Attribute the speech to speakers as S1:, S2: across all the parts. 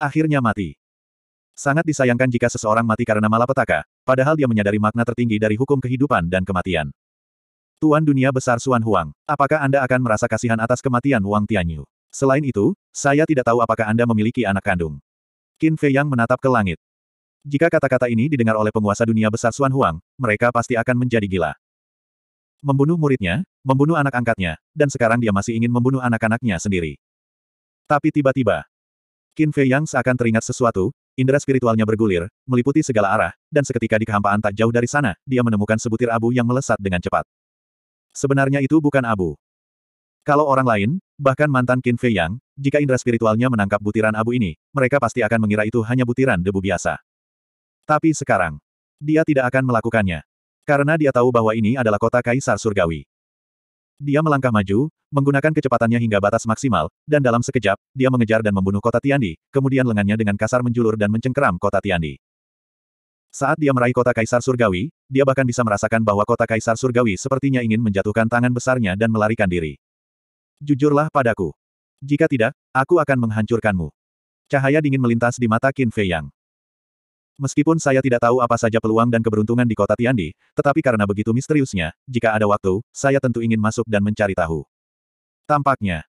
S1: Akhirnya mati. Sangat disayangkan jika seseorang mati karena malapetaka, padahal dia menyadari makna tertinggi dari hukum kehidupan dan kematian. Tuan Dunia Besar Suan Huang, apakah Anda akan merasa kasihan atas kematian Wang Tianyu? Selain itu, saya tidak tahu apakah Anda memiliki anak kandung. Qin Fei Yang menatap ke langit. Jika kata-kata ini didengar oleh penguasa dunia besar Suan Huang, mereka pasti akan menjadi gila. Membunuh muridnya, membunuh anak angkatnya, dan sekarang dia masih ingin membunuh anak-anaknya sendiri. Tapi tiba-tiba, Qin Fei Yang seakan teringat sesuatu, indera spiritualnya bergulir, meliputi segala arah, dan seketika di kehampaan tak jauh dari sana, dia menemukan sebutir abu yang melesat dengan cepat. Sebenarnya itu bukan abu. Kalau orang lain, bahkan mantan Qin Fei Yang, jika indera spiritualnya menangkap butiran abu ini, mereka pasti akan mengira itu hanya butiran debu biasa. Tapi sekarang, dia tidak akan melakukannya. Karena dia tahu bahwa ini adalah kota Kaisar Surgawi. Dia melangkah maju, menggunakan kecepatannya hingga batas maksimal, dan dalam sekejap, dia mengejar dan membunuh kota Tiandi, kemudian lengannya dengan kasar menjulur dan mencengkeram kota Tiandi. Saat dia meraih kota Kaisar Surgawi, dia bahkan bisa merasakan bahwa kota Kaisar Surgawi sepertinya ingin menjatuhkan tangan besarnya dan melarikan diri. Jujurlah padaku. Jika tidak, aku akan menghancurkanmu. Cahaya dingin melintas di mata Qin Fei Yang. Meskipun saya tidak tahu apa saja peluang dan keberuntungan di kota Tiandi, tetapi karena begitu misteriusnya, jika ada waktu, saya tentu ingin masuk dan mencari tahu. Tampaknya,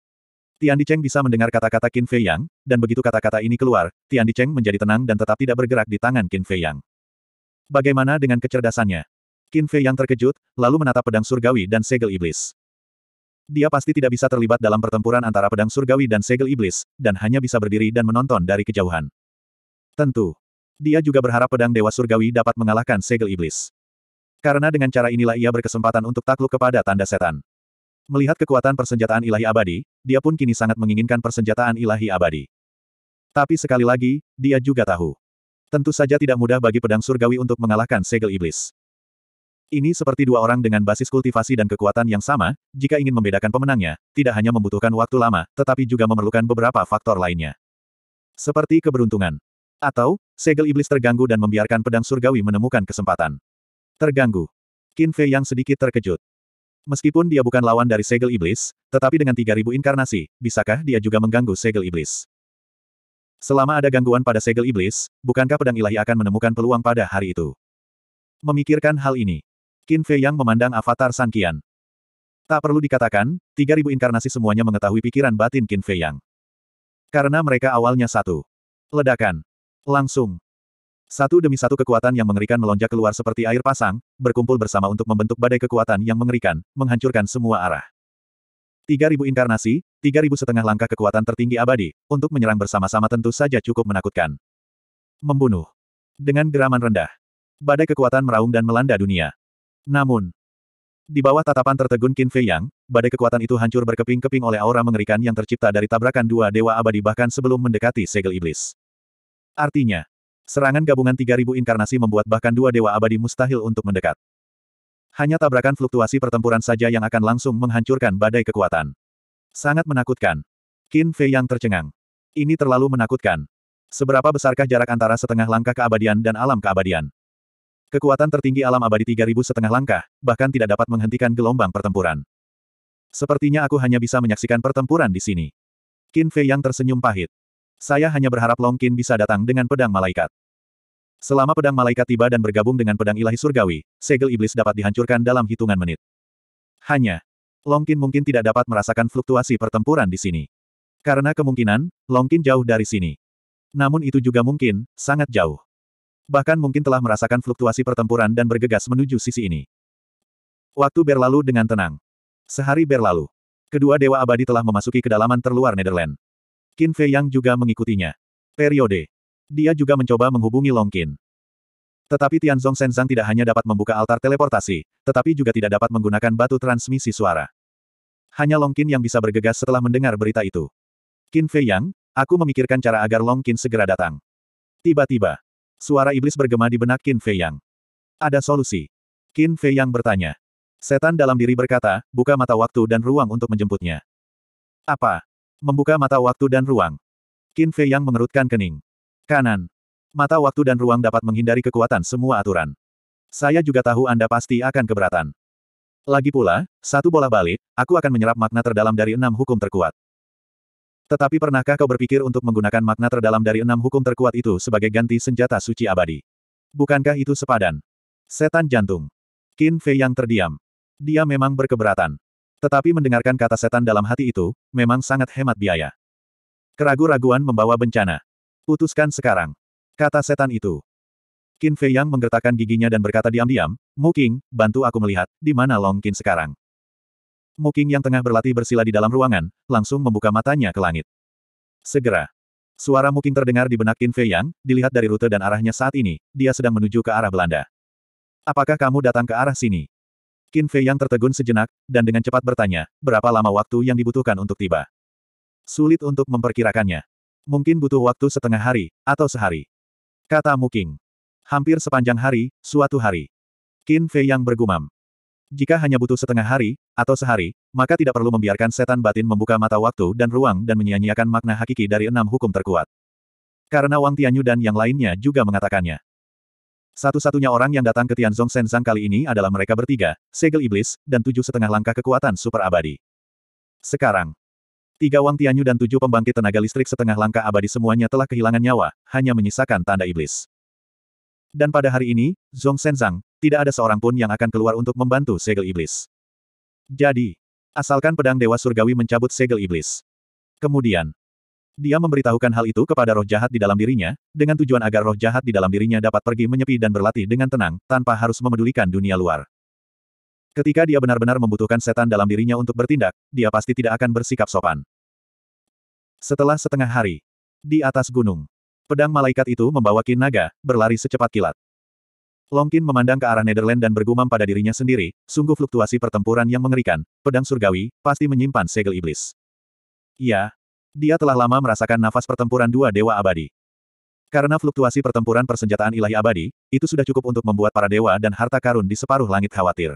S1: Tiandi Cheng bisa mendengar kata-kata Qin Fei Yang, dan begitu kata-kata ini keluar, Tiandi Cheng menjadi tenang dan tetap tidak bergerak di tangan Qin Fei Yang. Bagaimana dengan kecerdasannya? Qin Fei Yang terkejut, lalu menatap pedang surgawi dan segel iblis. Dia pasti tidak bisa terlibat dalam pertempuran antara pedang surgawi dan segel iblis, dan hanya bisa berdiri dan menonton dari kejauhan. Tentu, dia juga berharap pedang Dewa Surgawi dapat mengalahkan segel iblis. Karena dengan cara inilah ia berkesempatan untuk takluk kepada tanda setan. Melihat kekuatan persenjataan ilahi abadi, dia pun kini sangat menginginkan persenjataan ilahi abadi. Tapi sekali lagi, dia juga tahu. Tentu saja tidak mudah bagi pedang surgawi untuk mengalahkan segel iblis. Ini seperti dua orang dengan basis kultivasi dan kekuatan yang sama, jika ingin membedakan pemenangnya, tidak hanya membutuhkan waktu lama, tetapi juga memerlukan beberapa faktor lainnya. Seperti keberuntungan. Atau, segel iblis terganggu dan membiarkan pedang surgawi menemukan kesempatan. Terganggu. Qin Fei yang sedikit terkejut. Meskipun dia bukan lawan dari segel iblis, tetapi dengan 3000 inkarnasi, bisakah dia juga mengganggu segel iblis? Selama ada gangguan pada segel iblis, bukankah pedang ilahi akan menemukan peluang pada hari itu? Memikirkan hal ini, Qin Fei yang memandang avatar San Qian. Tak perlu dikatakan, 3000 inkarnasi semuanya mengetahui pikiran batin Qin Fei Yang. Karena mereka awalnya satu. Ledakan. Langsung. Satu demi satu kekuatan yang mengerikan melonjak keluar seperti air pasang, berkumpul bersama untuk membentuk badai kekuatan yang mengerikan, menghancurkan semua arah. 3000 inkarnasi, 3000 setengah langkah kekuatan tertinggi abadi, untuk menyerang bersama-sama tentu saja cukup menakutkan. Membunuh. Dengan geraman rendah. Badai kekuatan meraung dan melanda dunia. Namun, di bawah tatapan tertegun Qin Fei Yang, badai kekuatan itu hancur berkeping-keping oleh aura mengerikan yang tercipta dari tabrakan dua dewa abadi bahkan sebelum mendekati segel iblis. Artinya, serangan gabungan 3000 inkarnasi membuat bahkan dua dewa abadi mustahil untuk mendekat. Hanya tabrakan fluktuasi pertempuran saja yang akan langsung menghancurkan badai kekuatan. Sangat menakutkan. Qin Fei yang tercengang. Ini terlalu menakutkan. Seberapa besarkah jarak antara setengah langkah keabadian dan alam keabadian? Kekuatan tertinggi alam abadi 3000 setengah langkah, bahkan tidak dapat menghentikan gelombang pertempuran. Sepertinya aku hanya bisa menyaksikan pertempuran di sini. Qin Fei yang tersenyum pahit. Saya hanya berharap Longkin bisa datang dengan pedang malaikat. Selama pedang malaikat tiba dan bergabung dengan pedang ilahi surgawi, segel iblis dapat dihancurkan dalam hitungan menit. Hanya, Longkin mungkin tidak dapat merasakan fluktuasi pertempuran di sini. Karena kemungkinan, Longkin jauh dari sini. Namun itu juga mungkin, sangat jauh. Bahkan mungkin telah merasakan fluktuasi pertempuran dan bergegas menuju sisi ini. Waktu berlalu dengan tenang. Sehari berlalu. Kedua dewa abadi telah memasuki kedalaman terluar Netherlands. Qin Fei Yang juga mengikutinya. Periode. Dia juga mencoba menghubungi Long Qin. Tetapi Tian Zong Senzang tidak hanya dapat membuka altar teleportasi, tetapi juga tidak dapat menggunakan batu transmisi suara. Hanya Long Qin yang bisa bergegas setelah mendengar berita itu. Qin Fei Yang, aku memikirkan cara agar Long Qin segera datang. Tiba-tiba, suara iblis bergema di benak Qin Fei Yang. Ada solusi. Qin Fei Yang bertanya. Setan dalam diri berkata, buka mata waktu dan ruang untuk menjemputnya. Apa? Membuka mata waktu dan ruang. Qin Fei yang mengerutkan kening. Kanan. Mata waktu dan ruang dapat menghindari kekuatan semua aturan. Saya juga tahu Anda pasti akan keberatan. Lagi pula, satu bola balik, aku akan menyerap makna terdalam dari enam hukum terkuat. Tetapi pernahkah kau berpikir untuk menggunakan makna terdalam dari enam hukum terkuat itu sebagai ganti senjata suci abadi? Bukankah itu sepadan? Setan jantung. Qin Fei yang terdiam. Dia memang berkeberatan. Tetapi mendengarkan kata setan dalam hati itu, memang sangat hemat biaya. Keragu-raguan membawa bencana. Putuskan sekarang. Kata setan itu. Qin Fei Yang menggertakkan giginya dan berkata diam-diam, Mu King, bantu aku melihat, di mana Long Qin sekarang. Mu King yang tengah berlatih bersila di dalam ruangan, langsung membuka matanya ke langit. Segera. Suara Mu King terdengar di benak Qin Fei Yang, dilihat dari rute dan arahnya saat ini, dia sedang menuju ke arah Belanda. Apakah kamu datang ke arah sini? Qin Fei yang tertegun sejenak, dan dengan cepat bertanya, berapa lama waktu yang dibutuhkan untuk tiba? Sulit untuk memperkirakannya. Mungkin butuh waktu setengah hari, atau sehari. Kata Muking. Hampir sepanjang hari, suatu hari. Qin Fei yang bergumam. Jika hanya butuh setengah hari, atau sehari, maka tidak perlu membiarkan setan batin membuka mata waktu dan ruang dan menyia-nyiakan makna hakiki dari enam hukum terkuat. Karena Wang Tianyu dan yang lainnya juga mengatakannya. Satu-satunya orang yang datang ke Tianzong Senzang kali ini adalah mereka bertiga, segel iblis, dan tujuh setengah langkah kekuatan super abadi. Sekarang, tiga Wang Tianyu dan tujuh pembangkit tenaga listrik setengah langkah abadi semuanya telah kehilangan nyawa, hanya menyisakan tanda iblis. Dan pada hari ini, Zong Senzang, tidak ada seorang pun yang akan keluar untuk membantu segel iblis. Jadi, asalkan pedang Dewa Surgawi mencabut segel iblis. Kemudian, dia memberitahukan hal itu kepada roh jahat di dalam dirinya, dengan tujuan agar roh jahat di dalam dirinya dapat pergi menyepi dan berlatih dengan tenang, tanpa harus memedulikan dunia luar. Ketika dia benar-benar membutuhkan setan dalam dirinya untuk bertindak, dia pasti tidak akan bersikap sopan. Setelah setengah hari, di atas gunung, pedang malaikat itu membawa Kin Naga, berlari secepat kilat. Longkin memandang ke arah Netherland dan bergumam pada dirinya sendiri, sungguh fluktuasi pertempuran yang mengerikan, pedang surgawi, pasti menyimpan segel iblis. Iya, dia telah lama merasakan nafas pertempuran dua dewa abadi. Karena fluktuasi pertempuran persenjataan ilahi abadi, itu sudah cukup untuk membuat para dewa dan harta karun di separuh langit khawatir.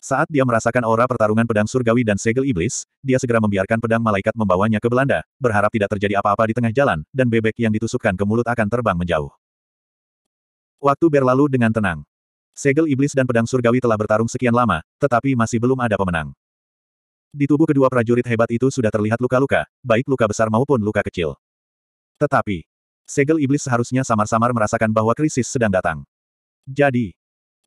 S1: Saat dia merasakan aura pertarungan pedang surgawi dan segel iblis, dia segera membiarkan pedang malaikat membawanya ke Belanda, berharap tidak terjadi apa-apa di tengah jalan, dan bebek yang ditusukkan ke mulut akan terbang menjauh. Waktu berlalu dengan tenang. Segel iblis dan pedang surgawi telah bertarung sekian lama, tetapi masih belum ada pemenang. Di tubuh kedua prajurit hebat itu sudah terlihat luka-luka, baik luka besar maupun luka kecil. Tetapi, segel iblis seharusnya samar-samar merasakan bahwa krisis sedang datang. Jadi,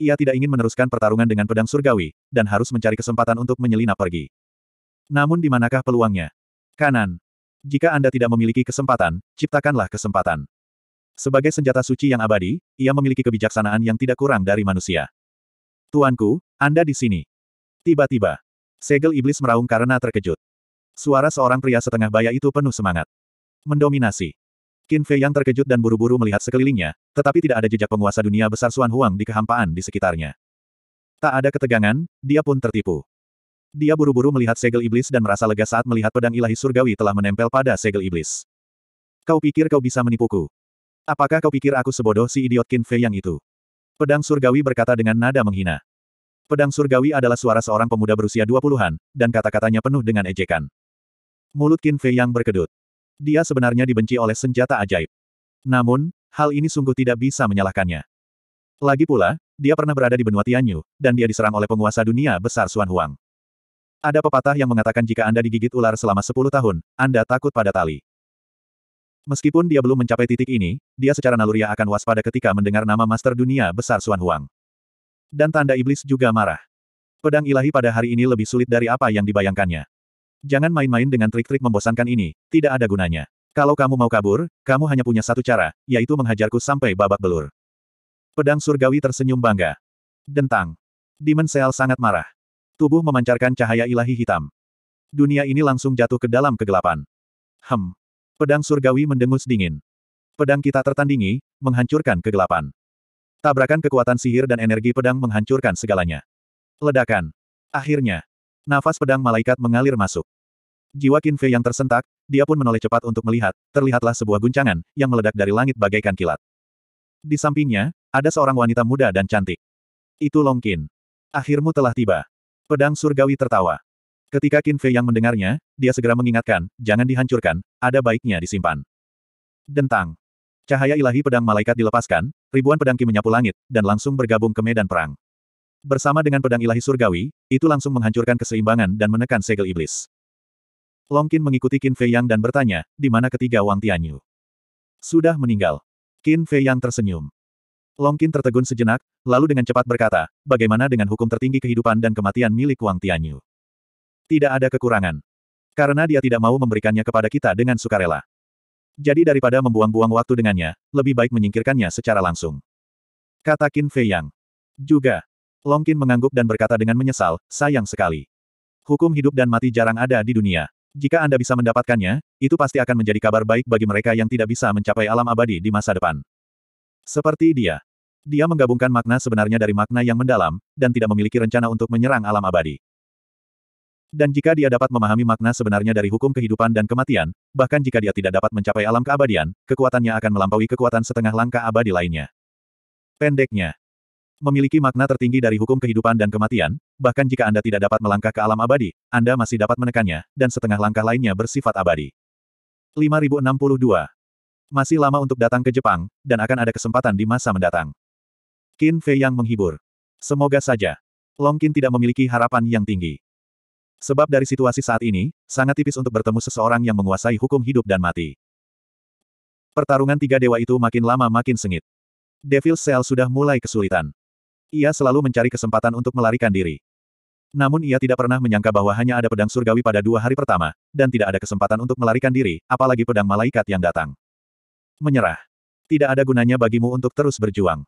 S1: ia tidak ingin meneruskan pertarungan dengan pedang surgawi, dan harus mencari kesempatan untuk menyelinap pergi. Namun di manakah peluangnya? Kanan. Jika Anda tidak memiliki kesempatan, ciptakanlah kesempatan. Sebagai senjata suci yang abadi, ia memiliki kebijaksanaan yang tidak kurang dari manusia. Tuanku, Anda di sini. Tiba-tiba, Segel iblis meraung karena terkejut. Suara seorang pria setengah baya itu penuh semangat. Mendominasi. Qin Fei yang terkejut dan buru-buru melihat sekelilingnya, tetapi tidak ada jejak penguasa dunia besar Xuan Huang di kehampaan di sekitarnya. Tak ada ketegangan, dia pun tertipu. Dia buru-buru melihat segel iblis dan merasa lega saat melihat pedang ilahi surgawi telah menempel pada segel iblis. Kau pikir kau bisa menipuku? Apakah kau pikir aku sebodoh si idiot Qin Fei yang itu? Pedang surgawi berkata dengan nada menghina. Pedang surgawi adalah suara seorang pemuda berusia dua puluhan, dan kata-katanya penuh dengan ejekan. Mulut Qin Fei yang berkedut. Dia sebenarnya dibenci oleh senjata ajaib. Namun, hal ini sungguh tidak bisa menyalahkannya. Lagi pula, dia pernah berada di benua Tianyu, dan dia diserang oleh penguasa dunia besar Xuan Huang. Ada pepatah yang mengatakan jika Anda digigit ular selama 10 tahun, Anda takut pada tali. Meskipun dia belum mencapai titik ini, dia secara naluriah akan waspada ketika mendengar nama Master Dunia Besar Xuan Huang. Dan tanda iblis juga marah. Pedang ilahi pada hari ini lebih sulit dari apa yang dibayangkannya. Jangan main-main dengan trik-trik membosankan ini, tidak ada gunanya. Kalau kamu mau kabur, kamu hanya punya satu cara, yaitu menghajarku sampai babak belur. Pedang surgawi tersenyum bangga. Dentang. Demon Seal sangat marah. Tubuh memancarkan cahaya ilahi hitam. Dunia ini langsung jatuh ke dalam kegelapan. Hem. Pedang surgawi mendengus dingin. Pedang kita tertandingi, menghancurkan kegelapan. Tabrakan kekuatan sihir dan energi pedang menghancurkan segalanya. Ledakan. Akhirnya. Nafas pedang malaikat mengalir masuk. Jiwa Kinfe yang tersentak, dia pun menoleh cepat untuk melihat, terlihatlah sebuah guncangan, yang meledak dari langit bagaikan kilat. Di sampingnya, ada seorang wanita muda dan cantik. Itu Longkin. Akhirmu telah tiba. Pedang surgawi tertawa. Ketika Kinfe yang mendengarnya, dia segera mengingatkan, jangan dihancurkan, ada baiknya disimpan. Dentang. Cahaya ilahi pedang malaikat dilepaskan, ribuan pedang ki menyapu langit, dan langsung bergabung ke medan perang. Bersama dengan pedang ilahi surgawi, itu langsung menghancurkan keseimbangan dan menekan segel iblis. Longkin mengikuti Qin Fei Yang dan bertanya, di mana ketiga Wang Tianyu? Sudah meninggal. Qin Fei Yang tersenyum. Longkin tertegun sejenak, lalu dengan cepat berkata, bagaimana dengan hukum tertinggi kehidupan dan kematian milik Wang Tianyu? Tidak ada kekurangan. Karena dia tidak mau memberikannya kepada kita dengan sukarela. Jadi daripada membuang-buang waktu dengannya, lebih baik menyingkirkannya secara langsung. Kata Qin Fei Yang. Juga. Long Qin mengangguk dan berkata dengan menyesal, sayang sekali. Hukum hidup dan mati jarang ada di dunia. Jika Anda bisa mendapatkannya, itu pasti akan menjadi kabar baik bagi mereka yang tidak bisa mencapai alam abadi di masa depan. Seperti dia. Dia menggabungkan makna sebenarnya dari makna yang mendalam, dan tidak memiliki rencana untuk menyerang alam abadi. Dan jika dia dapat memahami makna sebenarnya dari hukum kehidupan dan kematian, bahkan jika dia tidak dapat mencapai alam keabadian, kekuatannya akan melampaui kekuatan setengah langkah abadi lainnya. Pendeknya, memiliki makna tertinggi dari hukum kehidupan dan kematian, bahkan jika Anda tidak dapat melangkah ke alam abadi, Anda masih dapat menekannya, dan setengah langkah lainnya bersifat abadi. 5062. Masih lama untuk datang ke Jepang, dan akan ada kesempatan di masa mendatang. Qin Fei yang menghibur. Semoga saja. Long Qin tidak memiliki harapan yang tinggi. Sebab dari situasi saat ini, sangat tipis untuk bertemu seseorang yang menguasai hukum hidup dan mati. Pertarungan tiga dewa itu makin lama makin sengit. Devil Cell sudah mulai kesulitan. Ia selalu mencari kesempatan untuk melarikan diri. Namun ia tidak pernah menyangka bahwa hanya ada pedang surgawi pada dua hari pertama, dan tidak ada kesempatan untuk melarikan diri, apalagi pedang malaikat yang datang. Menyerah. Tidak ada gunanya bagimu untuk terus berjuang.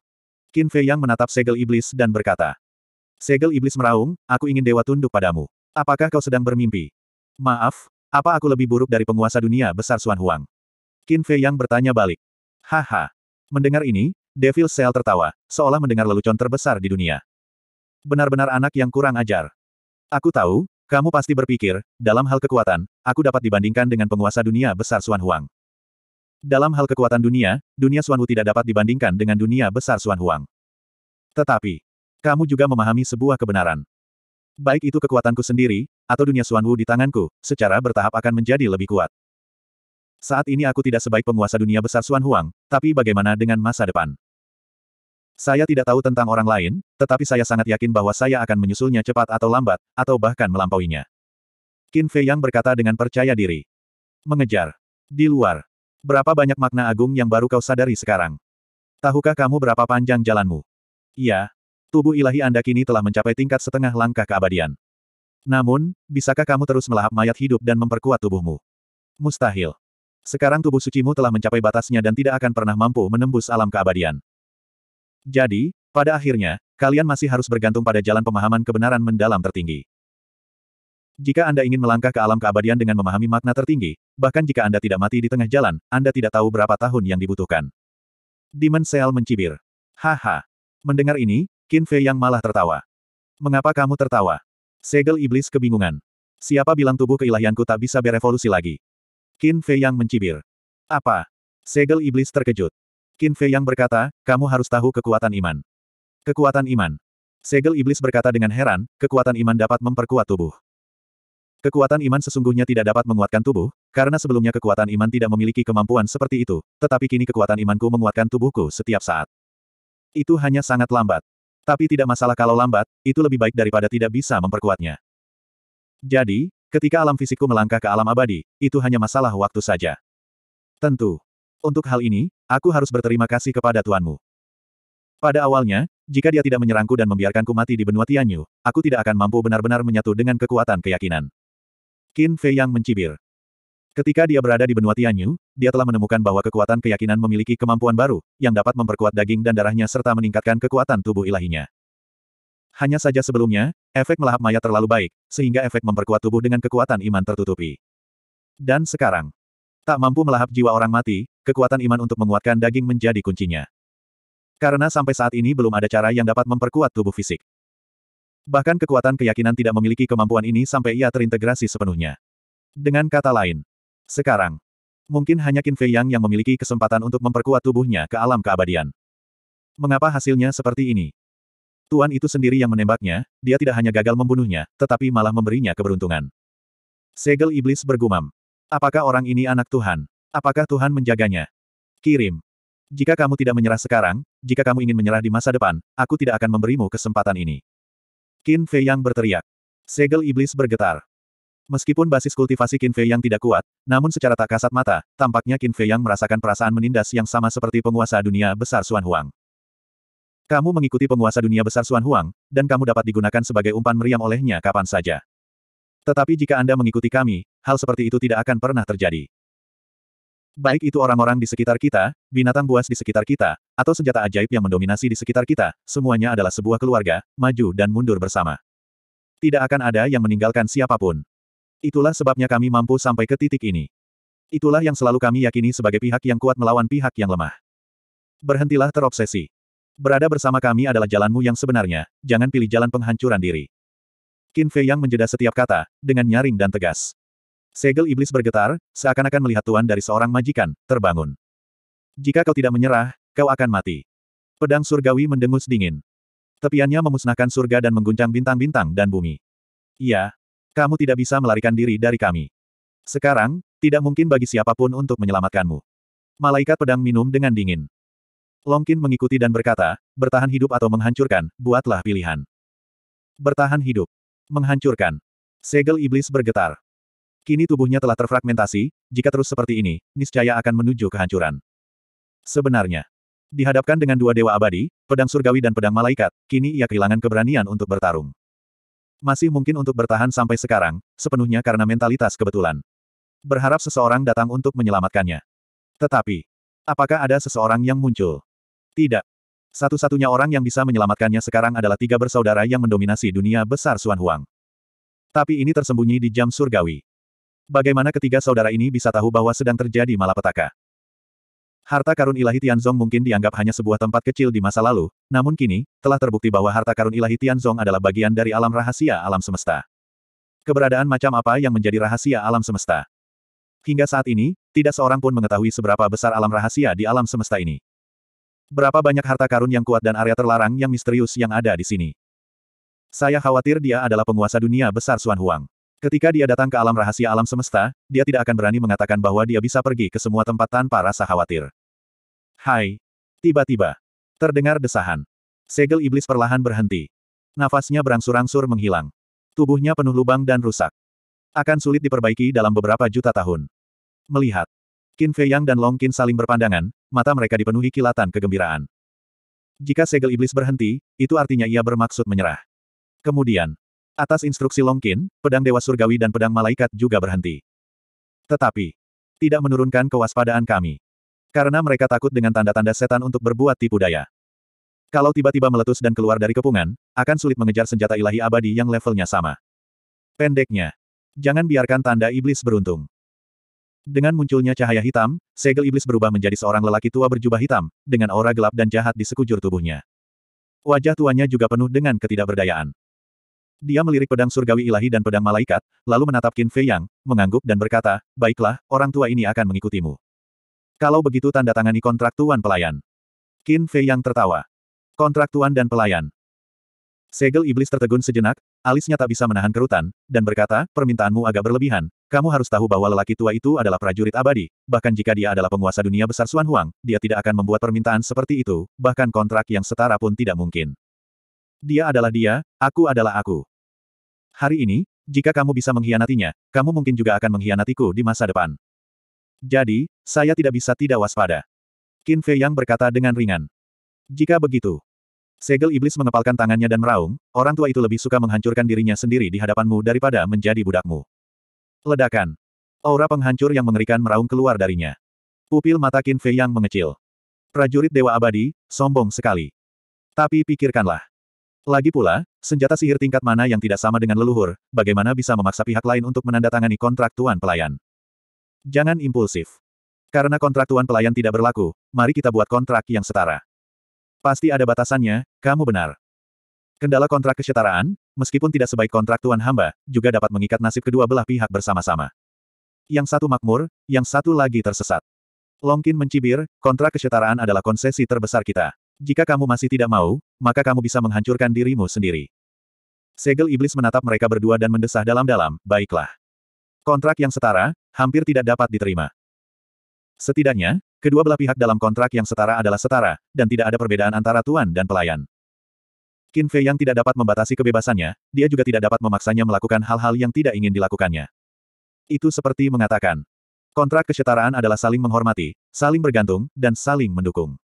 S1: Qin Fei Yang menatap segel iblis dan berkata. Segel iblis meraung, aku ingin dewa tunduk padamu. Apakah kau sedang bermimpi? Maaf, apa aku lebih buruk dari penguasa dunia besar Xuan Huang? Qin Fei yang bertanya balik. Haha. Mendengar ini, Devil Cell tertawa, seolah mendengar lelucon terbesar di dunia. Benar-benar anak yang kurang ajar. Aku tahu, kamu pasti berpikir, dalam hal kekuatan, aku dapat dibandingkan dengan penguasa dunia besar Xuan Huang. Dalam hal kekuatan dunia, dunia Xuan Wu tidak dapat dibandingkan dengan dunia besar Xuan Huang. Tetapi, kamu juga memahami sebuah kebenaran. Baik itu kekuatanku sendiri, atau dunia Suanwu di tanganku, secara bertahap akan menjadi lebih kuat. Saat ini aku tidak sebaik penguasa dunia besar Suan Huang, tapi bagaimana dengan masa depan? Saya tidak tahu tentang orang lain, tetapi saya sangat yakin bahwa saya akan menyusulnya cepat atau lambat, atau bahkan melampauinya. Qin Fei Yang berkata dengan percaya diri. Mengejar. Di luar. Berapa banyak makna agung yang baru kau sadari sekarang? Tahukah kamu berapa panjang jalanmu? Iya, tubuh ilahi Anda kini telah mencapai tingkat setengah langkah keabadian. Namun, bisakah kamu terus melahap mayat hidup dan memperkuat tubuhmu? Mustahil. Sekarang tubuh sucimu telah mencapai batasnya dan tidak akan pernah mampu menembus alam keabadian. Jadi, pada akhirnya, kalian masih harus bergantung pada jalan pemahaman kebenaran mendalam tertinggi. Jika Anda ingin melangkah ke alam keabadian dengan memahami makna tertinggi, bahkan jika Anda tidak mati di tengah jalan, Anda tidak tahu berapa tahun yang dibutuhkan. Demon Seal mencibir. Haha. Mendengar ini, Qin Fei yang malah tertawa. Mengapa kamu tertawa? Segel iblis kebingungan. Siapa bilang tubuh keilahianku tak bisa berevolusi lagi? Qin Fei yang mencibir. Apa? Segel iblis terkejut. Qin Fei yang berkata, kamu harus tahu kekuatan iman. Kekuatan iman. Segel iblis berkata dengan heran, kekuatan iman dapat memperkuat tubuh. Kekuatan iman sesungguhnya tidak dapat menguatkan tubuh, karena sebelumnya kekuatan iman tidak memiliki kemampuan seperti itu, tetapi kini kekuatan imanku menguatkan tubuhku setiap saat. Itu hanya sangat lambat. Tapi tidak masalah kalau lambat, itu lebih baik daripada tidak bisa memperkuatnya. Jadi, ketika alam fisikku melangkah ke alam abadi, itu hanya masalah waktu saja. Tentu. Untuk hal ini, aku harus berterima kasih kepada Tuanmu. Pada awalnya, jika dia tidak menyerangku dan membiarkanku mati di benua Tianyu, aku tidak akan mampu benar-benar menyatu dengan kekuatan keyakinan. Qin Fei yang mencibir. Ketika dia berada di benua Tianyu, dia telah menemukan bahwa kekuatan keyakinan memiliki kemampuan baru, yang dapat memperkuat daging dan darahnya serta meningkatkan kekuatan tubuh ilahinya. Hanya saja sebelumnya, efek melahap mayat terlalu baik, sehingga efek memperkuat tubuh dengan kekuatan iman tertutupi. Dan sekarang, tak mampu melahap jiwa orang mati, kekuatan iman untuk menguatkan daging menjadi kuncinya. Karena sampai saat ini belum ada cara yang dapat memperkuat tubuh fisik. Bahkan kekuatan keyakinan tidak memiliki kemampuan ini sampai ia terintegrasi sepenuhnya. Dengan kata lain, sekarang, Mungkin hanya Qin Fei Yang yang memiliki kesempatan untuk memperkuat tubuhnya ke alam keabadian. Mengapa hasilnya seperti ini? Tuan itu sendiri yang menembaknya, dia tidak hanya gagal membunuhnya, tetapi malah memberinya keberuntungan. Segel iblis bergumam. Apakah orang ini anak Tuhan? Apakah Tuhan menjaganya? Kirim. Jika kamu tidak menyerah sekarang, jika kamu ingin menyerah di masa depan, aku tidak akan memberimu kesempatan ini. Qin Fei Yang berteriak. Segel iblis bergetar. Meskipun basis kultivasi Qin Fei yang tidak kuat, namun secara tak kasat mata, tampaknya Qin Fei yang merasakan perasaan menindas yang sama seperti penguasa dunia besar Xuan Huang. Kamu mengikuti penguasa dunia besar Xuan Huang, dan kamu dapat digunakan sebagai umpan meriam olehnya kapan saja. Tetapi jika Anda mengikuti kami, hal seperti itu tidak akan pernah terjadi. Baik itu orang-orang di sekitar kita, binatang buas di sekitar kita, atau senjata ajaib yang mendominasi di sekitar kita, semuanya adalah sebuah keluarga, maju dan mundur bersama. Tidak akan ada yang meninggalkan siapapun. Itulah sebabnya kami mampu sampai ke titik ini. Itulah yang selalu kami yakini sebagai pihak yang kuat melawan pihak yang lemah. Berhentilah terobsesi. Berada bersama kami adalah jalanmu yang sebenarnya, jangan pilih jalan penghancuran diri. Qin Fei yang menjeda setiap kata, dengan nyaring dan tegas. Segel iblis bergetar, seakan-akan melihat tuan dari seorang majikan, terbangun. Jika kau tidak menyerah, kau akan mati. Pedang surgawi mendengus dingin. Tepiannya memusnahkan surga dan mengguncang bintang-bintang dan
S2: bumi. Iya,
S1: kamu tidak bisa melarikan diri dari kami. Sekarang, tidak mungkin bagi siapapun untuk menyelamatkanmu. Malaikat pedang minum dengan dingin. Longkin mengikuti dan berkata, bertahan hidup atau menghancurkan, buatlah pilihan. Bertahan hidup. Menghancurkan. Segel iblis bergetar. Kini tubuhnya telah terfragmentasi, jika terus seperti ini, niscaya akan menuju kehancuran. Sebenarnya, dihadapkan dengan dua dewa abadi, pedang surgawi dan pedang malaikat, kini ia kehilangan keberanian untuk bertarung. Masih mungkin untuk bertahan sampai sekarang, sepenuhnya karena mentalitas kebetulan. Berharap seseorang datang untuk menyelamatkannya. Tetapi, apakah ada seseorang yang muncul? Tidak. Satu-satunya orang yang bisa menyelamatkannya sekarang adalah tiga bersaudara yang mendominasi dunia besar Suan Huang. Tapi ini tersembunyi di jam surgawi. Bagaimana ketiga saudara ini bisa tahu bahwa sedang terjadi malapetaka? Harta karun ilahi Tianzong mungkin dianggap hanya sebuah tempat kecil di masa lalu, namun kini, telah terbukti bahwa harta karun ilahi Tianzong adalah bagian dari alam rahasia alam semesta. Keberadaan macam apa yang menjadi rahasia alam semesta? Hingga saat ini, tidak seorang pun mengetahui seberapa besar alam rahasia di alam semesta ini. Berapa banyak harta karun yang kuat dan area terlarang yang misterius yang ada di sini. Saya khawatir dia adalah penguasa dunia besar Xuan Huang. Ketika dia datang ke alam rahasia alam semesta, dia tidak akan berani mengatakan bahwa dia bisa pergi ke semua tempat tanpa rasa khawatir. Hai. Tiba-tiba. Terdengar desahan. Segel iblis perlahan berhenti. Nafasnya berangsur-angsur menghilang. Tubuhnya penuh lubang dan rusak. Akan sulit diperbaiki dalam beberapa juta tahun. Melihat. Qin Fei Yang dan Long Qin saling berpandangan, mata mereka dipenuhi kilatan kegembiraan. Jika segel iblis berhenti, itu artinya ia bermaksud menyerah. Kemudian, Atas instruksi Longkin, pedang Dewa Surgawi dan pedang malaikat juga berhenti. Tetapi, tidak menurunkan kewaspadaan kami. Karena mereka takut dengan tanda-tanda setan untuk berbuat tipu daya. Kalau tiba-tiba meletus dan keluar dari kepungan, akan sulit mengejar senjata ilahi abadi yang levelnya sama. Pendeknya, jangan biarkan tanda iblis beruntung. Dengan munculnya cahaya hitam, segel iblis berubah menjadi seorang lelaki tua berjubah hitam, dengan aura gelap dan jahat di sekujur tubuhnya. Wajah tuanya juga penuh dengan ketidakberdayaan. Dia melirik pedang surgawi ilahi dan pedang malaikat, lalu menatap Qin Fei Yang, mengangguk dan berkata, baiklah, orang tua ini akan mengikutimu. Kalau begitu tanda tangani kontrak tuan pelayan. Qin Fei Yang tertawa. Kontrak tuan dan pelayan. Segel iblis tertegun sejenak, alisnya tak bisa menahan kerutan, dan berkata, permintaanmu agak berlebihan, kamu harus tahu bahwa lelaki tua itu adalah prajurit abadi, bahkan jika dia adalah penguasa dunia besar Xuan Huang, dia tidak akan membuat permintaan seperti itu, bahkan kontrak yang setara pun tidak mungkin. Dia adalah dia, aku adalah aku. Hari ini, jika kamu bisa mengkhianatinya, kamu mungkin juga akan mengkhianatiku di masa depan. Jadi, saya tidak bisa tidak waspada. Qin Fei Yang berkata dengan ringan. Jika begitu, segel iblis mengepalkan tangannya dan meraung, orang tua itu lebih suka menghancurkan dirinya sendiri di hadapanmu daripada menjadi budakmu. Ledakan. Aura penghancur yang mengerikan meraung keluar darinya. Pupil mata Qin Fei Yang mengecil. Prajurit Dewa Abadi, sombong sekali. Tapi pikirkanlah. Lagi pula, senjata sihir tingkat mana yang tidak sama dengan leluhur, bagaimana bisa memaksa pihak lain untuk menandatangani kontrak tuan pelayan? Jangan impulsif. Karena kontrak tuan pelayan tidak berlaku, mari kita buat kontrak yang setara. Pasti ada batasannya, kamu benar. Kendala kontrak kesetaraan, meskipun tidak sebaik kontrak tuan hamba, juga dapat mengikat nasib kedua belah pihak bersama-sama. Yang satu makmur, yang satu lagi tersesat. Longkin mencibir, kontrak kesetaraan adalah konsesi terbesar kita. Jika kamu masih tidak mau, maka kamu bisa menghancurkan dirimu sendiri. Segel iblis menatap mereka berdua dan mendesah dalam-dalam, baiklah. Kontrak yang setara, hampir tidak dapat diterima. Setidaknya, kedua belah pihak dalam kontrak yang setara adalah setara, dan tidak ada perbedaan antara tuan dan pelayan. Qin Fei yang tidak dapat membatasi kebebasannya, dia juga tidak dapat memaksanya melakukan hal-hal yang tidak ingin dilakukannya. Itu seperti mengatakan, kontrak kesetaraan adalah saling menghormati, saling bergantung, dan saling mendukung.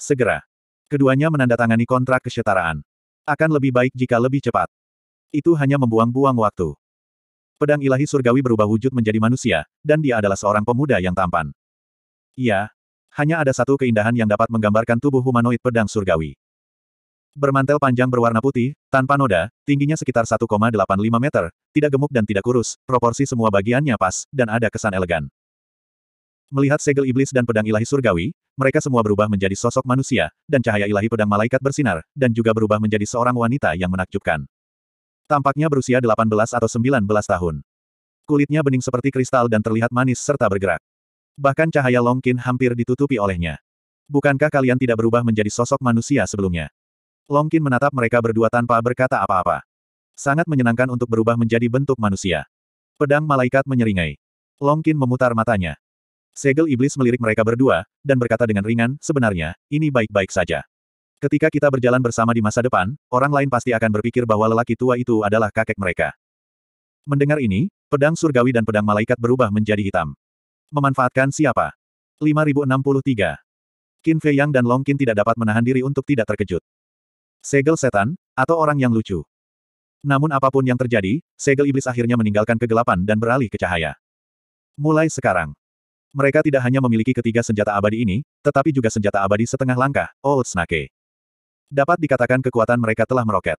S1: Segera. Keduanya menandatangani kontrak kesetaraan. Akan lebih baik jika lebih cepat. Itu hanya membuang-buang waktu. Pedang ilahi surgawi berubah wujud menjadi manusia, dan dia adalah seorang pemuda yang tampan. Iya. Hanya ada satu keindahan yang dapat menggambarkan tubuh humanoid pedang surgawi. Bermantel panjang berwarna putih, tanpa noda, tingginya sekitar 1,85 meter, tidak gemuk dan tidak kurus, proporsi semua bagiannya pas, dan ada kesan elegan. Melihat segel iblis dan pedang ilahi surgawi, mereka semua berubah menjadi sosok manusia, dan cahaya ilahi pedang malaikat bersinar, dan juga berubah menjadi seorang wanita yang menakjubkan. Tampaknya berusia 18 atau 19 tahun. Kulitnya bening seperti kristal dan terlihat manis serta bergerak. Bahkan cahaya Longkin hampir ditutupi olehnya. Bukankah kalian tidak berubah menjadi sosok manusia sebelumnya? Longkin menatap mereka berdua tanpa berkata apa-apa. Sangat menyenangkan untuk berubah menjadi bentuk manusia. Pedang malaikat menyeringai. Longkin memutar matanya. Segel iblis melirik mereka berdua, dan berkata dengan ringan, sebenarnya, ini baik-baik saja. Ketika kita berjalan bersama di masa depan, orang lain pasti akan berpikir bahwa lelaki tua itu adalah kakek mereka. Mendengar ini, pedang surgawi dan pedang malaikat berubah menjadi hitam. Memanfaatkan siapa? 5063. Qin Fei Yang dan Long Qin tidak dapat menahan diri untuk tidak terkejut. Segel setan, atau orang yang lucu. Namun apapun yang terjadi, segel iblis akhirnya meninggalkan kegelapan dan beralih ke cahaya. Mulai sekarang, mereka tidak hanya memiliki ketiga senjata abadi ini, tetapi juga senjata abadi setengah langkah, Old oh, Snake. Dapat dikatakan kekuatan mereka telah meroket.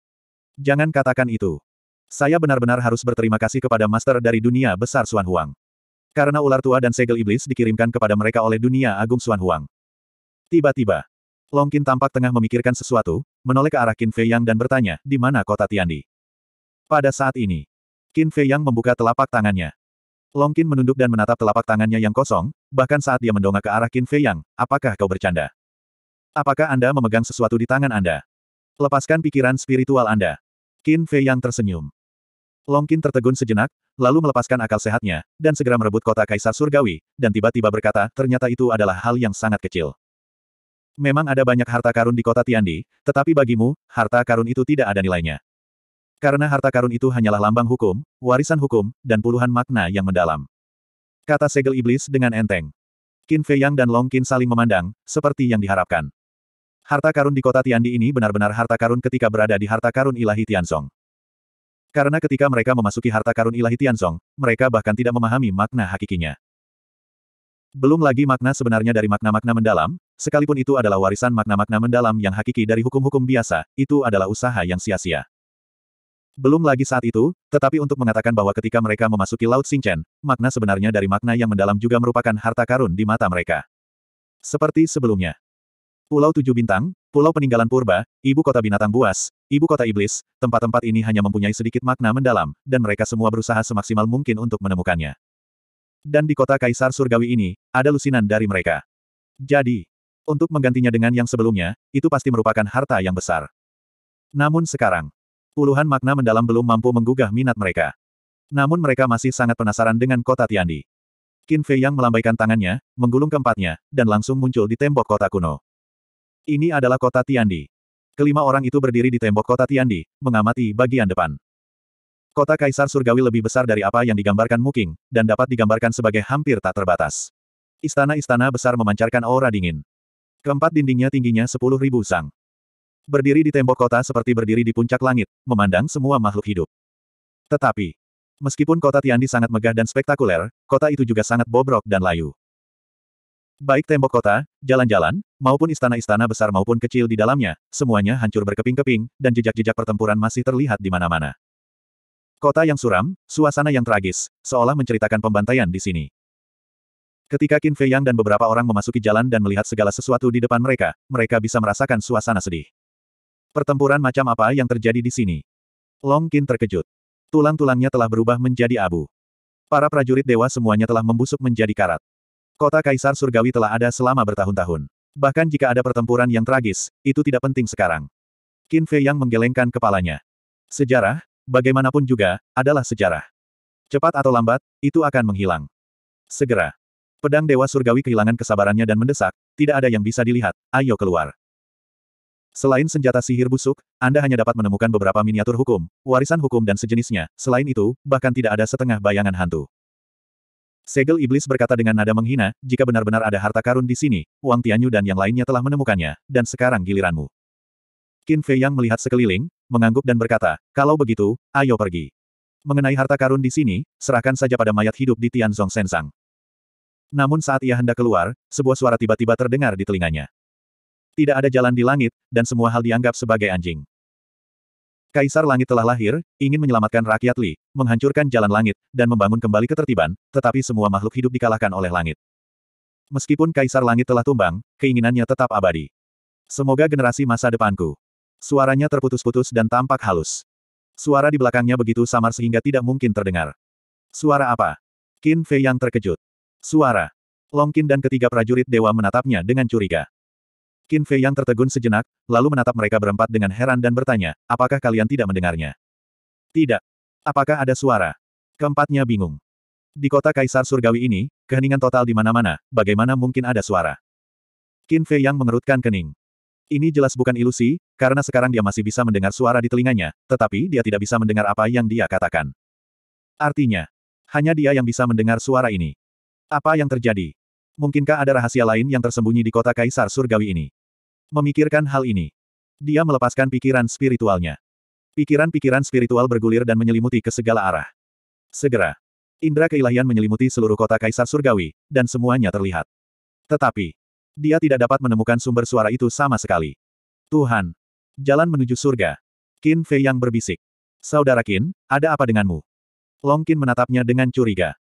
S1: Jangan katakan itu. Saya benar-benar harus berterima kasih kepada Master dari dunia besar Suan Huang. Karena ular tua dan segel iblis dikirimkan kepada mereka oleh dunia agung Suan Huang. Tiba-tiba, Longkin tampak tengah memikirkan sesuatu, menoleh ke arah Qin Fei Yang dan bertanya, di mana kota Tiandi? Pada saat ini, Qin Fei Yang membuka telapak tangannya. Longkin menunduk dan menatap telapak tangannya yang kosong, bahkan saat dia mendongak ke arah Qin Fei Yang, apakah kau bercanda? Apakah Anda memegang sesuatu di tangan Anda? Lepaskan pikiran spiritual Anda. Qin Fei Yang tersenyum. Longkin tertegun sejenak, lalu melepaskan akal sehatnya, dan segera merebut kota Kaisar Surgawi, dan tiba-tiba berkata, ternyata itu adalah hal yang sangat kecil. Memang ada banyak harta karun di kota Tiandi, tetapi bagimu, harta karun itu tidak ada nilainya. Karena harta karun itu hanyalah lambang hukum, warisan hukum, dan puluhan makna yang mendalam. Kata segel iblis dengan enteng. Qin Fei Yang dan Long Qin saling memandang, seperti yang diharapkan. Harta karun di kota Tiandi ini benar-benar harta karun ketika berada di harta karun ilahi Tianzong. Karena ketika mereka memasuki harta karun ilahi Tianzong, mereka bahkan tidak memahami makna hakikinya. Belum lagi makna sebenarnya dari makna-makna mendalam, sekalipun itu adalah warisan makna-makna mendalam yang hakiki dari hukum-hukum biasa, itu adalah usaha yang sia-sia. Belum lagi saat itu, tetapi untuk mengatakan bahwa ketika mereka memasuki Laut Xingchen, makna sebenarnya dari makna yang mendalam juga merupakan harta karun di mata mereka. Seperti sebelumnya. Pulau Tujuh Bintang, Pulau Peninggalan Purba, Ibu Kota Binatang Buas, Ibu Kota Iblis, tempat-tempat ini hanya mempunyai sedikit makna mendalam, dan mereka semua berusaha semaksimal mungkin untuk menemukannya. Dan di kota Kaisar Surgawi ini, ada lusinan dari mereka. Jadi, untuk menggantinya dengan yang sebelumnya, itu pasti merupakan harta yang besar. Namun sekarang, Puluhan makna mendalam belum mampu menggugah minat mereka. Namun mereka masih sangat penasaran dengan kota Tiandi. Qin Fei yang melambaikan tangannya, menggulung keempatnya, dan langsung muncul di tembok kota kuno. Ini adalah kota Tiandi. Kelima orang itu berdiri di tembok kota Tiandi, mengamati bagian depan. Kota Kaisar Surgawi lebih besar dari apa yang digambarkan Muking, dan dapat digambarkan sebagai hampir tak terbatas. Istana-istana besar memancarkan aura dingin. Keempat dindingnya tingginya 10.000 sang. Berdiri di tembok kota seperti berdiri di puncak langit, memandang semua makhluk hidup. Tetapi, meskipun kota Tiandi sangat megah dan spektakuler, kota itu juga sangat bobrok dan layu. Baik tembok kota, jalan-jalan, maupun istana-istana besar maupun kecil di dalamnya, semuanya hancur berkeping-keping, dan jejak-jejak pertempuran masih terlihat di mana-mana. Kota yang suram, suasana yang tragis, seolah menceritakan pembantaian di sini. Ketika Qin Fei Yang dan beberapa orang memasuki jalan dan melihat segala sesuatu di depan mereka, mereka bisa merasakan suasana sedih. Pertempuran macam apa yang terjadi di sini? Long Qin terkejut. Tulang-tulangnya telah berubah menjadi abu. Para prajurit dewa semuanya telah membusuk menjadi karat. Kota Kaisar Surgawi telah ada selama bertahun-tahun. Bahkan jika ada pertempuran yang tragis, itu tidak penting sekarang. Qin Fei yang menggelengkan kepalanya. Sejarah, bagaimanapun juga, adalah sejarah. Cepat atau lambat, itu akan menghilang. Segera. Pedang Dewa Surgawi kehilangan kesabarannya dan mendesak, tidak ada yang bisa dilihat, ayo keluar. Selain senjata sihir busuk, Anda hanya dapat menemukan beberapa miniatur hukum, warisan hukum dan sejenisnya, selain itu, bahkan tidak ada setengah bayangan hantu. Segel Iblis berkata dengan nada menghina, jika benar-benar ada harta karun di sini, Wang Tianyu dan yang lainnya telah menemukannya, dan sekarang giliranmu. Qin Fei Yang melihat sekeliling, mengangguk dan berkata, kalau begitu, ayo pergi. Mengenai harta karun di sini, serahkan saja pada mayat hidup di Tianzong Sensang. Namun saat ia hendak keluar, sebuah suara tiba-tiba terdengar di telinganya. Tidak ada jalan di langit, dan semua hal dianggap sebagai anjing. Kaisar Langit telah lahir, ingin menyelamatkan rakyat Li, menghancurkan jalan langit, dan membangun kembali ketertiban, tetapi semua makhluk hidup dikalahkan oleh langit. Meskipun Kaisar Langit telah tumbang, keinginannya tetap abadi. Semoga generasi masa depanku. Suaranya terputus-putus dan tampak halus. Suara di belakangnya begitu samar sehingga tidak mungkin terdengar. Suara apa? Qin Fei yang terkejut. Suara. Long Qin dan ketiga prajurit dewa menatapnya dengan curiga. Qin Fei yang tertegun sejenak, lalu menatap mereka berempat dengan heran dan bertanya, apakah kalian tidak mendengarnya? Tidak. Apakah ada suara? Keempatnya bingung. Di kota Kaisar Surgawi ini, keheningan total di mana-mana, bagaimana mungkin ada suara? Qin Fei yang mengerutkan kening. Ini jelas bukan ilusi, karena sekarang dia masih bisa mendengar suara di telinganya, tetapi dia tidak bisa mendengar apa yang dia katakan. Artinya, hanya dia yang bisa mendengar suara ini. Apa yang terjadi? Mungkinkah ada rahasia lain yang tersembunyi di kota Kaisar Surgawi ini? Memikirkan hal ini, dia melepaskan pikiran spiritualnya. Pikiran-pikiran spiritual bergulir dan menyelimuti ke segala arah. Segera, Indra keilahian menyelimuti seluruh kota Kaisar Surgawi, dan semuanya terlihat. Tetapi, dia tidak dapat menemukan sumber suara itu sama sekali. Tuhan, jalan menuju surga. Qin Fei yang berbisik. Saudara Qin, ada apa denganmu? Long Qin menatapnya dengan curiga.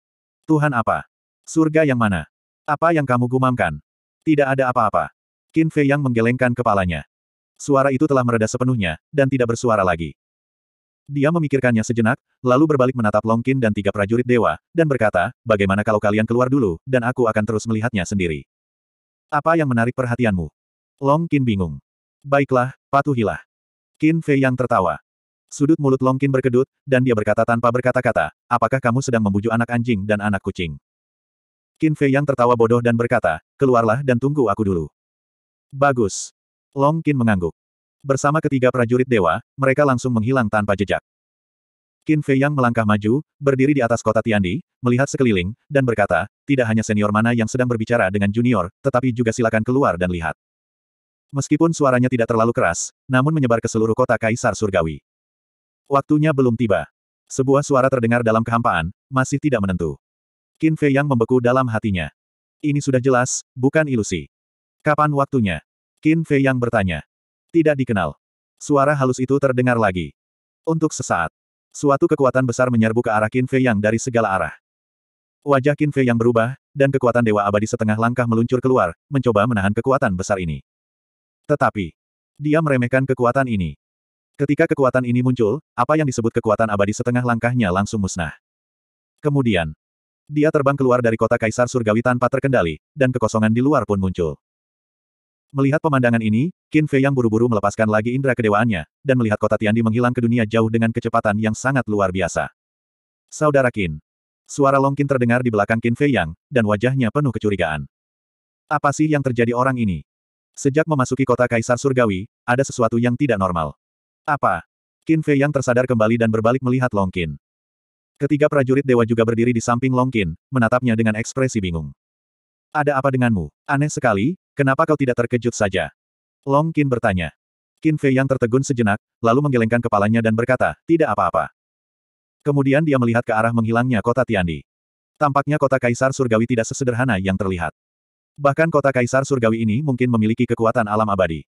S1: Tuhan apa? Surga yang mana? Apa yang kamu gumamkan? Tidak ada apa-apa. Qin Fei yang menggelengkan kepalanya. Suara itu telah mereda sepenuhnya, dan tidak bersuara lagi. Dia memikirkannya sejenak, lalu berbalik menatap Long Longkin dan tiga prajurit dewa, dan berkata, bagaimana kalau kalian keluar dulu, dan aku akan terus melihatnya sendiri. Apa yang menarik perhatianmu? Long Longkin bingung. Baiklah, patuhilah. Qin Fei yang tertawa. Sudut mulut Long Longkin berkedut, dan dia berkata tanpa berkata-kata, apakah kamu sedang membujuk anak anjing dan anak kucing? Qin Fei yang tertawa bodoh dan berkata, keluarlah dan tunggu aku dulu. Bagus. Long Qin mengangguk. Bersama ketiga prajurit dewa, mereka langsung menghilang tanpa jejak. Qin Fei Yang melangkah maju, berdiri di atas kota Tiandi, melihat sekeliling, dan berkata, tidak hanya senior mana yang sedang berbicara dengan junior, tetapi juga silakan keluar dan lihat. Meskipun suaranya tidak terlalu keras, namun menyebar ke seluruh kota Kaisar Surgawi. Waktunya belum tiba. Sebuah suara terdengar dalam kehampaan, masih tidak menentu. Qin Fei Yang membeku dalam hatinya. Ini sudah jelas, bukan ilusi. Kapan waktunya? Qin Fei yang bertanya. Tidak dikenal. Suara halus itu terdengar lagi. Untuk sesaat, suatu kekuatan besar menyerbu ke arah Qin Fei yang dari segala arah. Wajah Qin Fei yang berubah, dan kekuatan Dewa Abadi setengah langkah meluncur keluar, mencoba menahan kekuatan besar ini. Tetapi, dia meremehkan kekuatan ini. Ketika kekuatan ini muncul, apa yang disebut kekuatan abadi setengah langkahnya langsung musnah. Kemudian, dia terbang keluar dari kota Kaisar Surgawi tanpa terkendali, dan kekosongan di luar pun muncul. Melihat pemandangan ini, Qin Fei yang buru-buru melepaskan lagi indera kedewaannya, dan melihat kota Tiandi menghilang ke dunia jauh dengan kecepatan yang sangat luar biasa. Saudara Qin. Suara Long Qin terdengar di belakang Qin Fei Yang, dan wajahnya penuh kecurigaan. Apa sih yang terjadi orang ini? Sejak memasuki kota Kaisar Surgawi, ada sesuatu yang tidak normal. Apa? Qin Fei Yang tersadar kembali dan berbalik melihat Long Qin. Ketiga prajurit dewa juga berdiri di samping Long Qin, menatapnya dengan ekspresi bingung. Ada apa denganmu? Aneh sekali, Kenapa kau tidak terkejut saja? Long Qin bertanya. Qin Fei yang tertegun sejenak, lalu menggelengkan kepalanya dan berkata, tidak apa-apa. Kemudian dia melihat ke arah menghilangnya kota Tiandi. Tampaknya kota Kaisar Surgawi tidak sesederhana yang terlihat. Bahkan kota Kaisar Surgawi ini mungkin memiliki kekuatan alam abadi.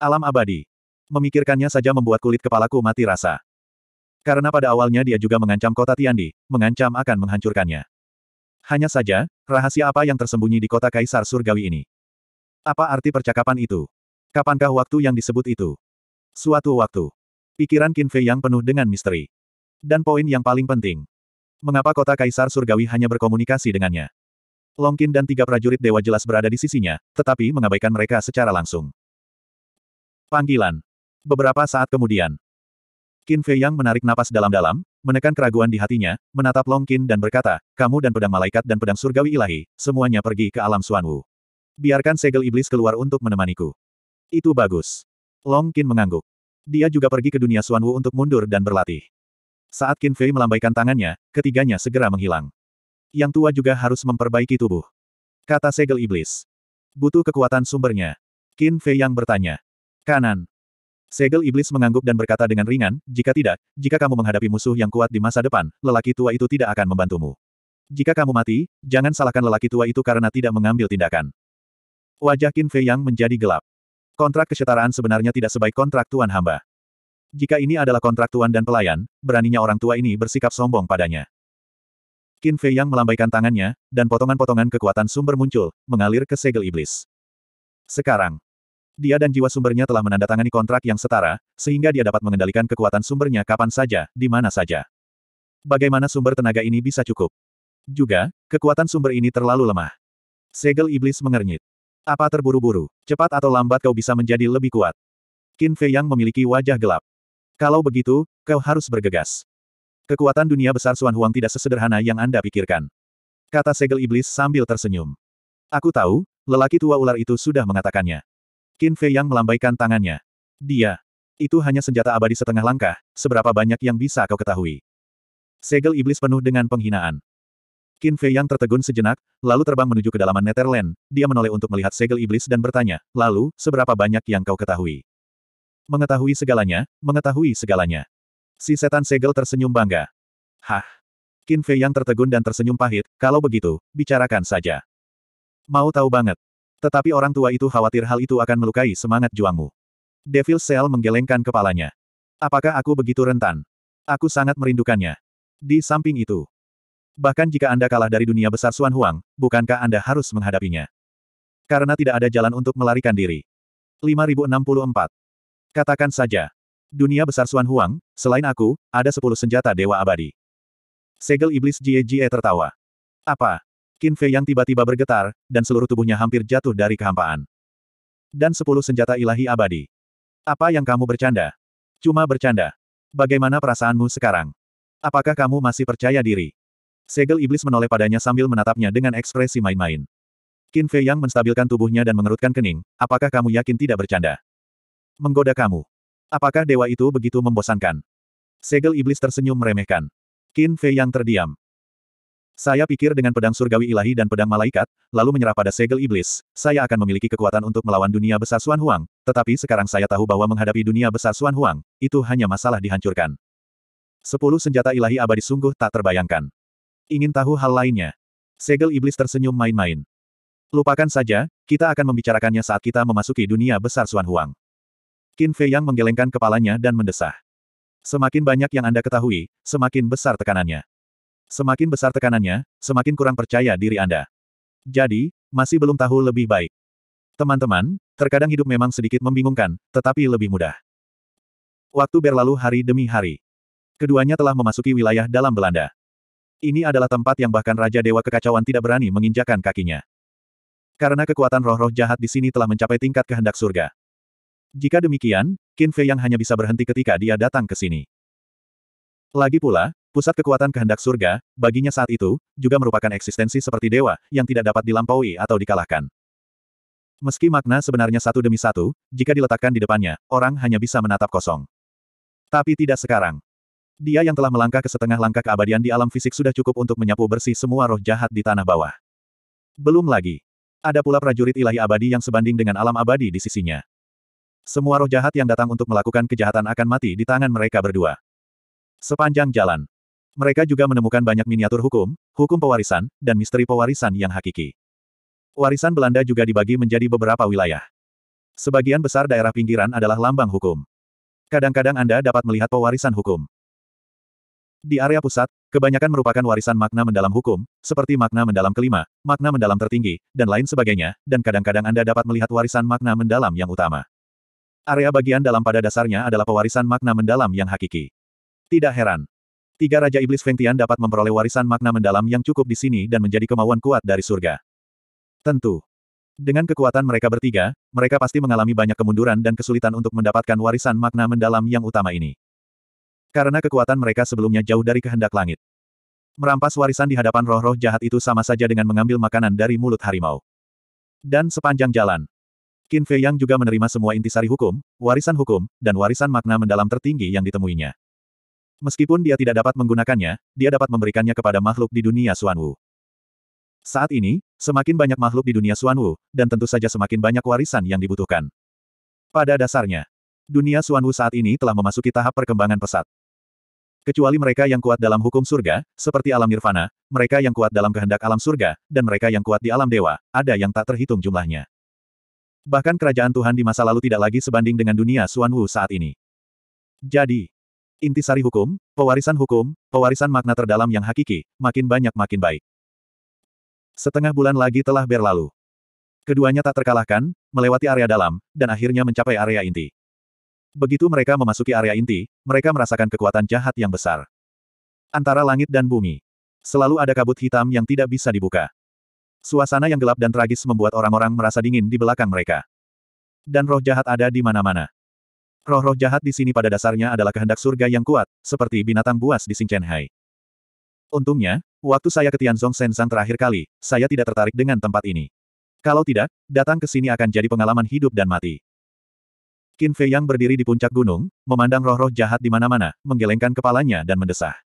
S1: Alam abadi. Memikirkannya saja membuat kulit kepalaku mati rasa. Karena pada awalnya dia juga mengancam kota Tiandi, mengancam akan menghancurkannya. Hanya saja, rahasia apa yang tersembunyi di kota Kaisar Surgawi ini? Apa arti percakapan itu? Kapankah waktu yang disebut itu? Suatu waktu. Pikiran Qin Fei yang penuh dengan misteri. Dan poin yang paling penting. Mengapa kota Kaisar Surgawi hanya berkomunikasi dengannya? Long Qin dan tiga prajurit dewa jelas berada di sisinya, tetapi mengabaikan mereka secara langsung. Panggilan. Beberapa saat kemudian. Qin Fei yang menarik napas dalam-dalam, menekan keraguan di hatinya, menatap Long Qin dan berkata, kamu dan pedang malaikat dan pedang surgawi ilahi, semuanya pergi ke alam Suanwu. Biarkan segel iblis keluar untuk menemaniku. Itu bagus. Long Qin mengangguk. Dia juga pergi ke dunia Suan Wu untuk mundur dan berlatih. Saat Qin Fei melambaikan tangannya, ketiganya segera menghilang. Yang tua juga harus memperbaiki tubuh. Kata segel iblis. Butuh kekuatan sumbernya. Qin Fei yang bertanya. Kanan. Segel iblis mengangguk dan berkata dengan ringan, jika tidak, jika kamu menghadapi musuh yang kuat di masa depan, lelaki tua itu tidak akan membantumu. Jika kamu mati, jangan salahkan lelaki tua itu karena tidak mengambil tindakan. Wajah Qin Fei yang menjadi gelap. Kontrak kesetaraan sebenarnya tidak sebaik kontrak tuan hamba. Jika ini adalah kontrak tuan dan pelayan, beraninya orang tua ini bersikap sombong padanya. Qin Fei yang melambaikan tangannya, dan potongan-potongan kekuatan sumber muncul, mengalir ke segel iblis. Sekarang, dia dan jiwa sumbernya telah menandatangani kontrak yang setara, sehingga dia dapat mengendalikan kekuatan sumbernya kapan saja, di mana saja. Bagaimana sumber tenaga ini bisa cukup? Juga, kekuatan sumber ini terlalu lemah. Segel iblis mengernyit. Apa terburu-buru? Cepat atau lambat kau bisa menjadi lebih kuat. Qin Fei yang memiliki wajah gelap. Kalau begitu, kau harus bergegas. Kekuatan dunia besar Suan Huang tidak sesederhana yang Anda pikirkan. Kata segel iblis sambil tersenyum. Aku tahu, lelaki tua ular itu sudah mengatakannya. Qin Fei yang melambaikan tangannya. Dia. Itu hanya senjata abadi setengah langkah, seberapa banyak yang bisa kau ketahui. Segel iblis penuh dengan penghinaan. Qin Fei yang tertegun sejenak, lalu terbang menuju kedalaman Netherland. Dia menoleh untuk melihat segel iblis dan bertanya, lalu, seberapa banyak yang kau ketahui? Mengetahui segalanya, mengetahui segalanya. Si setan segel tersenyum bangga. Hah. Qin Fei yang tertegun dan tersenyum pahit, kalau begitu, bicarakan saja. Mau tahu banget. Tetapi orang tua itu khawatir hal itu akan melukai semangat juangmu. Devil Cell menggelengkan kepalanya. Apakah aku begitu rentan? Aku sangat merindukannya. Di samping itu, Bahkan jika Anda kalah dari dunia besar Xuan Huang, bukankah Anda harus menghadapinya? Karena tidak ada jalan untuk melarikan diri. 5064. Katakan saja. Dunia besar Xuan Huang, selain aku, ada sepuluh senjata dewa abadi. Segel iblis Jie Jie tertawa. Apa? Qin Fei yang tiba-tiba bergetar, dan seluruh tubuhnya hampir jatuh dari kehampaan. Dan sepuluh senjata ilahi abadi. Apa yang kamu bercanda? Cuma bercanda. Bagaimana perasaanmu sekarang? Apakah kamu masih percaya diri? Segel iblis menoleh padanya sambil menatapnya dengan ekspresi main-main. Qin Fei Yang menstabilkan tubuhnya dan mengerutkan kening, apakah kamu yakin tidak bercanda? Menggoda kamu. Apakah dewa itu begitu membosankan? Segel iblis tersenyum meremehkan. Qin Fei Yang terdiam. Saya pikir dengan pedang surgawi ilahi dan pedang malaikat, lalu menyerah pada segel iblis, saya akan memiliki kekuatan untuk melawan dunia besar Suan Huang, tetapi sekarang saya tahu bahwa menghadapi dunia besar Suan Huang, itu hanya masalah dihancurkan. Sepuluh senjata ilahi abadi sungguh tak terbayangkan. Ingin tahu hal lainnya? Segel iblis tersenyum main-main. Lupakan saja, kita akan membicarakannya saat kita memasuki dunia besar Suan Huang. Qin Fei Yang menggelengkan kepalanya dan mendesah. Semakin banyak yang Anda ketahui, semakin besar tekanannya. Semakin besar tekanannya, semakin kurang percaya diri Anda. Jadi, masih belum tahu lebih baik. Teman-teman, terkadang hidup memang sedikit membingungkan, tetapi lebih mudah. Waktu berlalu hari demi hari. Keduanya telah memasuki wilayah dalam Belanda. Ini adalah tempat yang bahkan Raja Dewa Kekacauan tidak berani menginjakan kakinya. Karena kekuatan roh-roh jahat di sini telah mencapai tingkat kehendak surga. Jika demikian, Qin Fei yang hanya bisa berhenti ketika dia datang ke sini. Lagi pula, pusat kekuatan kehendak surga, baginya saat itu, juga merupakan eksistensi seperti dewa, yang tidak dapat dilampaui atau dikalahkan. Meski makna sebenarnya satu demi satu, jika diletakkan di depannya, orang hanya bisa menatap kosong. Tapi tidak sekarang. Dia yang telah melangkah ke setengah langkah keabadian di alam fisik sudah cukup untuk menyapu bersih semua roh jahat di tanah bawah. Belum lagi. Ada pula prajurit ilahi abadi yang sebanding dengan alam abadi di sisinya. Semua roh jahat yang datang untuk melakukan kejahatan akan mati di tangan mereka berdua. Sepanjang jalan, mereka juga menemukan banyak miniatur hukum, hukum pewarisan, dan misteri pewarisan yang hakiki. Warisan Belanda juga dibagi menjadi beberapa wilayah. Sebagian besar daerah pinggiran adalah lambang hukum. Kadang-kadang Anda dapat melihat pewarisan hukum. Di area pusat, kebanyakan merupakan warisan makna mendalam hukum, seperti makna mendalam kelima, makna mendalam tertinggi, dan lain sebagainya, dan kadang-kadang Anda dapat melihat warisan makna mendalam yang utama. Area bagian dalam pada dasarnya adalah pewarisan makna mendalam yang hakiki. Tidak heran. Tiga Raja Iblis Fengtian dapat memperoleh warisan makna mendalam yang cukup di sini dan menjadi kemauan kuat dari surga. Tentu. Dengan kekuatan mereka bertiga, mereka pasti mengalami banyak kemunduran dan kesulitan untuk mendapatkan warisan makna mendalam yang utama ini. Karena kekuatan mereka sebelumnya jauh dari kehendak langit. Merampas warisan di hadapan roh-roh jahat itu sama saja dengan mengambil makanan dari mulut harimau. Dan sepanjang jalan, Qin Fei Yang juga menerima semua intisari hukum, warisan hukum, dan warisan makna mendalam tertinggi yang ditemuinya. Meskipun dia tidak dapat menggunakannya, dia dapat memberikannya kepada makhluk di dunia Wu. Saat ini, semakin banyak makhluk di dunia Wu, dan tentu saja semakin banyak warisan yang dibutuhkan. Pada dasarnya, dunia Wu saat ini telah memasuki tahap perkembangan pesat. Kecuali mereka yang kuat dalam hukum surga, seperti alam nirvana, mereka yang kuat dalam kehendak alam surga, dan mereka yang kuat di alam dewa, ada yang tak terhitung jumlahnya. Bahkan kerajaan Tuhan di masa lalu tidak lagi sebanding dengan dunia Suan Wu saat ini. Jadi, intisari hukum, pewarisan hukum, pewarisan makna terdalam yang hakiki, makin banyak makin baik. Setengah bulan lagi telah berlalu. Keduanya tak terkalahkan, melewati area dalam, dan akhirnya mencapai area inti. Begitu mereka memasuki area inti, mereka merasakan kekuatan jahat yang besar. Antara langit dan bumi. Selalu ada kabut hitam yang tidak bisa dibuka. Suasana yang gelap dan tragis membuat orang-orang merasa dingin di belakang mereka. Dan roh jahat ada di mana-mana. Roh-roh jahat di sini pada dasarnya adalah kehendak surga yang kuat, seperti binatang buas di Hai. Untungnya, waktu saya ke Tianzong Shenzhen terakhir kali, saya tidak tertarik dengan tempat ini. Kalau tidak, datang ke sini akan jadi pengalaman hidup dan mati. Qin Fei yang berdiri di puncak gunung, memandang roh-roh jahat di mana-mana, menggelengkan kepalanya dan mendesah.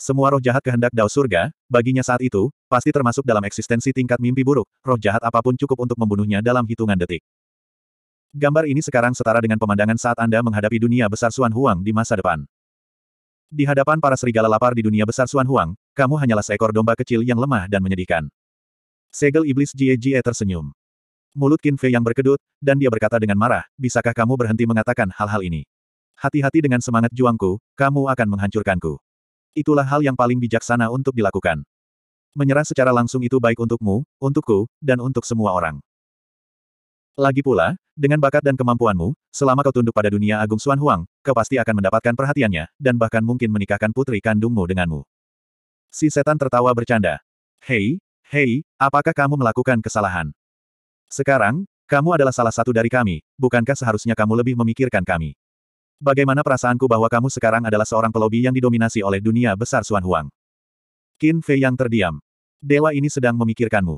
S1: Semua roh jahat kehendak dao surga, baginya saat itu, pasti termasuk dalam eksistensi tingkat mimpi buruk, roh jahat apapun cukup untuk membunuhnya dalam hitungan detik. Gambar ini sekarang setara dengan pemandangan saat Anda menghadapi dunia besar Suan Huang di masa depan. Di hadapan para serigala lapar di dunia besar Suan Huang, kamu hanyalah seekor domba kecil yang lemah dan menyedihkan. Segel iblis Jie Jie tersenyum. Mulut Qin Fei yang berkedut, dan dia berkata dengan marah, bisakah kamu berhenti mengatakan hal-hal ini? Hati-hati dengan semangat juangku, kamu akan menghancurkanku. Itulah hal yang paling bijaksana untuk dilakukan. Menyerah secara langsung itu baik untukmu, untukku, dan untuk semua orang. Lagi pula, dengan bakat dan kemampuanmu, selama kau tunduk pada dunia Agung Suan Huang, kau pasti akan mendapatkan perhatiannya, dan bahkan mungkin menikahkan putri kandungmu denganmu. Si setan tertawa bercanda. Hei, hei, apakah kamu melakukan kesalahan? Sekarang, kamu adalah salah satu dari kami, bukankah seharusnya kamu lebih memikirkan kami? Bagaimana perasaanku bahwa kamu sekarang adalah seorang pelobi yang didominasi oleh dunia besar Suan Huang? Qin Fei yang terdiam. Dewa ini sedang memikirkanmu.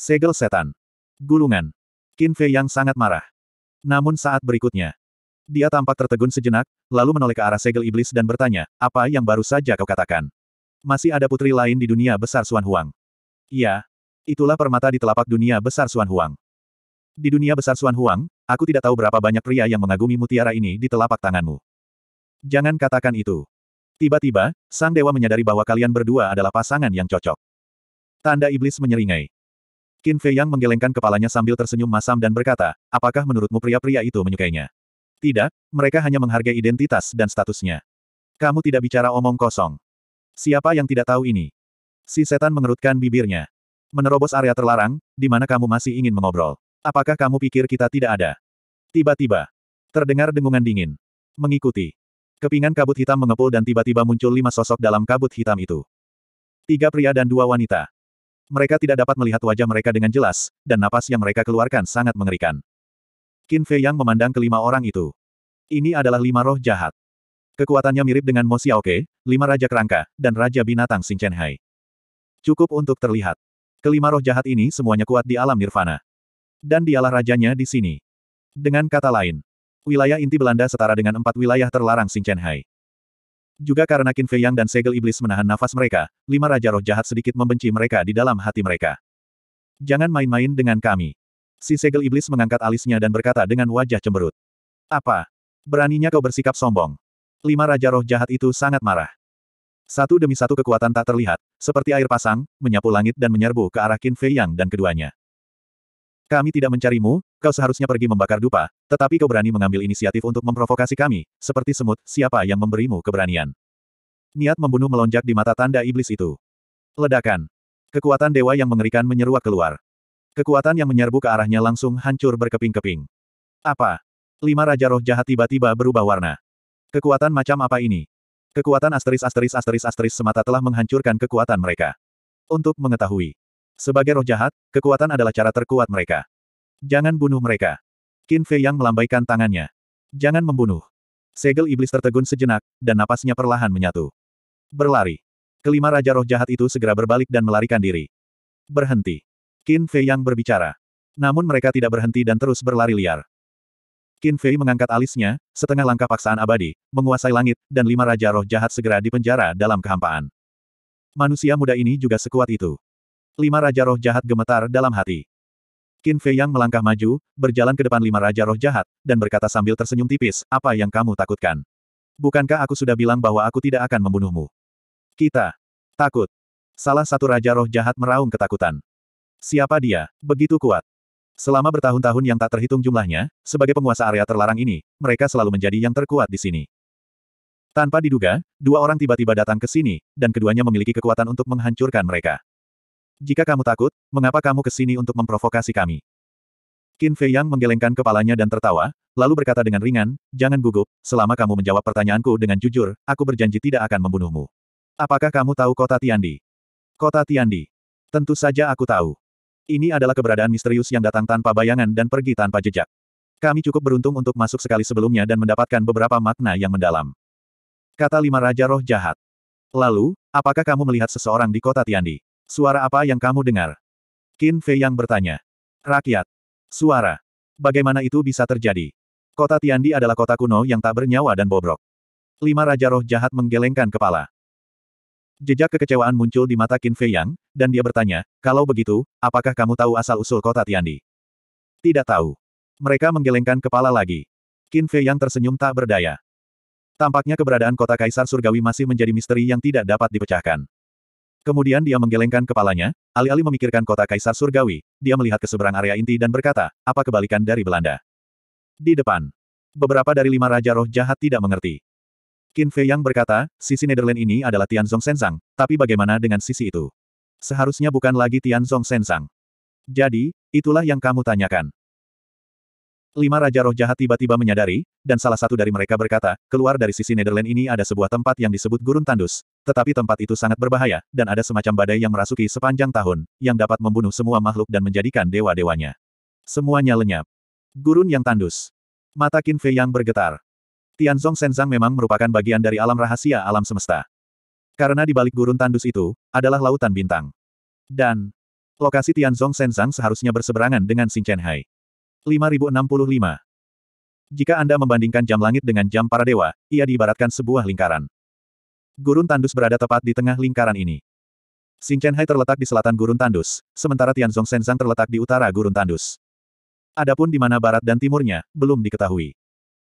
S1: Segel setan. Gulungan. Qin Fei yang sangat marah. Namun saat berikutnya, dia tampak tertegun sejenak, lalu menoleh ke arah segel iblis dan bertanya, apa yang baru saja kau katakan? Masih ada putri lain di dunia besar Suan Huang. Iya. Itulah permata di telapak dunia besar Suan Huang. Di dunia besar Xuan Huang, aku tidak tahu berapa banyak pria yang mengagumi mutiara ini di telapak tanganmu. Jangan katakan itu. Tiba-tiba, Sang Dewa menyadari bahwa kalian berdua adalah pasangan yang cocok. Tanda iblis menyeringai. Qin Fei Yang menggelengkan kepalanya sambil tersenyum masam dan berkata, apakah menurutmu pria-pria itu menyukainya? Tidak, mereka hanya menghargai identitas dan statusnya. Kamu tidak bicara omong kosong. Siapa yang tidak tahu ini? Si setan mengerutkan bibirnya. Menerobos area terlarang, di mana kamu masih ingin mengobrol. Apakah kamu pikir kita tidak ada? Tiba-tiba. Terdengar dengungan dingin. Mengikuti. Kepingan kabut hitam mengepul dan tiba-tiba muncul lima sosok dalam kabut hitam itu. Tiga pria dan dua wanita. Mereka tidak dapat melihat wajah mereka dengan jelas, dan napas yang mereka keluarkan sangat mengerikan. Qin Fei Yang memandang kelima orang itu. Ini adalah lima roh jahat. Kekuatannya mirip dengan Mo Xiaoke, lima raja kerangka, dan raja binatang Xin Chen Hai. Cukup untuk terlihat. Kelima roh jahat ini semuanya kuat di alam nirvana dan dialah rajanya di sini. Dengan kata lain, wilayah inti Belanda setara dengan empat wilayah terlarang Hai. Juga karena Qin Fei Yang dan segel iblis menahan nafas mereka, lima raja roh jahat sedikit membenci mereka di dalam hati mereka. Jangan main-main dengan kami. Si segel iblis mengangkat alisnya dan berkata dengan wajah cemberut. Apa? Beraninya kau bersikap sombong. Lima raja roh jahat itu sangat marah. Satu demi satu kekuatan tak terlihat, seperti air pasang, menyapu langit dan menyerbu ke arah Qin Fei Yang dan keduanya. Kami tidak mencarimu, kau seharusnya pergi membakar dupa, tetapi kau berani mengambil inisiatif untuk memprovokasi kami, seperti semut, siapa yang memberimu keberanian. Niat membunuh melonjak di mata tanda iblis itu. Ledakan. Kekuatan dewa yang mengerikan menyeruak keluar. Kekuatan yang menyerbu ke arahnya langsung hancur berkeping-keping. Apa? Lima Raja Roh Jahat tiba-tiba berubah warna. Kekuatan macam apa ini? Kekuatan asteris asteris asteris asteris semata telah menghancurkan kekuatan mereka. Untuk mengetahui sebagai roh jahat, kekuatan adalah cara terkuat mereka. Jangan bunuh mereka. Qin Fei yang melambaikan tangannya. Jangan membunuh. Segel iblis tertegun sejenak, dan napasnya perlahan menyatu. Berlari. Kelima raja roh jahat itu segera berbalik dan melarikan diri. Berhenti. Qin Fei yang berbicara. Namun mereka tidak berhenti dan terus berlari liar. Qin Fei mengangkat alisnya, setengah langkah paksaan abadi, menguasai langit, dan lima raja roh jahat segera dipenjara dalam kehampaan. Manusia muda ini juga sekuat itu. Lima Raja Roh Jahat gemetar dalam hati. Qin Fei Yang melangkah maju, berjalan ke depan lima Raja Roh Jahat, dan berkata sambil tersenyum tipis, apa yang kamu takutkan? Bukankah aku sudah bilang bahwa aku tidak akan membunuhmu? Kita. Takut. Salah satu Raja Roh Jahat meraung ketakutan. Siapa dia? Begitu kuat. Selama bertahun-tahun yang tak terhitung jumlahnya, sebagai penguasa area terlarang ini, mereka selalu menjadi yang terkuat di sini. Tanpa diduga, dua orang tiba-tiba datang ke sini, dan keduanya memiliki kekuatan untuk menghancurkan mereka. Jika kamu takut, mengapa kamu ke sini untuk memprovokasi kami? Qin Fei Yang menggelengkan kepalanya dan tertawa, lalu berkata dengan ringan, jangan gugup, selama kamu menjawab pertanyaanku dengan jujur, aku berjanji tidak akan membunuhmu. Apakah kamu tahu kota Tiandi? Kota Tiandi. Tentu saja aku tahu. Ini adalah keberadaan misterius yang datang tanpa bayangan dan pergi tanpa jejak. Kami cukup beruntung untuk masuk sekali sebelumnya dan mendapatkan beberapa makna yang mendalam. Kata lima raja roh jahat. Lalu, apakah kamu melihat seseorang di kota Tiandi? Suara apa yang kamu dengar? Qin Fei yang bertanya. Rakyat. Suara. Bagaimana itu bisa terjadi? Kota Tiandi adalah kota kuno yang tak bernyawa dan bobrok. Lima Raja Roh Jahat menggelengkan kepala. Jejak kekecewaan muncul di mata Qin Fei Yang, dan dia bertanya, kalau begitu, apakah kamu tahu asal-usul kota Tiandi? Tidak tahu. Mereka menggelengkan kepala lagi. Qin Fei Yang tersenyum tak berdaya. Tampaknya keberadaan kota Kaisar Surgawi masih menjadi misteri yang tidak dapat dipecahkan. Kemudian dia menggelengkan kepalanya, alih-alih memikirkan kota Kaisar Surgawi, dia melihat ke seberang area inti dan berkata, apa kebalikan dari Belanda? Di depan. Beberapa dari lima Raja Roh Jahat tidak mengerti. Qin Fei Yang berkata, sisi Nederland ini adalah Tianzong Sensang, tapi bagaimana dengan sisi itu? Seharusnya bukan lagi Tianzong Sensang. Jadi, itulah yang kamu tanyakan. Lima Raja Roh Jahat tiba-tiba menyadari, dan salah satu dari mereka berkata, keluar dari sisi Netherland ini ada sebuah tempat yang disebut Gurun Tandus. Tetapi tempat itu sangat berbahaya, dan ada semacam badai yang merasuki sepanjang tahun, yang dapat membunuh semua makhluk dan menjadikan dewa-dewanya. Semuanya lenyap. Gurun yang tandus. Mata Qin Fei yang bergetar. Tianzong Senzang memang merupakan bagian dari alam rahasia alam semesta. Karena di balik gurun tandus itu, adalah lautan bintang. Dan, lokasi Tianzong Senzang seharusnya berseberangan dengan Xingchen Hai. 5065. Jika Anda membandingkan jam langit dengan jam para dewa, ia diibaratkan sebuah lingkaran. Gurun Tandus berada tepat di tengah lingkaran ini. Hai terletak di selatan Gurun Tandus, sementara Tianzong Senzang terletak di utara Gurun Tandus. Adapun di mana barat dan timurnya, belum diketahui.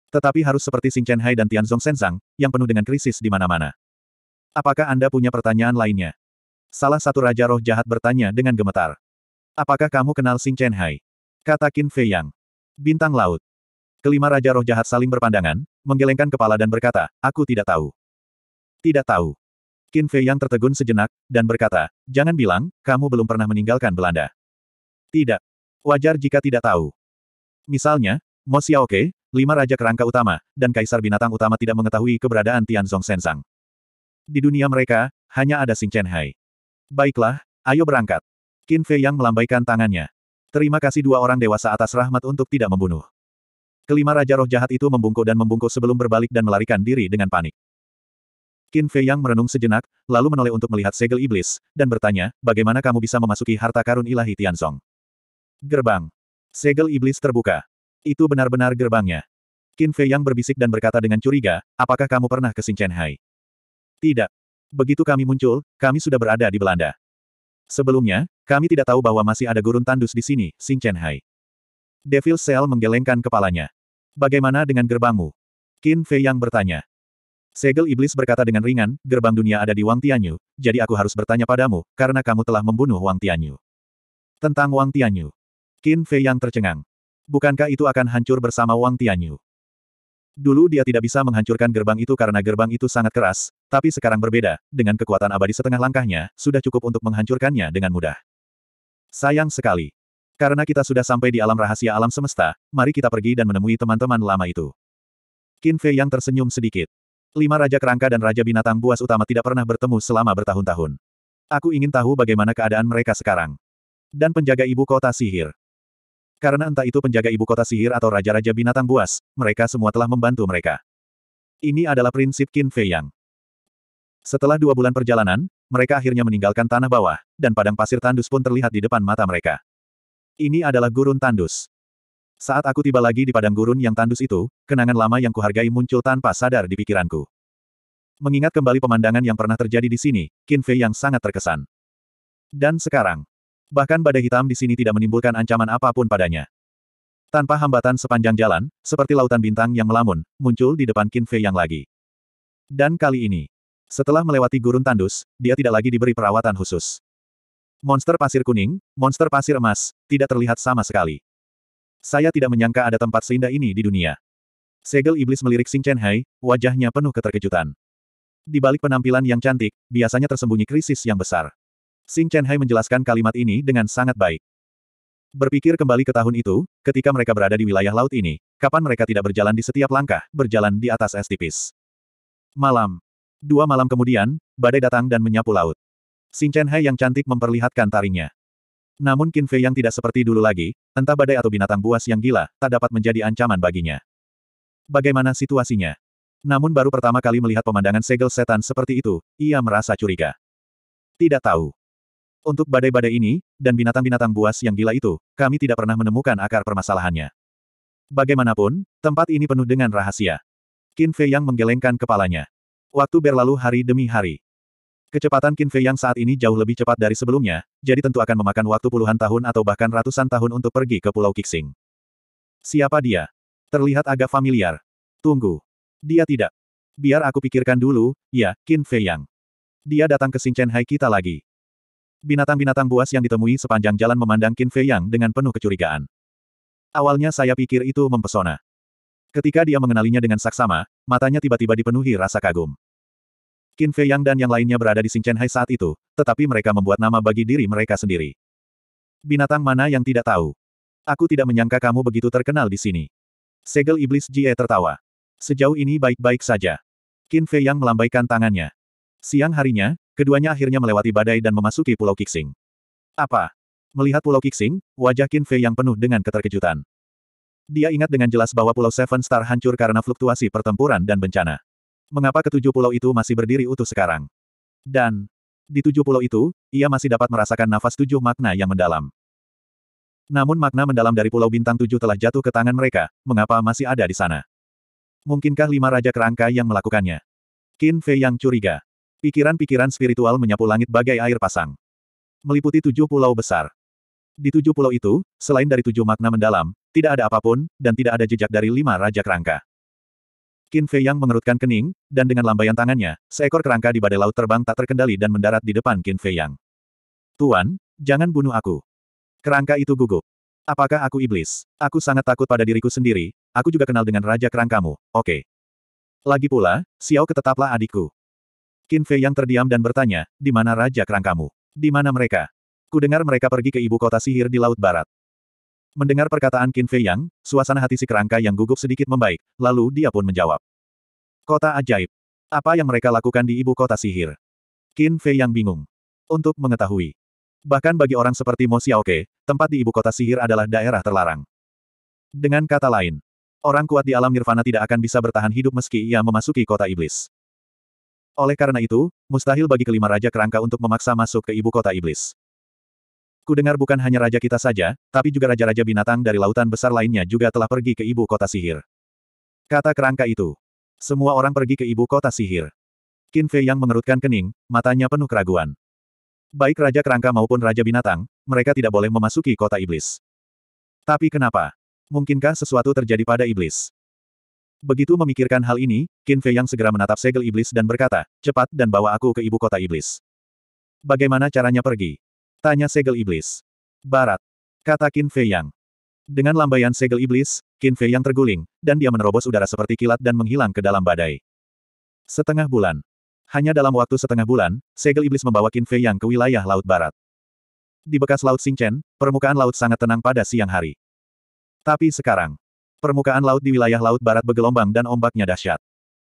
S1: Tetapi harus seperti Hai dan Tianzong Senzang, yang penuh dengan krisis di mana-mana. Apakah Anda punya pertanyaan lainnya? Salah satu Raja Roh Jahat bertanya dengan gemetar. Apakah kamu kenal Hai? Kata Qin Fei Yang. Bintang laut. Kelima raja roh jahat saling berpandangan, menggelengkan kepala dan berkata, aku tidak tahu. Tidak tahu. Qin Fei Yang tertegun sejenak, dan berkata, jangan bilang, kamu belum pernah meninggalkan Belanda. Tidak. Wajar jika tidak tahu. Misalnya, Mo Xiaoke, lima raja kerangka utama, dan kaisar binatang utama tidak mengetahui keberadaan Tianzong Sensang. Di dunia mereka, hanya ada Sing Chen Hai. Baiklah, ayo berangkat. Qin Fei Yang melambaikan tangannya. Terima kasih dua orang dewasa atas rahmat untuk tidak membunuh. Kelima Raja Roh Jahat itu membungkuk dan membungkuk sebelum berbalik dan melarikan diri dengan panik. Qin Fei Yang merenung sejenak, lalu menoleh untuk melihat segel iblis, dan bertanya, bagaimana kamu bisa memasuki harta karun ilahi Tianzong? Gerbang. Segel iblis terbuka. Itu benar-benar gerbangnya. Qin Fei Yang berbisik dan berkata dengan curiga, apakah kamu pernah ke Chen Hai? Tidak. Begitu kami muncul, kami sudah berada di Belanda. Sebelumnya, kami tidak tahu bahwa masih ada gurun tandus di sini, Xing Chen Hai. Devil Cell menggelengkan kepalanya. Bagaimana dengan gerbangmu? Qin Fei yang bertanya. Segel Iblis berkata dengan ringan, gerbang dunia ada di Wang Tianyu, jadi aku harus bertanya padamu, karena kamu telah membunuh Wang Tianyu. Tentang Wang Tianyu. Qin Fei yang tercengang. Bukankah itu akan hancur bersama Wang Tianyu? Dulu dia tidak bisa menghancurkan gerbang itu karena gerbang itu sangat keras, tapi sekarang berbeda, dengan kekuatan abadi setengah langkahnya, sudah cukup untuk menghancurkannya dengan mudah. Sayang sekali. Karena kita sudah sampai di alam rahasia alam semesta, mari kita pergi dan menemui teman-teman lama itu. Qin Fei yang tersenyum sedikit. Lima Raja Kerangka dan Raja Binatang Buas Utama tidak pernah bertemu selama bertahun-tahun. Aku ingin tahu bagaimana keadaan mereka sekarang. Dan penjaga ibu kota sihir. Karena entah itu penjaga ibu kota sihir atau raja-raja binatang buas, mereka semua telah membantu mereka. Ini adalah prinsip Qin Fei Yang. Setelah dua bulan perjalanan, mereka akhirnya meninggalkan tanah bawah, dan padang pasir tandus pun terlihat di depan mata mereka. Ini adalah gurun tandus. Saat aku tiba lagi di padang gurun yang tandus itu, kenangan lama yang kuhargai muncul tanpa sadar di pikiranku. Mengingat kembali pemandangan yang pernah terjadi di sini, Qin Fei yang sangat terkesan. Dan sekarang, Bahkan badai hitam di sini tidak menimbulkan ancaman apapun padanya. Tanpa hambatan sepanjang jalan, seperti lautan bintang yang melamun, muncul di depan Qin Fei yang lagi. Dan kali ini, setelah melewati gurun tandus, dia tidak lagi diberi perawatan khusus. Monster pasir kuning, monster pasir emas, tidak terlihat sama sekali. Saya tidak menyangka ada tempat seindah ini di dunia. Segel iblis melirik Xing Chen Hai, wajahnya penuh keterkejutan. Di balik penampilan yang cantik, biasanya tersembunyi krisis yang besar. Xing Chen Hai menjelaskan kalimat ini dengan sangat baik. Berpikir kembali ke tahun itu, ketika mereka berada di wilayah laut ini, kapan mereka tidak berjalan di setiap langkah, berjalan di atas es tipis. Malam. Dua malam kemudian, badai datang dan menyapu laut. Xing Chen Hai yang cantik memperlihatkan taringnya. Namun Qin Fei yang tidak seperti dulu lagi, entah badai atau binatang buas yang gila, tak dapat menjadi ancaman baginya. Bagaimana situasinya? Namun baru pertama kali melihat pemandangan segel setan seperti itu, ia merasa curiga. Tidak tahu. Untuk badai-badai ini, dan binatang-binatang buas yang gila itu, kami tidak pernah menemukan akar permasalahannya. Bagaimanapun, tempat ini penuh dengan rahasia. Qin Fei Yang menggelengkan kepalanya. Waktu berlalu hari demi hari. Kecepatan Qin Fei Yang saat ini jauh lebih cepat dari sebelumnya, jadi tentu akan memakan waktu puluhan tahun atau bahkan ratusan tahun untuk pergi ke Pulau Kixing. Siapa dia? Terlihat agak familiar. Tunggu. Dia tidak. Biar aku pikirkan dulu, ya, Qin Fei Yang. Dia datang ke Xingchen Hai kita lagi. Binatang-binatang buas yang ditemui sepanjang jalan memandang Qin Fei Yang dengan penuh kecurigaan. Awalnya saya pikir itu mempesona. Ketika dia mengenalinya dengan saksama, matanya tiba-tiba dipenuhi rasa kagum. Qin Fei Yang dan yang lainnya berada di Xinchen Hai saat itu, tetapi mereka membuat nama bagi diri mereka sendiri. Binatang mana yang tidak tahu? Aku tidak menyangka kamu begitu terkenal di sini. Segel Iblis Jie tertawa. Sejauh ini baik-baik saja. Qin Fei Yang melambaikan tangannya. Siang harinya, Keduanya akhirnya melewati badai dan memasuki Pulau Kixing. Apa? Melihat Pulau Kixing, wajah Qin Fei yang penuh dengan keterkejutan. Dia ingat dengan jelas bahwa Pulau Seven Star hancur karena fluktuasi pertempuran dan bencana. Mengapa ketujuh pulau itu masih berdiri utuh sekarang? Dan, di tujuh pulau itu, ia masih dapat merasakan nafas tujuh makna yang mendalam. Namun makna mendalam dari Pulau Bintang Tujuh telah jatuh ke tangan mereka, mengapa masih ada di sana? Mungkinkah lima raja kerangka yang melakukannya? Qin Fei yang curiga. Pikiran-pikiran spiritual menyapu langit bagai air pasang. Meliputi tujuh pulau besar. Di tujuh pulau itu, selain dari tujuh makna mendalam, tidak ada apapun, dan tidak ada jejak dari lima raja kerangka. Qin Fei Yang mengerutkan kening, dan dengan lambaian tangannya, seekor kerangka di badai laut terbang tak terkendali dan mendarat di depan Qin Fei Yang. Tuan, jangan bunuh aku. Kerangka itu gugup. Apakah aku iblis? Aku sangat takut pada diriku sendiri, aku juga kenal dengan Raja Kerangkamu, oke. Okay. Lagi pula, Xiao ketetaplah adikku. Qin Fei yang terdiam dan bertanya, di mana Raja Kerangkamu? Di mana mereka? Kudengar mereka pergi ke ibu kota sihir di Laut Barat. Mendengar perkataan Qin Fei Yang, suasana hati si kerangka yang gugup sedikit membaik, lalu dia pun menjawab. Kota ajaib. Apa yang mereka lakukan di ibu kota sihir? Qin Fei Yang bingung. Untuk mengetahui. Bahkan bagi orang seperti Mo Xiaoke, tempat di ibu kota sihir adalah daerah terlarang. Dengan kata lain, orang kuat di alam nirvana tidak akan bisa bertahan hidup meski ia memasuki kota iblis. Oleh karena itu, mustahil bagi kelima raja kerangka untuk memaksa masuk ke ibu kota iblis. Kudengar bukan hanya raja kita saja, tapi juga raja-raja binatang dari lautan besar lainnya juga telah pergi ke ibu kota sihir. Kata kerangka itu. Semua orang pergi ke ibu kota sihir. Qin Fei yang mengerutkan kening, matanya penuh keraguan. Baik raja kerangka maupun raja binatang, mereka tidak boleh memasuki kota iblis. Tapi kenapa? Mungkinkah sesuatu terjadi pada iblis? Begitu memikirkan hal ini, Qin Fei yang segera menatap segel iblis dan berkata, cepat dan bawa aku ke ibu kota iblis. Bagaimana caranya pergi? Tanya segel iblis. Barat. Kata Qin Fei yang. Dengan lambaian segel iblis, Qin Fei yang terguling, dan dia menerobos udara seperti kilat dan menghilang ke dalam badai. Setengah bulan. Hanya dalam waktu setengah bulan, segel iblis membawa Qin Fei yang ke wilayah Laut Barat. Di bekas Laut Singchen, permukaan laut sangat tenang pada siang hari. Tapi sekarang, Permukaan laut di wilayah laut barat bergelombang dan ombaknya dahsyat.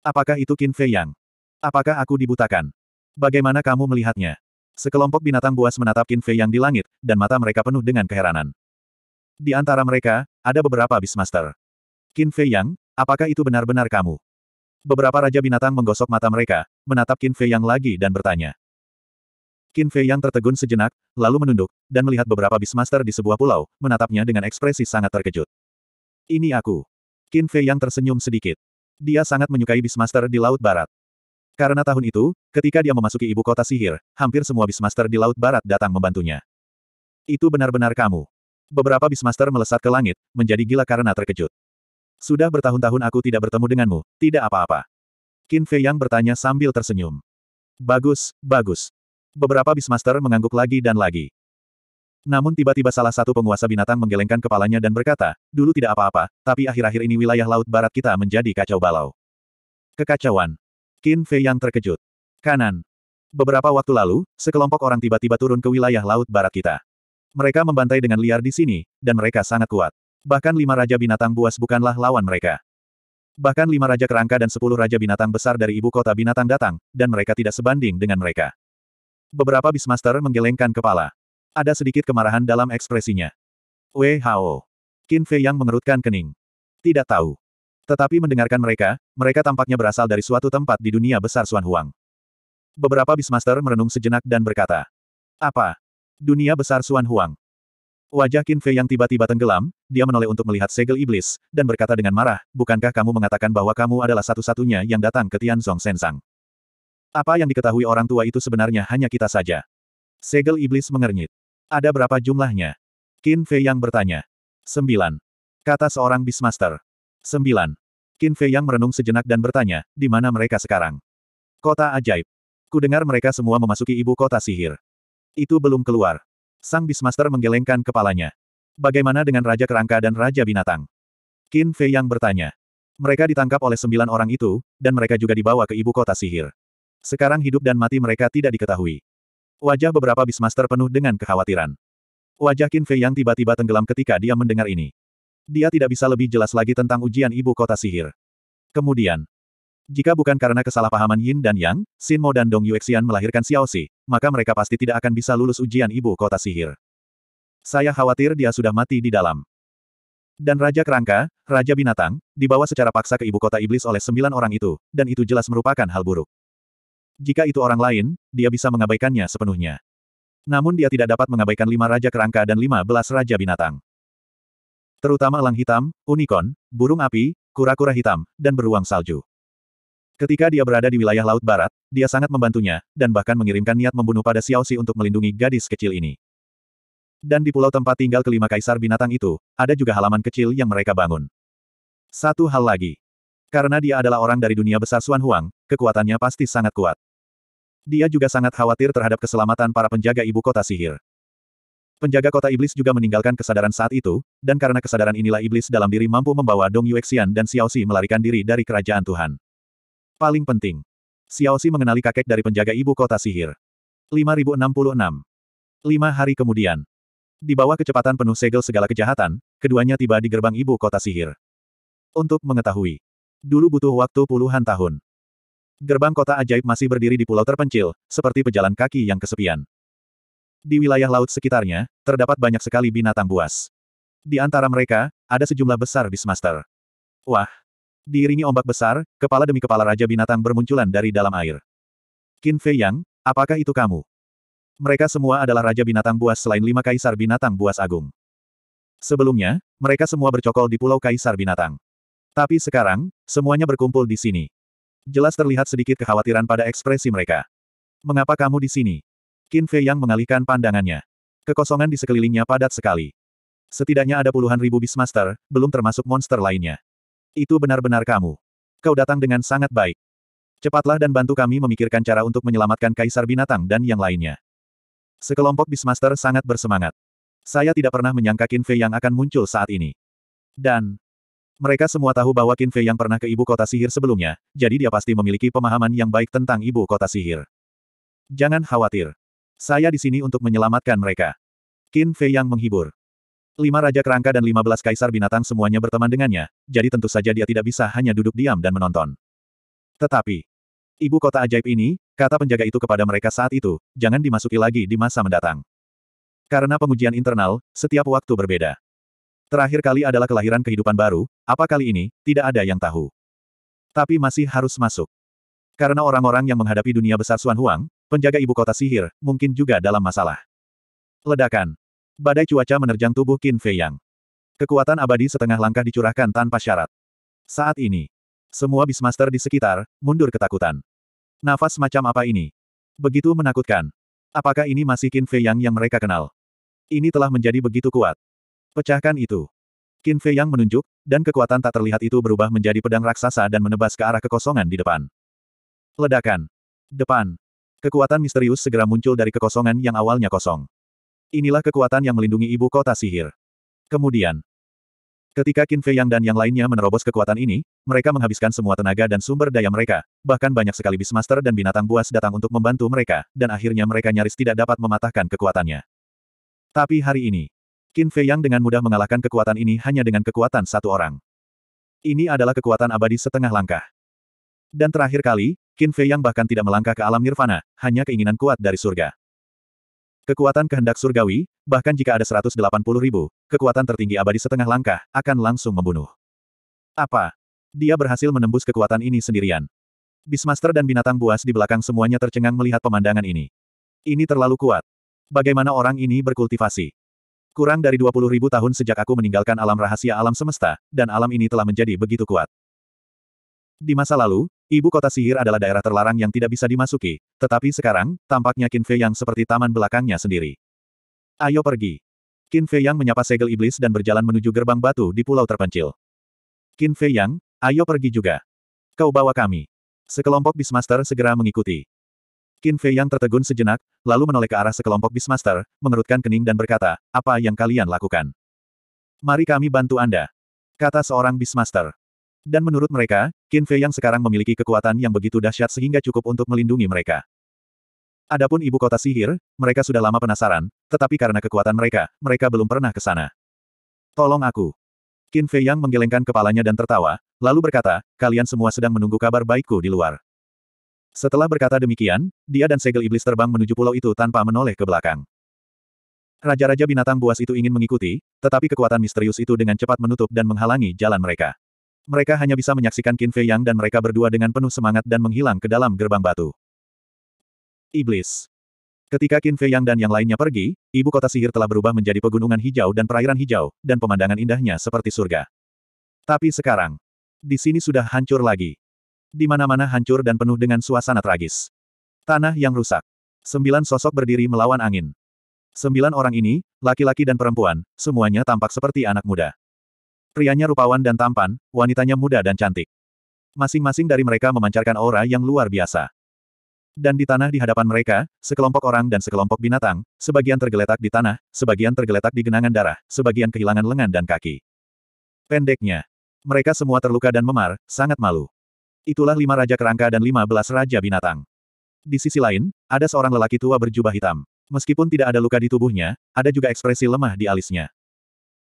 S1: Apakah itu Qin Fei Yang? Apakah aku dibutakan? Bagaimana kamu melihatnya? Sekelompok binatang buas menatap Qin Fei Yang di langit, dan mata mereka penuh dengan keheranan. Di antara mereka, ada beberapa Beastmaster. Qin Fei Yang, apakah itu benar-benar kamu? Beberapa raja binatang menggosok mata mereka, menatap Qin Fei Yang lagi dan bertanya. Qin Fei Yang tertegun sejenak, lalu menunduk, dan melihat beberapa Beastmaster di sebuah pulau, menatapnya dengan ekspresi sangat terkejut. Ini aku. Qin Fei yang tersenyum sedikit. Dia sangat menyukai bismaster di Laut Barat. Karena tahun itu, ketika dia memasuki ibu kota sihir, hampir semua bismaster di Laut Barat datang membantunya. Itu benar-benar kamu. Beberapa bismaster melesat ke langit, menjadi gila karena terkejut. Sudah bertahun-tahun aku tidak bertemu denganmu, tidak apa-apa. Qin Fei yang bertanya sambil tersenyum. Bagus, bagus. Beberapa bismaster mengangguk lagi dan lagi. Namun tiba-tiba salah satu penguasa binatang menggelengkan kepalanya dan berkata, dulu tidak apa-apa, tapi akhir-akhir ini wilayah laut barat kita menjadi kacau balau. Kekacauan. Qin Fei yang terkejut. Kanan. Beberapa waktu lalu, sekelompok orang tiba-tiba turun ke wilayah laut barat kita. Mereka membantai dengan liar di sini, dan mereka sangat kuat. Bahkan lima raja binatang buas bukanlah lawan mereka. Bahkan lima raja kerangka dan sepuluh raja binatang besar dari ibu kota binatang datang, dan mereka tidak sebanding dengan mereka. Beberapa Bismaster menggelengkan kepala. Ada sedikit kemarahan dalam ekspresinya. Who. Qin Fei yang mengerutkan kening. Tidak tahu. Tetapi mendengarkan mereka, mereka tampaknya berasal dari suatu tempat di dunia besar Suan Huang. Beberapa Bismaster merenung sejenak dan berkata. Apa? Dunia besar Suan Huang. Wajah Qin Fei yang tiba-tiba tenggelam, dia menoleh untuk melihat segel iblis, dan berkata dengan marah, bukankah kamu mengatakan bahwa kamu adalah satu-satunya yang datang ke Tianzong Sensang? Apa yang diketahui orang tua itu sebenarnya hanya kita saja. Segel iblis mengernyit. Ada berapa jumlahnya? Qin Fei yang bertanya. Sembilan. Kata seorang Beastmaster. Sembilan. Qin Fei yang merenung sejenak dan bertanya, di mana mereka sekarang? Kota ajaib. Kudengar mereka semua memasuki ibu kota sihir. Itu belum keluar. Sang Beastmaster menggelengkan kepalanya. Bagaimana dengan Raja Kerangka dan Raja Binatang? Qin Fei yang bertanya. Mereka ditangkap oleh sembilan orang itu, dan mereka juga dibawa ke ibu kota sihir. Sekarang hidup dan mati mereka tidak diketahui. Wajah beberapa Bismaster penuh dengan kekhawatiran. Wajah Qin Fei yang tiba-tiba tenggelam ketika dia mendengar ini. Dia tidak bisa lebih jelas lagi tentang ujian ibu kota sihir. Kemudian, jika bukan karena kesalahpahaman Yin dan Yang, Xin Mo dan Dong Yuexian melahirkan Xiao Xi, maka mereka pasti tidak akan bisa lulus ujian ibu kota sihir. Saya khawatir dia sudah mati di dalam. Dan Raja Kerangka, Raja Binatang, dibawa secara paksa ke ibu kota iblis oleh sembilan orang itu, dan itu jelas merupakan hal buruk. Jika itu orang lain, dia bisa mengabaikannya sepenuhnya. Namun dia tidak dapat mengabaikan lima raja kerangka dan lima belas raja binatang. Terutama elang hitam, unicorn, burung api, kura-kura hitam, dan beruang salju. Ketika dia berada di wilayah Laut Barat, dia sangat membantunya, dan bahkan mengirimkan niat membunuh pada Xiao Xi untuk melindungi gadis kecil ini. Dan di pulau tempat tinggal kelima kaisar binatang itu, ada juga halaman kecil yang mereka bangun. Satu hal lagi. Karena dia adalah orang dari dunia besar Xuan Huang, kekuatannya pasti sangat kuat. Dia juga sangat khawatir terhadap keselamatan para penjaga ibu kota sihir. Penjaga kota iblis juga meninggalkan kesadaran saat itu, dan karena kesadaran inilah iblis dalam diri mampu membawa Dong Yuexian dan Xiao Xi melarikan diri dari kerajaan Tuhan. Paling penting, Xiao Xi mengenali kakek dari penjaga ibu kota sihir. 5066. Lima hari kemudian. Di bawah kecepatan penuh segel segala kejahatan, keduanya tiba di gerbang ibu kota sihir. Untuk mengetahui. Dulu butuh waktu puluhan tahun. Gerbang kota ajaib masih berdiri di pulau terpencil, seperti pejalan kaki yang kesepian. Di wilayah laut sekitarnya, terdapat banyak sekali binatang buas. Di antara mereka, ada sejumlah besar di semester. Wah! Diiringi ombak besar, kepala demi kepala raja binatang bermunculan dari dalam air. Qin Fei Yang, apakah itu kamu? Mereka semua adalah raja binatang buas selain lima kaisar binatang buas agung. Sebelumnya, mereka semua bercokol di pulau kaisar binatang. Tapi sekarang, semuanya berkumpul di sini. Jelas terlihat sedikit kekhawatiran pada ekspresi mereka. Mengapa kamu di sini? Qin Fei Yang mengalihkan pandangannya. Kekosongan di sekelilingnya padat sekali. Setidaknya ada puluhan ribu Beastmaster, belum termasuk monster lainnya. Itu benar-benar kamu. Kau datang dengan sangat baik. Cepatlah dan bantu kami memikirkan cara untuk menyelamatkan Kaisar Binatang dan yang lainnya. Sekelompok Beastmaster sangat bersemangat. Saya tidak pernah menyangka Qin Fei Yang akan muncul saat ini. Dan, mereka semua tahu bahwa Qin Fei yang pernah ke ibu kota sihir sebelumnya, jadi dia pasti memiliki pemahaman yang baik tentang ibu kota sihir. Jangan khawatir. Saya di sini untuk menyelamatkan mereka. Qin Fei yang menghibur. Lima Raja Kerangka dan lima belas Kaisar Binatang semuanya berteman dengannya, jadi tentu saja dia tidak bisa hanya duduk diam dan menonton. Tetapi, ibu kota ajaib ini, kata penjaga itu kepada mereka saat itu, jangan dimasuki lagi di masa mendatang. Karena pengujian internal, setiap waktu berbeda. Terakhir kali adalah kelahiran kehidupan baru, apa kali ini, tidak ada yang tahu. Tapi masih harus masuk. Karena orang-orang yang menghadapi dunia besar Suan Huang, penjaga ibu kota sihir, mungkin juga dalam masalah. Ledakan. Badai cuaca menerjang tubuh Qin Fei Yang. Kekuatan abadi setengah langkah dicurahkan tanpa syarat. Saat ini, semua bismaster di sekitar, mundur ketakutan. Nafas macam apa ini? Begitu menakutkan. Apakah ini masih Qin Fei Yang yang mereka kenal? Ini telah menjadi begitu kuat. Pecahkan itu. Qin Fei Yang menunjuk, dan kekuatan tak terlihat itu berubah menjadi pedang raksasa dan menebas ke arah kekosongan di depan. Ledakan. Depan. Kekuatan misterius segera muncul dari kekosongan yang awalnya kosong. Inilah kekuatan yang melindungi ibu kota sihir. Kemudian, ketika Qin Fei Yang dan yang lainnya menerobos kekuatan ini, mereka menghabiskan semua tenaga dan sumber daya mereka, bahkan banyak sekali bismaster dan binatang buas datang untuk membantu mereka, dan akhirnya mereka nyaris tidak dapat mematahkan kekuatannya. Tapi hari ini, Qin Fei Yang dengan mudah mengalahkan kekuatan ini hanya dengan kekuatan satu orang. Ini adalah kekuatan abadi setengah langkah. Dan terakhir kali, Qin Fei Yang bahkan tidak melangkah ke alam nirvana, hanya keinginan kuat dari surga. Kekuatan kehendak surgawi, bahkan jika ada 180 ribu, kekuatan tertinggi abadi setengah langkah, akan langsung membunuh. Apa? Dia berhasil menembus kekuatan ini sendirian. Bismaster dan binatang buas di belakang semuanya tercengang melihat pemandangan ini. Ini terlalu kuat. Bagaimana orang ini berkultivasi? Kurang dari 20 ribu tahun sejak aku meninggalkan alam rahasia alam semesta, dan alam ini telah menjadi begitu kuat. Di masa lalu, ibu kota sihir adalah daerah terlarang yang tidak bisa dimasuki, tetapi sekarang, tampaknya Qin Fei yang seperti taman belakangnya sendiri. Ayo pergi. Qin Fei yang menyapa segel iblis dan berjalan menuju gerbang batu di pulau terpencil. Qin Fei yang, ayo pergi juga. Kau bawa kami. Sekelompok Beastmaster segera mengikuti. Qin Fei yang tertegun sejenak, lalu menoleh ke arah sekelompok Beastmaster, mengerutkan kening dan berkata, apa yang kalian lakukan? Mari kami bantu Anda. Kata seorang Beastmaster. Dan menurut mereka, Qin Fei yang sekarang memiliki kekuatan yang begitu dahsyat sehingga cukup untuk melindungi mereka. Adapun ibu kota sihir, mereka sudah lama penasaran, tetapi karena kekuatan mereka, mereka belum pernah ke sana. Tolong aku. Qin Fei yang menggelengkan kepalanya dan tertawa, lalu berkata, kalian semua sedang menunggu kabar baikku di luar. Setelah berkata demikian, dia dan segel iblis terbang menuju pulau itu tanpa menoleh ke belakang. Raja-raja binatang buas itu ingin mengikuti, tetapi kekuatan misterius itu dengan cepat menutup dan menghalangi jalan mereka. Mereka hanya bisa menyaksikan Qin Fei Yang dan mereka berdua dengan penuh semangat dan menghilang ke dalam gerbang batu. Iblis. Ketika Qin Fei Yang dan yang lainnya pergi, ibu kota sihir telah berubah menjadi pegunungan hijau dan perairan hijau, dan pemandangan indahnya seperti surga. Tapi sekarang, di sini sudah hancur lagi. Di mana-mana hancur dan penuh dengan suasana tragis. Tanah yang rusak. Sembilan sosok berdiri melawan angin. Sembilan orang ini, laki-laki dan perempuan, semuanya tampak seperti anak muda. Prianya rupawan dan tampan, wanitanya muda dan cantik. Masing-masing dari mereka memancarkan aura yang luar biasa. Dan di tanah di hadapan mereka, sekelompok orang dan sekelompok binatang, sebagian tergeletak di tanah, sebagian tergeletak di genangan darah, sebagian kehilangan lengan dan kaki. Pendeknya, mereka semua terluka dan memar, sangat malu. Itulah lima raja kerangka dan lima belas raja binatang. Di sisi lain, ada seorang lelaki tua berjubah hitam. Meskipun tidak ada luka di tubuhnya, ada juga ekspresi lemah di alisnya.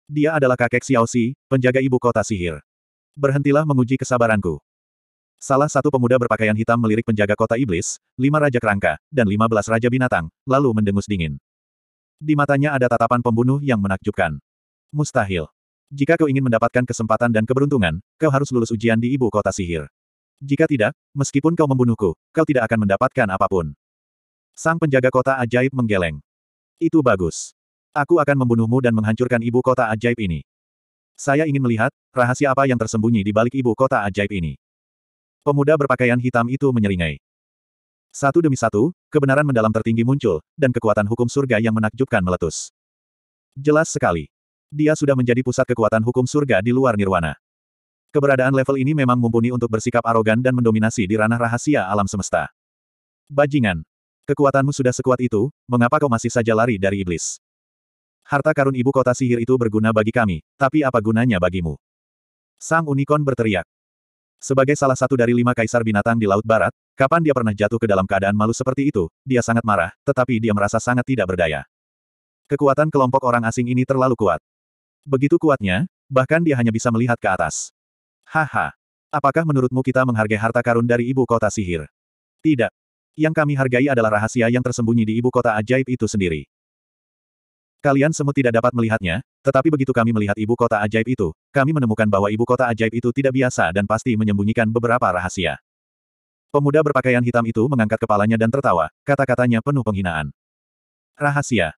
S1: Dia adalah kakek Xiao Xi, penjaga ibu kota sihir. Berhentilah menguji kesabaranku. Salah satu pemuda berpakaian hitam melirik penjaga kota iblis, lima raja kerangka, dan lima belas raja binatang, lalu mendengus dingin. Di matanya ada tatapan pembunuh yang menakjubkan. Mustahil. Jika kau ingin mendapatkan kesempatan dan keberuntungan, kau harus lulus ujian di ibu kota sihir. Jika tidak, meskipun kau membunuhku, kau tidak akan mendapatkan apapun. Sang penjaga kota ajaib menggeleng. Itu bagus. Aku akan membunuhmu dan menghancurkan ibu kota ajaib ini. Saya ingin melihat, rahasia apa yang tersembunyi di balik ibu kota ajaib ini. Pemuda berpakaian hitam itu menyeringai. Satu demi satu, kebenaran mendalam tertinggi muncul, dan kekuatan hukum surga yang menakjubkan meletus. Jelas sekali. Dia sudah menjadi pusat kekuatan hukum surga di luar nirwana. Keberadaan level ini memang mumpuni untuk bersikap arogan dan mendominasi di ranah rahasia alam semesta. Bajingan. Kekuatanmu sudah sekuat itu, mengapa kau masih saja lari dari iblis? Harta karun ibu kota sihir itu berguna bagi kami, tapi apa gunanya bagimu? Sang unicorn berteriak. Sebagai salah satu dari lima kaisar binatang di Laut Barat, kapan dia pernah jatuh ke dalam keadaan malu seperti itu, dia sangat marah, tetapi dia merasa sangat tidak berdaya. Kekuatan kelompok orang asing ini terlalu kuat. Begitu kuatnya, bahkan dia hanya bisa melihat ke atas. Haha. Apakah menurutmu kita menghargai harta karun dari ibu kota sihir? Tidak. Yang kami hargai adalah rahasia yang tersembunyi di ibu kota ajaib itu sendiri. Kalian semua tidak dapat melihatnya, tetapi begitu kami melihat ibu kota ajaib itu, kami menemukan bahwa ibu kota ajaib itu tidak biasa dan pasti menyembunyikan beberapa rahasia. Pemuda berpakaian hitam itu mengangkat kepalanya dan tertawa, kata-katanya penuh penghinaan. Rahasia.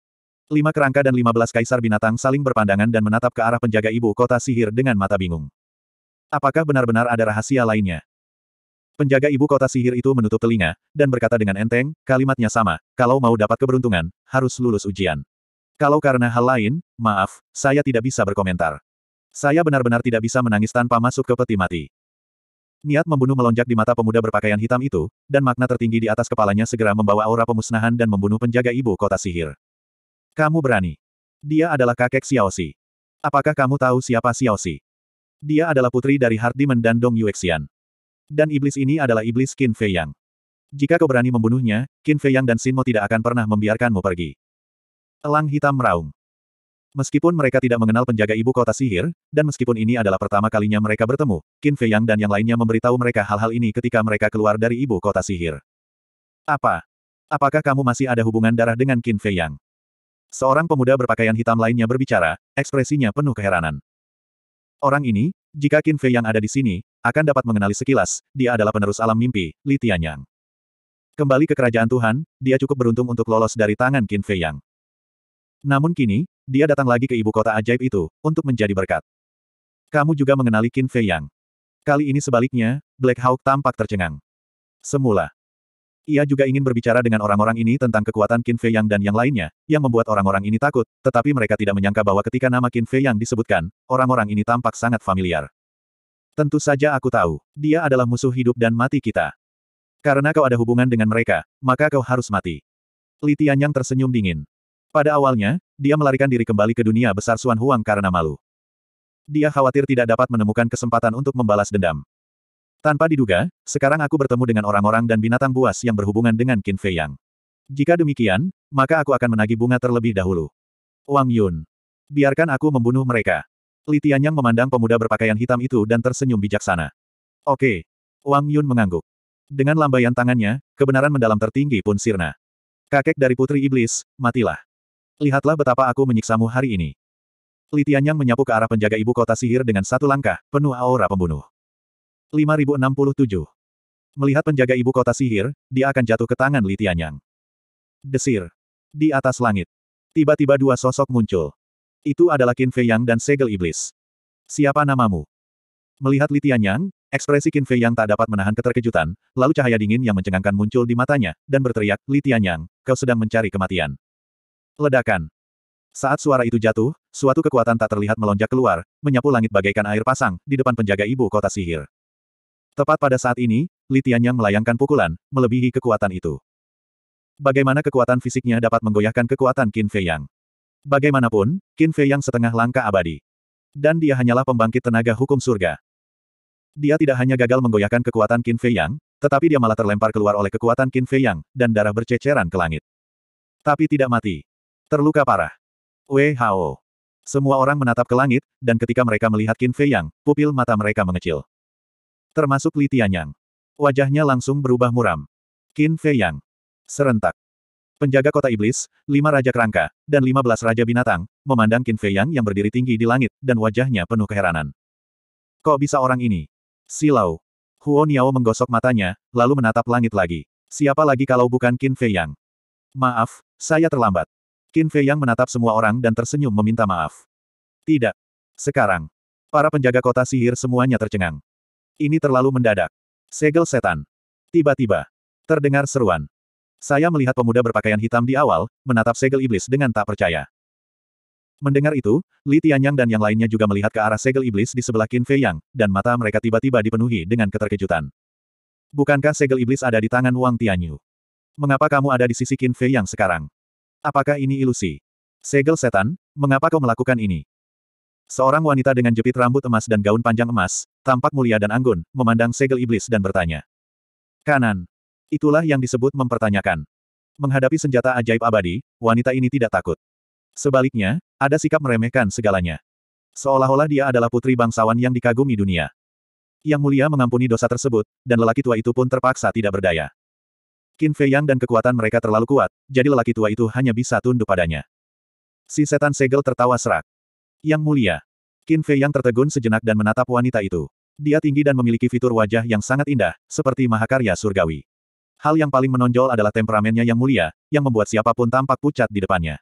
S1: Lima kerangka dan lima belas kaisar binatang saling berpandangan dan menatap ke arah penjaga ibu kota sihir dengan mata bingung. Apakah benar-benar ada rahasia lainnya? Penjaga ibu kota sihir itu menutup telinga, dan berkata dengan enteng, kalimatnya sama, kalau mau dapat keberuntungan, harus lulus ujian. Kalau karena hal lain, maaf, saya tidak bisa berkomentar. Saya benar-benar tidak bisa menangis tanpa masuk ke peti mati. Niat membunuh melonjak di mata pemuda berpakaian hitam itu, dan makna tertinggi di atas kepalanya segera membawa aura pemusnahan dan membunuh penjaga ibu kota sihir. Kamu berani. Dia adalah kakek Xiaoxi. Apakah kamu tahu siapa Xiaoxi? Dia adalah putri dari Hard Demon dan Dong Yuexian. Dan iblis ini adalah iblis Qin Fei Yang. Jika kau berani membunuhnya, Qin Fei Yang dan Sinmo tidak akan pernah membiarkanmu pergi. Elang hitam meraung. Meskipun mereka tidak mengenal penjaga ibu kota sihir, dan meskipun ini adalah pertama kalinya mereka bertemu, Qin Fei Yang dan yang lainnya memberitahu mereka hal-hal ini ketika mereka keluar dari ibu kota sihir. Apa? Apakah kamu masih ada hubungan darah dengan Qin Fei Yang? Seorang pemuda berpakaian hitam lainnya berbicara, ekspresinya penuh keheranan. Orang ini, jika Qin Fei yang ada di sini, akan dapat mengenali sekilas, dia adalah penerus alam mimpi, Li Tianyang. Kembali ke kerajaan Tuhan, dia cukup beruntung untuk lolos dari tangan Qin Fei yang. Namun kini, dia datang lagi ke ibu kota ajaib itu, untuk menjadi berkat. Kamu juga mengenali Qin Fei yang. Kali ini sebaliknya, Black Hawk tampak tercengang. Semula, ia juga ingin berbicara dengan orang-orang ini tentang kekuatan Qin Fei Yang dan yang lainnya, yang membuat orang-orang ini takut, tetapi mereka tidak menyangka bahwa ketika nama Qin Fei Yang disebutkan, orang-orang ini tampak sangat familiar. Tentu saja aku tahu, dia adalah musuh hidup dan mati kita. Karena kau ada hubungan dengan mereka, maka kau harus mati. Li Tianyang tersenyum dingin. Pada awalnya, dia melarikan diri kembali ke dunia besar Suan Huang karena malu. Dia khawatir tidak dapat menemukan kesempatan untuk membalas dendam. Tanpa diduga, sekarang aku bertemu dengan orang-orang dan binatang buas yang berhubungan dengan Qin Fei Yang. Jika demikian, maka aku akan menagih bunga terlebih dahulu. Wang Yun. Biarkan aku membunuh mereka. Li Tianyang memandang pemuda berpakaian hitam itu dan tersenyum bijaksana. Oke. Wang Yun mengangguk. Dengan lambaian tangannya, kebenaran mendalam tertinggi pun sirna. Kakek dari Putri Iblis, matilah. Lihatlah betapa aku menyiksamu hari ini. Li Tianyang menyapu ke arah penjaga ibu kota sihir dengan satu langkah, penuh aura pembunuh. 5067. Melihat penjaga ibu kota sihir, dia akan jatuh ke tangan Li Tianyang. Desir. Di atas langit. Tiba-tiba dua sosok muncul. Itu adalah Qin Fei Yang dan Segel Iblis. Siapa namamu? Melihat Li Tianyang, ekspresi Qin Fei Yang tak dapat menahan keterkejutan, lalu cahaya dingin yang mencengangkan muncul di matanya, dan berteriak, Li Tianyang, kau sedang mencari kematian. Ledakan. Saat suara itu jatuh, suatu kekuatan tak terlihat melonjak keluar, menyapu langit bagaikan air pasang, di depan penjaga ibu kota sihir. Tepat pada saat ini, Li Tianyang melayangkan pukulan, melebihi kekuatan itu. Bagaimana kekuatan fisiknya dapat menggoyahkan kekuatan Qin Fei Yang? Bagaimanapun, Qin Fei Yang setengah langkah abadi. Dan dia hanyalah pembangkit tenaga hukum surga. Dia tidak hanya gagal menggoyahkan kekuatan Qin Fei Yang, tetapi dia malah terlempar keluar oleh kekuatan Qin Fei Yang, dan darah berceceran ke langit. Tapi tidak mati. Terluka parah. Wei Hao. Semua orang menatap ke langit, dan ketika mereka melihat Qin Fei Yang, pupil mata mereka mengecil. Termasuk Li Tianyang. Wajahnya langsung berubah muram. Qin Fei Yang. Serentak. Penjaga kota iblis, lima raja kerangka, dan lima belas raja binatang, memandang Qin Fei Yang yang berdiri tinggi di langit, dan wajahnya penuh keheranan. Kok bisa orang ini? Silau. Huo Niao menggosok matanya, lalu menatap langit lagi. Siapa lagi kalau bukan Qin Fei Yang? Maaf, saya terlambat. Qin Fei Yang menatap semua orang dan tersenyum meminta maaf. Tidak. Sekarang. Para penjaga kota sihir semuanya tercengang. Ini terlalu mendadak. Segel setan. Tiba-tiba. Terdengar seruan. Saya melihat pemuda berpakaian hitam di awal, menatap segel iblis dengan tak percaya. Mendengar itu, Li Tianyang dan yang lainnya juga melihat ke arah segel iblis di sebelah Qin Fei Yang, dan mata mereka tiba-tiba dipenuhi dengan keterkejutan. Bukankah segel iblis ada di tangan Wang Tianyu? Mengapa kamu ada di sisi Qin Fei Yang sekarang? Apakah ini ilusi? Segel setan, mengapa kau melakukan ini? Seorang wanita dengan jepit rambut emas dan gaun panjang emas, tampak mulia dan anggun, memandang segel iblis dan bertanya. Kanan. Itulah yang disebut mempertanyakan. Menghadapi senjata ajaib abadi, wanita ini tidak takut. Sebaliknya, ada sikap meremehkan segalanya. Seolah-olah dia adalah putri bangsawan yang dikagumi dunia. Yang mulia mengampuni dosa tersebut, dan lelaki tua itu pun terpaksa tidak berdaya. Qin Fei Yang dan kekuatan mereka terlalu kuat, jadi lelaki tua itu hanya bisa tunduk padanya. Si setan segel tertawa serak. Yang mulia. Qin Fei yang tertegun sejenak dan menatap wanita itu. Dia tinggi dan memiliki fitur wajah yang sangat indah, seperti mahakarya surgawi. Hal yang paling menonjol adalah temperamennya yang mulia, yang membuat siapapun tampak pucat di depannya.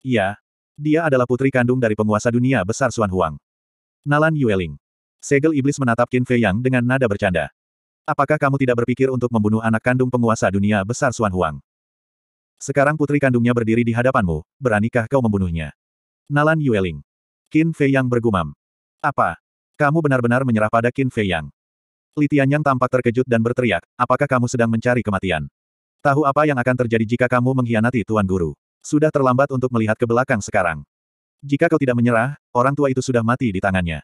S1: Iya, dia adalah putri kandung dari penguasa dunia besar Xuan Huang. Nalan Yueling. Segel iblis menatap Qin Fei Yang dengan nada bercanda. Apakah kamu tidak berpikir untuk membunuh anak kandung penguasa dunia besar Xuan Huang? Sekarang putri kandungnya berdiri di hadapanmu, beranikah kau membunuhnya? Nalan Yueling. Qin Fei Yang bergumam. Apa? Kamu benar-benar menyerah pada Qin Fei Yang. Li Tianyang tampak terkejut dan berteriak, apakah kamu sedang mencari kematian? Tahu apa yang akan terjadi jika kamu mengkhianati Tuan Guru? Sudah terlambat untuk melihat ke belakang sekarang. Jika kau tidak menyerah, orang tua itu sudah mati di tangannya.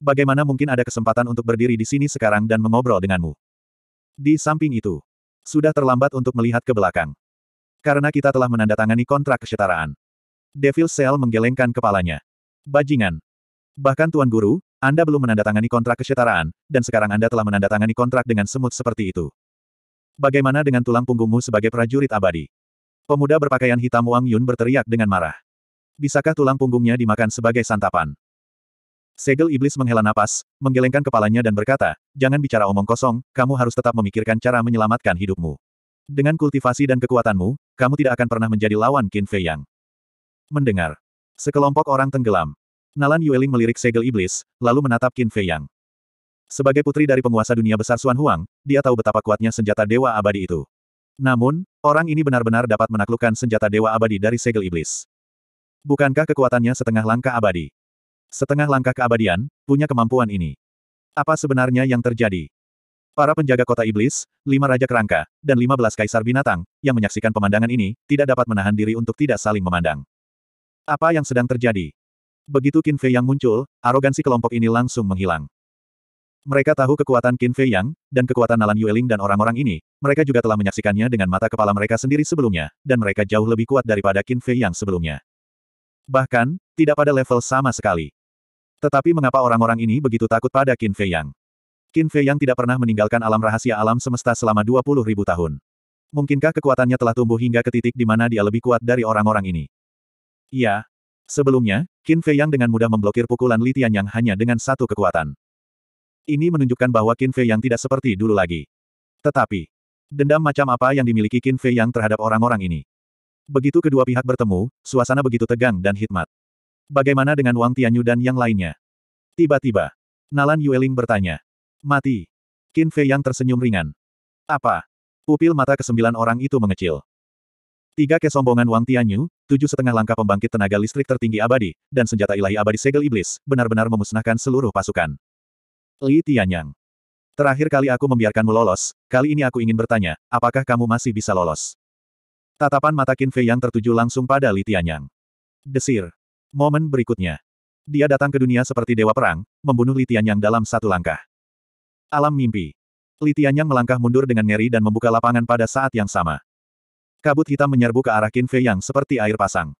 S1: Bagaimana mungkin ada kesempatan untuk berdiri di sini sekarang dan mengobrol denganmu? Di samping itu, sudah terlambat untuk melihat ke belakang. Karena kita telah menandatangani kontrak kesetaraan. Devil Cell menggelengkan kepalanya. Bajingan. Bahkan Tuan Guru, Anda belum menandatangani kontrak kesetaraan, dan sekarang Anda telah menandatangani kontrak dengan semut seperti itu. Bagaimana dengan tulang punggungmu sebagai prajurit abadi? Pemuda berpakaian hitam Wang Yun berteriak dengan marah. Bisakah tulang punggungnya dimakan sebagai santapan? Segel iblis menghela napas, menggelengkan kepalanya dan berkata, jangan bicara omong kosong, kamu harus tetap memikirkan cara menyelamatkan hidupmu. Dengan kultivasi dan kekuatanmu, kamu tidak akan pernah menjadi lawan Qin Fei Yang. Mendengar. Sekelompok orang tenggelam. Nalan Yueling melirik segel iblis, lalu menatap Qin Fei Yang. Sebagai putri dari penguasa dunia besar Xuan Huang, dia tahu betapa kuatnya senjata dewa abadi itu. Namun, orang ini benar-benar dapat menaklukkan senjata dewa abadi dari segel iblis. Bukankah kekuatannya setengah langkah abadi? Setengah langkah keabadian, punya kemampuan ini. Apa sebenarnya yang terjadi? Para penjaga kota iblis, lima raja kerangka, dan lima belas kaisar binatang, yang menyaksikan pemandangan ini, tidak dapat menahan diri untuk tidak saling memandang. Apa yang sedang terjadi? Begitu Qin Fei Yang muncul, arogansi kelompok ini langsung menghilang. Mereka tahu kekuatan Qin Fei Yang, dan kekuatan Nalan Yueling dan orang-orang ini, mereka juga telah menyaksikannya dengan mata kepala mereka sendiri sebelumnya, dan mereka jauh lebih kuat daripada Qin Fei Yang sebelumnya. Bahkan, tidak pada level sama sekali. Tetapi mengapa orang-orang ini begitu takut pada Qin Fei Yang? Qin Fei Yang tidak pernah meninggalkan alam rahasia alam semesta selama puluh ribu tahun. Mungkinkah kekuatannya telah tumbuh hingga ke titik di mana dia lebih kuat dari orang-orang ini? Iya. Sebelumnya, Qin Fei Yang dengan mudah memblokir pukulan Li Tian Yang hanya dengan satu kekuatan. Ini menunjukkan bahwa Qin Fei Yang tidak seperti dulu lagi. Tetapi, dendam macam apa yang dimiliki Qin Fei Yang terhadap orang-orang ini? Begitu kedua pihak bertemu, suasana begitu tegang dan hikmat. Bagaimana dengan Wang Tianyu dan yang lainnya? Tiba-tiba, Nalan Yueling bertanya. Mati. Qin Fei Yang tersenyum ringan. Apa? Pupil mata kesembilan orang itu mengecil. Tiga kesombongan Wang Tianyu, tujuh setengah langkah pembangkit tenaga listrik tertinggi abadi, dan senjata ilahi abadi segel iblis, benar-benar memusnahkan seluruh pasukan. Li Tianyang. Terakhir kali aku membiarkanmu lolos, kali ini aku ingin bertanya, apakah kamu masih bisa lolos? Tatapan mata Qin Fei yang tertuju langsung pada Li Tianyang. Desir. Momen berikutnya. Dia datang ke dunia seperti dewa perang, membunuh Li Tianyang dalam satu langkah. Alam mimpi. Li Tianyang melangkah mundur dengan ngeri dan membuka lapangan pada saat yang sama. Kabut hitam menyerbu ke arah Qin Fei Yang seperti air pasang.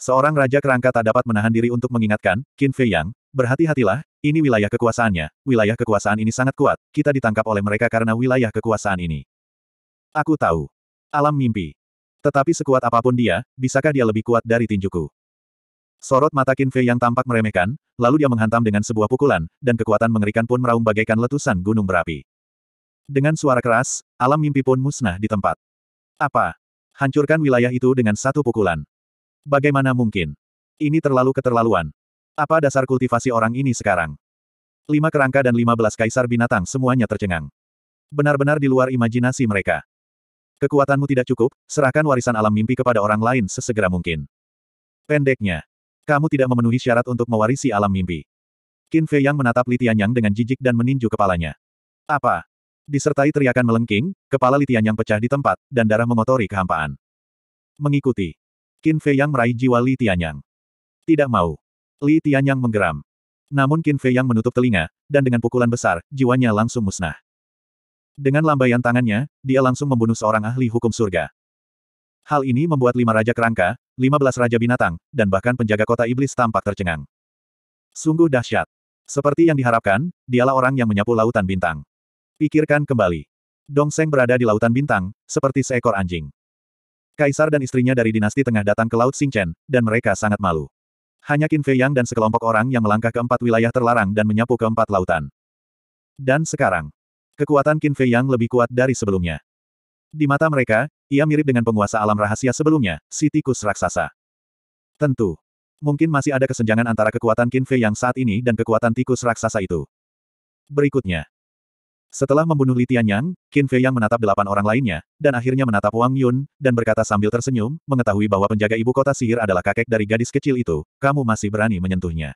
S1: Seorang raja kerangka tak dapat menahan diri untuk mengingatkan, Qin Fei Yang, berhati-hatilah, ini wilayah kekuasaannya, wilayah kekuasaan ini sangat kuat, kita ditangkap oleh mereka karena wilayah kekuasaan ini. Aku tahu. Alam mimpi. Tetapi sekuat apapun dia, bisakah dia lebih kuat dari tinjuku? Sorot mata Qin Fei yang tampak meremehkan, lalu dia menghantam dengan sebuah pukulan, dan kekuatan mengerikan pun meraung bagaikan letusan gunung berapi. Dengan suara keras, alam mimpi pun musnah di tempat. Apa? Hancurkan wilayah itu dengan satu pukulan. Bagaimana mungkin? Ini terlalu keterlaluan. Apa dasar kultivasi orang ini sekarang? Lima kerangka dan lima belas kaisar binatang semuanya tercengang. Benar-benar di luar imajinasi mereka. Kekuatanmu tidak cukup, serahkan warisan alam mimpi kepada orang lain sesegera mungkin. Pendeknya, kamu tidak memenuhi syarat untuk mewarisi alam mimpi. Qin Fei Yang menatap Li Tianyang dengan jijik dan meninju kepalanya. Apa? disertai teriakan melengking, kepala Litian yang pecah di tempat, dan darah mengotori kehampaan. Mengikuti. Qin Fei Yang meraih jiwa Li Tianyang. Tidak mau. Li Tianyang menggeram. Namun Qin Fei Yang menutup telinga, dan dengan pukulan besar, jiwanya langsung musnah. Dengan lambaian tangannya, dia langsung membunuh seorang ahli hukum surga. Hal ini membuat lima raja kerangka, lima belas raja binatang, dan bahkan penjaga kota iblis tampak tercengang. Sungguh dahsyat. Seperti yang diharapkan, dialah orang yang menyapu lautan bintang. Pikirkan kembali. Dong Seng berada di lautan bintang, seperti seekor anjing. Kaisar dan istrinya dari dinasti tengah datang ke Laut Xingchen, dan mereka sangat malu. Hanya Qin Fei Yang dan sekelompok orang yang melangkah ke empat wilayah terlarang dan menyapu ke empat lautan. Dan sekarang, kekuatan Qin Fei Yang lebih kuat dari sebelumnya. Di mata mereka, ia mirip dengan penguasa alam rahasia sebelumnya, si tikus raksasa. Tentu. Mungkin masih ada kesenjangan antara kekuatan Qin Fei Yang saat ini dan kekuatan tikus raksasa itu. Berikutnya, setelah membunuh Li Tianyang, Qin Fei yang menatap delapan orang lainnya, dan akhirnya menatap Wang Yun, dan berkata sambil tersenyum, mengetahui bahwa penjaga ibu kota sihir adalah kakek dari gadis kecil itu, kamu masih berani menyentuhnya.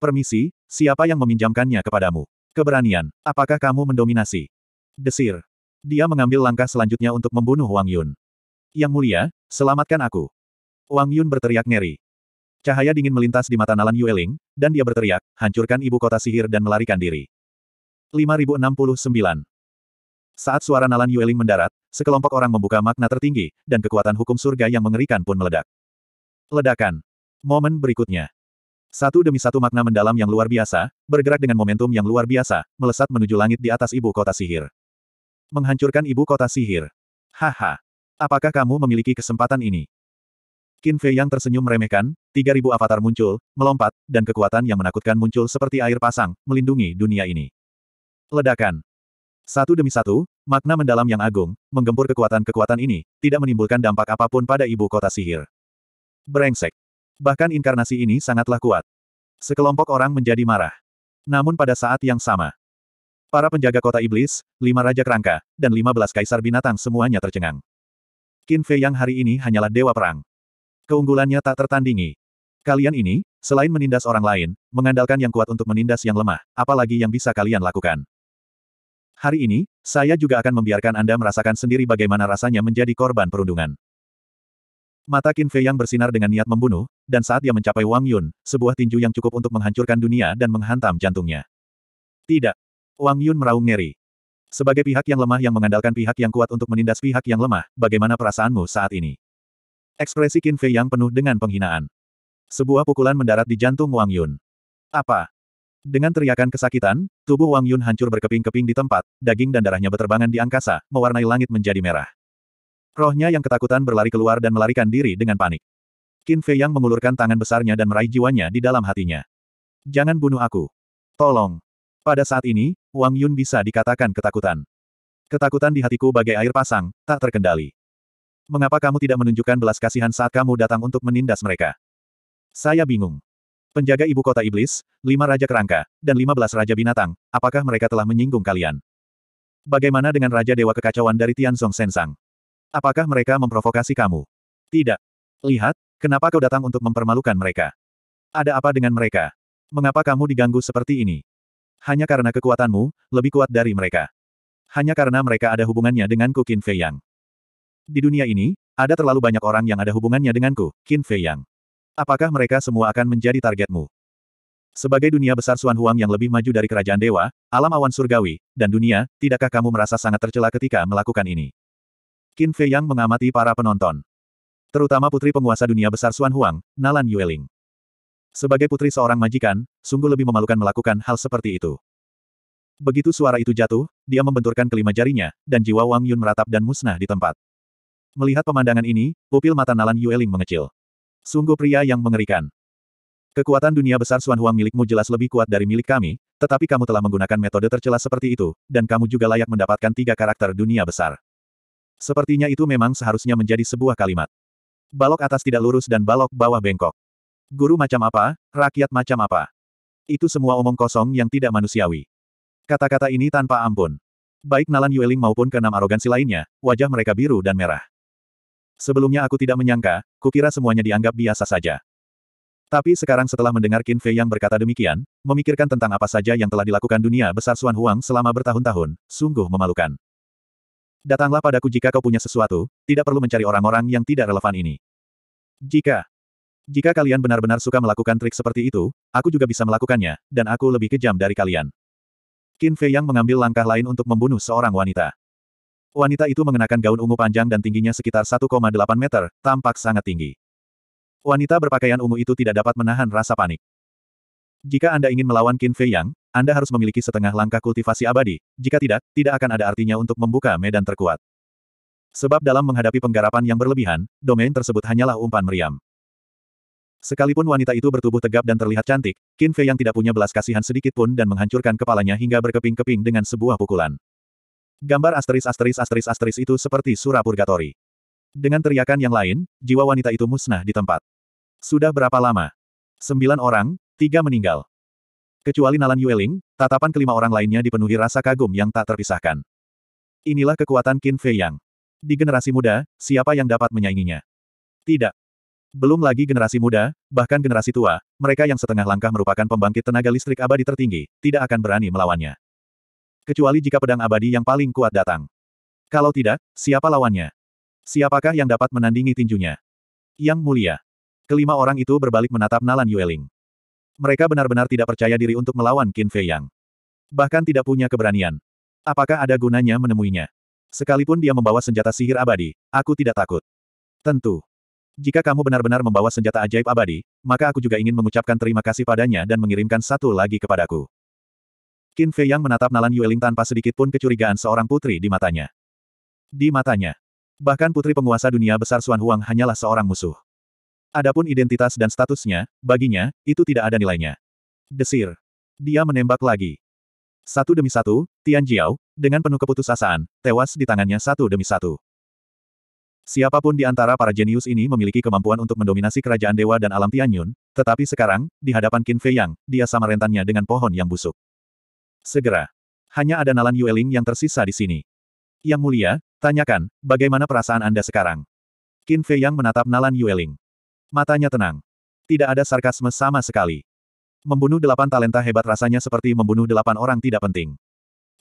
S1: Permisi, siapa yang meminjamkannya kepadamu? Keberanian, apakah kamu mendominasi? Desir. Dia mengambil langkah selanjutnya untuk membunuh Wang Yun. Yang mulia, selamatkan aku. Wang Yun berteriak ngeri. Cahaya dingin melintas di mata Nalan Yueling, dan dia berteriak, hancurkan ibu kota sihir dan melarikan diri. 5069. Saat suara Nalan Yueling mendarat, sekelompok orang membuka makna tertinggi, dan kekuatan hukum surga yang mengerikan pun meledak. Ledakan. Momen berikutnya. Satu demi satu makna mendalam yang luar biasa, bergerak dengan momentum yang luar biasa, melesat menuju langit di atas ibu kota sihir. Menghancurkan ibu kota sihir. Haha. Apakah kamu memiliki kesempatan ini? Qin Fei yang tersenyum meremehkan, 3000 avatar muncul, melompat, dan kekuatan yang menakutkan muncul seperti air pasang, melindungi dunia ini. Ledakan. Satu demi satu, makna mendalam yang agung, menggempur kekuatan-kekuatan ini, tidak menimbulkan dampak apapun pada ibu kota sihir. Berengsek. Bahkan inkarnasi ini sangatlah kuat. Sekelompok orang menjadi marah. Namun pada saat yang sama, para penjaga kota iblis, lima raja kerangka, dan lima belas kaisar binatang semuanya tercengang. Qin Fei yang hari ini hanyalah dewa perang. Keunggulannya tak tertandingi. Kalian ini, selain menindas orang lain, mengandalkan yang kuat untuk menindas yang lemah, apalagi yang bisa kalian lakukan. Hari ini, saya juga akan membiarkan Anda merasakan sendiri bagaimana rasanya menjadi korban perundungan. Mata Qin Fei yang bersinar dengan niat membunuh, dan saat dia mencapai Wang Yun, sebuah tinju yang cukup untuk menghancurkan dunia dan menghantam jantungnya. Tidak. Wang Yun meraung ngeri. Sebagai pihak yang lemah yang mengandalkan pihak yang kuat untuk menindas pihak yang lemah, bagaimana perasaanmu saat ini? Ekspresi Qin Fei yang penuh dengan penghinaan. Sebuah pukulan mendarat di jantung Wang Yun. Apa? Dengan teriakan kesakitan, tubuh Wang Yun hancur berkeping-keping di tempat, daging dan darahnya berterbangan di angkasa, mewarnai langit menjadi merah. Rohnya yang ketakutan berlari keluar dan melarikan diri dengan panik. Qin Fei Yang mengulurkan tangan besarnya dan meraih jiwanya di dalam hatinya. Jangan bunuh aku. Tolong. Pada saat ini, Wang Yun bisa dikatakan ketakutan. Ketakutan di hatiku bagai air pasang, tak terkendali. Mengapa kamu tidak menunjukkan belas kasihan saat kamu datang untuk menindas mereka? Saya bingung. Penjaga ibu kota iblis, lima raja kerangka, dan lima belas raja binatang, apakah mereka telah menyinggung kalian? Bagaimana dengan raja dewa kekacauan dari Tianzong Sensang? Apakah mereka memprovokasi kamu? Tidak. Lihat, kenapa kau datang untuk mempermalukan mereka? Ada apa dengan mereka? Mengapa kamu diganggu seperti ini? Hanya karena kekuatanmu, lebih kuat dari mereka. Hanya karena mereka ada hubungannya dengan Ku Qin Fei Yang. Di dunia ini, ada terlalu banyak orang yang ada hubungannya denganku, Qin Fei Yang. Apakah mereka semua akan menjadi targetmu? Sebagai dunia besar Suan Huang yang lebih maju dari kerajaan dewa, alam awan surgawi, dan dunia, tidakkah kamu merasa sangat tercela ketika melakukan ini? Qin Fei Yang mengamati para penonton. Terutama putri penguasa dunia besar Suan Huang, Nalan Yueling. Sebagai putri seorang majikan, sungguh lebih memalukan melakukan hal seperti itu. Begitu suara itu jatuh, dia membenturkan kelima jarinya, dan jiwa Wang Yun meratap dan musnah di tempat. Melihat pemandangan ini, pupil mata Nalan Yueling mengecil. Sungguh pria yang mengerikan. Kekuatan dunia besar Xuan Huang milikmu jelas lebih kuat dari milik kami, tetapi kamu telah menggunakan metode tercela seperti itu, dan kamu juga layak mendapatkan tiga karakter dunia besar. Sepertinya itu memang seharusnya menjadi sebuah kalimat. Balok atas tidak lurus dan balok bawah bengkok. Guru macam apa, rakyat macam apa. Itu semua omong kosong yang tidak manusiawi. Kata-kata ini tanpa ampun. Baik Nalan Yueling maupun keenam arogansi lainnya, wajah mereka biru dan merah. Sebelumnya aku tidak menyangka, kukira semuanya dianggap biasa saja. Tapi sekarang setelah mendengar Qin Fei yang berkata demikian, memikirkan tentang apa saja yang telah dilakukan dunia besar Xuan Huang selama bertahun-tahun, sungguh memalukan. Datanglah padaku jika kau punya sesuatu, tidak perlu mencari orang-orang yang tidak relevan ini. Jika jika kalian benar-benar suka melakukan trik seperti itu, aku juga bisa melakukannya, dan aku lebih kejam dari kalian. Qin Fei yang mengambil langkah lain untuk membunuh seorang wanita. Wanita itu mengenakan gaun ungu panjang dan tingginya sekitar 1,8 meter, tampak sangat tinggi. Wanita berpakaian ungu itu tidak dapat menahan rasa panik. Jika Anda ingin melawan Qin Fei Yang, Anda harus memiliki setengah langkah kultivasi abadi, jika tidak, tidak akan ada artinya untuk membuka medan terkuat. Sebab dalam menghadapi penggarapan yang berlebihan, domain tersebut hanyalah umpan meriam. Sekalipun wanita itu bertubuh tegap dan terlihat cantik, Qin Fei yang tidak punya belas kasihan sedikit pun dan menghancurkan kepalanya hingga berkeping-keping dengan sebuah pukulan. Gambar asteris asteris asteris asteris itu seperti surah purgatori. Dengan teriakan yang lain, jiwa wanita itu musnah di tempat. Sudah berapa lama? Sembilan orang, tiga meninggal. Kecuali Nalan Yueling, tatapan kelima orang lainnya dipenuhi rasa kagum yang tak terpisahkan. Inilah kekuatan Qin Fei Yang. Di generasi muda, siapa yang dapat menyainginya? Tidak. Belum lagi generasi muda, bahkan generasi tua, mereka yang setengah langkah merupakan pembangkit tenaga listrik abadi tertinggi, tidak akan berani melawannya. Kecuali jika pedang abadi yang paling kuat datang. Kalau tidak, siapa lawannya? Siapakah yang dapat menandingi tinjunya? Yang mulia. Kelima orang itu berbalik menatap Nalan Yueling. Mereka benar-benar tidak percaya diri untuk melawan Qin Fei Yang. Bahkan tidak punya keberanian. Apakah ada gunanya menemuinya? Sekalipun dia membawa senjata sihir abadi, aku tidak takut. Tentu. Jika kamu benar-benar membawa senjata ajaib abadi, maka aku juga ingin mengucapkan terima kasih padanya dan mengirimkan satu lagi kepadaku. Qin Fei yang menatap Nalan Yueling tanpa sedikit pun kecurigaan seorang putri di matanya. Di matanya. Bahkan putri penguasa dunia besar Xuan Huang hanyalah seorang musuh. Adapun identitas dan statusnya, baginya, itu tidak ada nilainya. Desir. Dia menembak lagi. Satu demi satu, Tian Jiao, dengan penuh keputusasaan, tewas di tangannya satu demi satu. Siapapun di antara para jenius ini memiliki kemampuan untuk mendominasi kerajaan dewa dan alam Tianyun, tetapi sekarang, di hadapan Qin Fei Yang, dia sama rentannya dengan pohon yang busuk. Segera. Hanya ada Nalan Yueling yang tersisa di sini. Yang mulia, tanyakan, bagaimana perasaan Anda sekarang? Qin Fei Yang menatap Nalan Yueling. Matanya tenang. Tidak ada sarkasme sama sekali. Membunuh delapan talenta hebat rasanya seperti membunuh delapan orang tidak penting.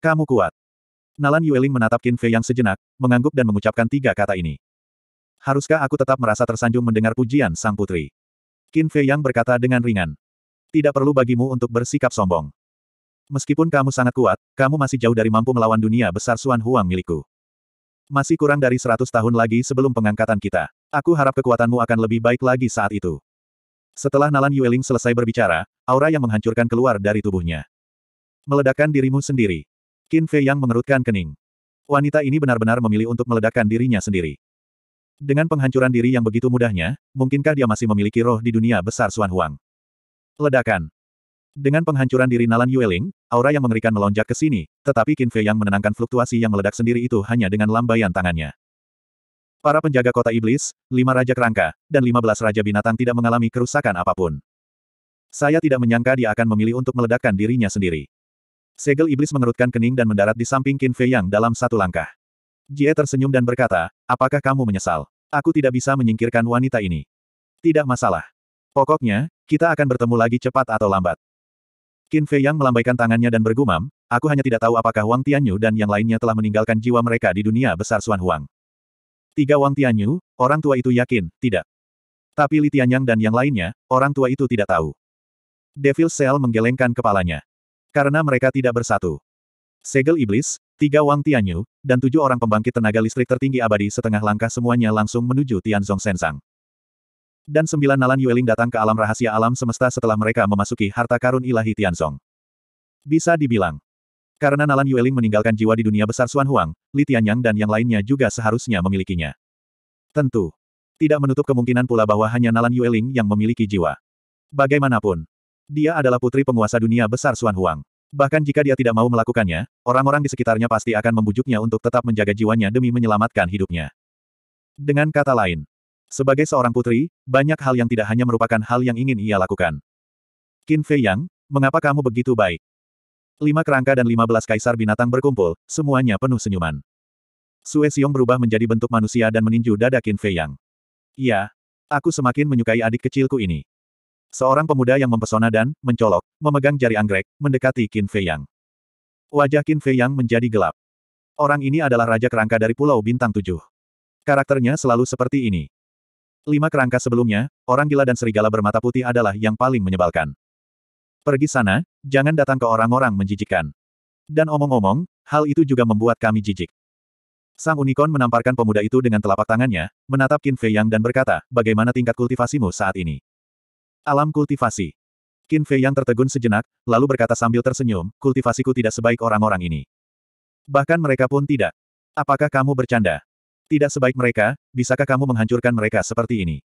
S1: Kamu kuat. Nalan Yueling menatap Qin Fei Yang sejenak, mengangguk dan mengucapkan tiga kata ini. Haruskah aku tetap merasa tersanjung mendengar pujian sang putri? Qin Fei Yang berkata dengan ringan. Tidak perlu bagimu untuk bersikap sombong. Meskipun kamu sangat kuat, kamu masih jauh dari mampu melawan dunia besar Suan Huang milikku. Masih kurang dari seratus tahun lagi sebelum pengangkatan kita. Aku harap kekuatanmu akan lebih baik lagi saat itu. Setelah Nalan Yueling selesai berbicara, aura yang menghancurkan keluar dari tubuhnya. Meledakkan dirimu sendiri. Qin Fei yang mengerutkan kening. Wanita ini benar-benar memilih untuk meledakkan dirinya sendiri. Dengan penghancuran diri yang begitu mudahnya, mungkinkah dia masih memiliki roh di dunia besar Suan Huang? Ledakan. Dengan penghancuran diri Nalan Yueling, aura yang mengerikan melonjak ke sini, tetapi Qin Fei yang menenangkan fluktuasi yang meledak sendiri itu hanya dengan lambaian tangannya. Para penjaga kota iblis, lima raja kerangka, dan lima belas raja binatang tidak mengalami kerusakan apapun. Saya tidak menyangka dia akan memilih untuk meledakkan dirinya sendiri. Segel iblis mengerutkan kening dan mendarat di samping Qin Fei Yang dalam satu langkah. Jie tersenyum dan berkata, apakah kamu menyesal? Aku tidak bisa menyingkirkan wanita ini. Tidak masalah. Pokoknya, kita akan bertemu lagi cepat atau lambat. Qin Fei Yang melambaikan tangannya dan bergumam, aku hanya tidak tahu apakah Wang Tianyu dan yang lainnya telah meninggalkan jiwa mereka di dunia besar Xuan Huang. Tiga Wang Tianyu, orang tua itu yakin, tidak. Tapi Li Tianyang dan yang lainnya, orang tua itu tidak tahu. Devil Cell menggelengkan kepalanya. Karena mereka tidak bersatu. Segel Iblis, tiga Wang Tianyu, dan tujuh orang pembangkit tenaga listrik tertinggi abadi setengah langkah semuanya langsung menuju Tianzong Sensang dan sembilan nalan Yueling datang ke alam rahasia alam semesta setelah mereka memasuki harta karun ilahi Tianzong. Bisa dibilang, karena nalan Yueling meninggalkan jiwa di dunia besar Xuan Huang, Li Tianyang dan yang lainnya juga seharusnya memilikinya. Tentu, tidak menutup kemungkinan pula bahwa hanya nalan Yueling yang memiliki jiwa. Bagaimanapun, dia adalah putri penguasa dunia besar Xuan Huang. Bahkan jika dia tidak mau melakukannya, orang-orang di sekitarnya pasti akan membujuknya untuk tetap menjaga jiwanya demi menyelamatkan hidupnya. Dengan kata lain, sebagai seorang putri, banyak hal yang tidak hanya merupakan hal yang ingin ia lakukan. Qin Fei Yang, mengapa kamu begitu baik? Lima kerangka dan lima belas kaisar binatang berkumpul, semuanya penuh senyuman. Sue Xiong berubah menjadi bentuk manusia dan meninju dada Qin Fei Yang. Ya, aku semakin menyukai adik kecilku ini. Seorang pemuda yang mempesona dan mencolok, memegang jari anggrek, mendekati Qin Fei Yang. Wajah Qin Fei Yang menjadi gelap. Orang ini adalah Raja Kerangka dari Pulau Bintang Tujuh. Karakternya selalu seperti ini. Lima kerangka sebelumnya, orang gila dan serigala bermata putih adalah yang paling menyebalkan. Pergi sana, jangan datang ke orang-orang menjijikkan. Dan omong-omong, hal itu juga membuat kami jijik. Sang unicorn menamparkan pemuda itu dengan telapak tangannya, menatap Qin Fei Yang dan berkata, bagaimana tingkat kultivasimu saat ini? Alam kultivasi. Qin Fei Yang tertegun sejenak, lalu berkata sambil tersenyum, kultivasiku tidak sebaik orang-orang ini. Bahkan mereka pun tidak. Apakah kamu bercanda? Tidak sebaik mereka, bisakah kamu menghancurkan mereka seperti ini?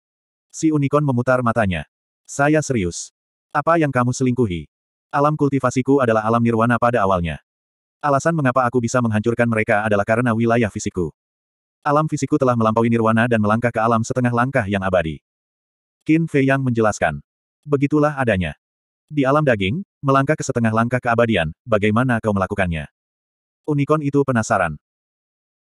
S1: Si unicorn memutar matanya. Saya serius. Apa yang kamu selingkuhi? Alam kultivasiku adalah alam nirwana pada awalnya. Alasan mengapa aku bisa menghancurkan mereka adalah karena wilayah fisikku. Alam fisikku telah melampaui nirwana dan melangkah ke alam setengah langkah yang abadi. Qin Fei Yang menjelaskan. Begitulah adanya. Di alam daging, melangkah ke setengah langkah keabadian, bagaimana kau melakukannya? Unicorn itu penasaran.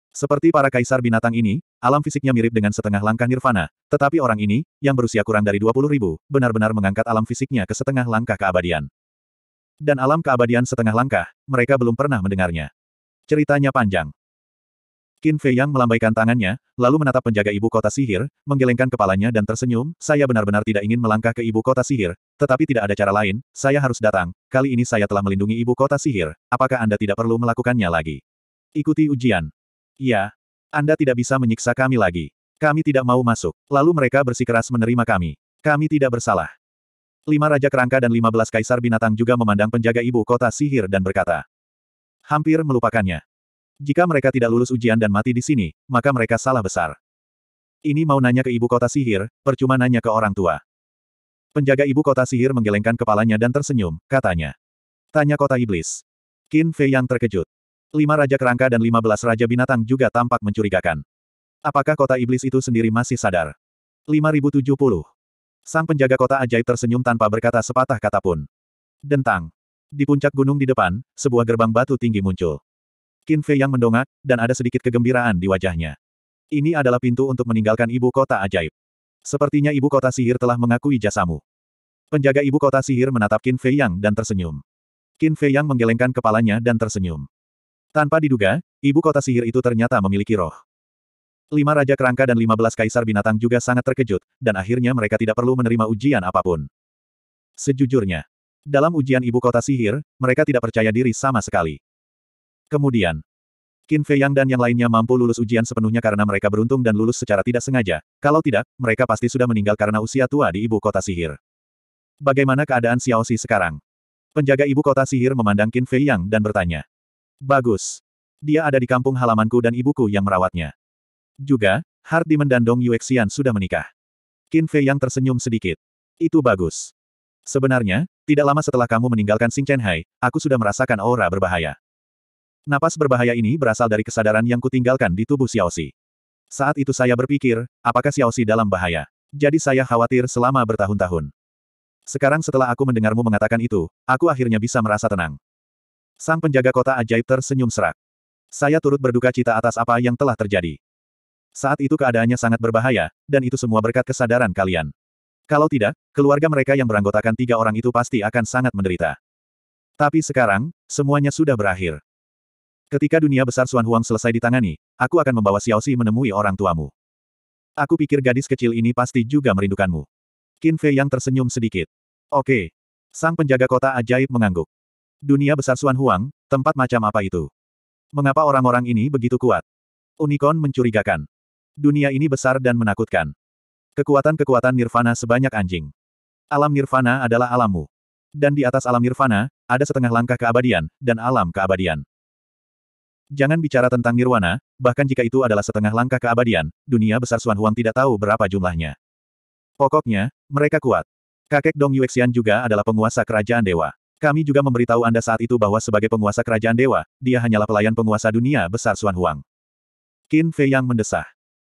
S1: Seperti para kaisar binatang ini, alam fisiknya mirip dengan setengah langkah nirvana, tetapi orang ini, yang berusia kurang dari 20 ribu, benar-benar mengangkat alam fisiknya ke setengah langkah keabadian. Dan alam keabadian setengah langkah, mereka belum pernah mendengarnya. Ceritanya panjang. Qin Fei Yang melambaikan tangannya, lalu menatap penjaga ibu kota sihir, menggelengkan kepalanya dan tersenyum, saya benar-benar tidak ingin melangkah ke ibu kota sihir, tetapi tidak ada cara lain, saya harus datang, kali ini saya telah melindungi ibu kota sihir, apakah Anda tidak perlu melakukannya lagi? Ikuti ujian. Iya. Anda tidak bisa menyiksa kami lagi. Kami tidak mau masuk. Lalu mereka bersikeras menerima kami. Kami tidak bersalah. Lima Raja Kerangka dan lima belas Kaisar Binatang juga memandang penjaga ibu kota sihir dan berkata. Hampir melupakannya. Jika mereka tidak lulus ujian dan mati di sini, maka mereka salah besar. Ini mau nanya ke ibu kota sihir, percuma nanya ke orang tua. Penjaga ibu kota sihir menggelengkan kepalanya dan tersenyum, katanya. Tanya kota iblis. Qin Fei yang terkejut. Lima raja kerangka dan lima belas raja binatang juga tampak mencurigakan. Apakah kota iblis itu sendiri masih sadar? 5070. Sang penjaga kota ajaib tersenyum tanpa berkata sepatah kata pun. Dentang. Di puncak gunung di depan, sebuah gerbang batu tinggi muncul. Qin Fei yang mendongak, dan ada sedikit kegembiraan di wajahnya. Ini adalah pintu untuk meninggalkan ibu kota ajaib. Sepertinya ibu kota sihir telah mengakui jasamu. Penjaga ibu kota sihir menatap Qin Fei Yang dan tersenyum. Qin Fei Yang menggelengkan kepalanya dan tersenyum. Tanpa diduga, ibu kota sihir itu ternyata memiliki roh. Lima Raja Kerangka dan lima belas Kaisar Binatang juga sangat terkejut, dan akhirnya mereka tidak perlu menerima ujian apapun. Sejujurnya, dalam ujian ibu kota sihir, mereka tidak percaya diri sama sekali. Kemudian, Qin Fei Yang dan yang lainnya mampu lulus ujian sepenuhnya karena mereka beruntung dan lulus secara tidak sengaja. Kalau tidak, mereka pasti sudah meninggal karena usia tua di ibu kota sihir. Bagaimana keadaan Xiao Xi sekarang? Penjaga ibu kota sihir memandang Qin Fei Yang dan bertanya. Bagus. Dia ada di kampung halamanku dan ibuku yang merawatnya. Juga, Hard Demon dan Dong Yuexian sudah menikah. Qin Fei yang tersenyum sedikit. Itu bagus. Sebenarnya, tidak lama setelah kamu meninggalkan Sing Chen aku sudah merasakan aura berbahaya. Napas berbahaya ini berasal dari kesadaran yang kutinggalkan di tubuh Xiaoxi. Saat itu saya berpikir, apakah Xiaoxi dalam bahaya? Jadi saya khawatir selama bertahun-tahun. Sekarang setelah aku mendengarmu mengatakan itu, aku akhirnya bisa merasa tenang. Sang penjaga kota ajaib tersenyum serak. Saya turut berduka cita atas apa yang telah terjadi. Saat itu keadaannya sangat berbahaya, dan itu semua berkat kesadaran kalian. Kalau tidak, keluarga mereka yang beranggotakan tiga orang itu pasti akan sangat menderita. Tapi sekarang, semuanya sudah berakhir. Ketika dunia besar Suan Huang selesai ditangani, aku akan membawa Xiao Xi menemui orang tuamu. Aku pikir gadis kecil ini pasti juga merindukanmu. Qin Fei yang tersenyum sedikit. Oke. Sang penjaga kota ajaib mengangguk. Dunia besar Xuan Huang, tempat macam apa itu? Mengapa orang-orang ini begitu kuat? Unicorn mencurigakan. Dunia ini besar dan menakutkan. Kekuatan-kekuatan nirvana sebanyak anjing. Alam nirvana adalah alammu. Dan di atas alam nirvana, ada setengah langkah keabadian, dan alam keabadian. Jangan bicara tentang nirwana, bahkan jika itu adalah setengah langkah keabadian, dunia besar Xuan Huang tidak tahu berapa jumlahnya. Pokoknya, mereka kuat. Kakek Dong Yuexian juga adalah penguasa kerajaan dewa. Kami juga memberitahu Anda saat itu bahwa sebagai penguasa kerajaan dewa, dia hanyalah pelayan penguasa dunia besar Suan Huang. Qin Fei yang mendesah.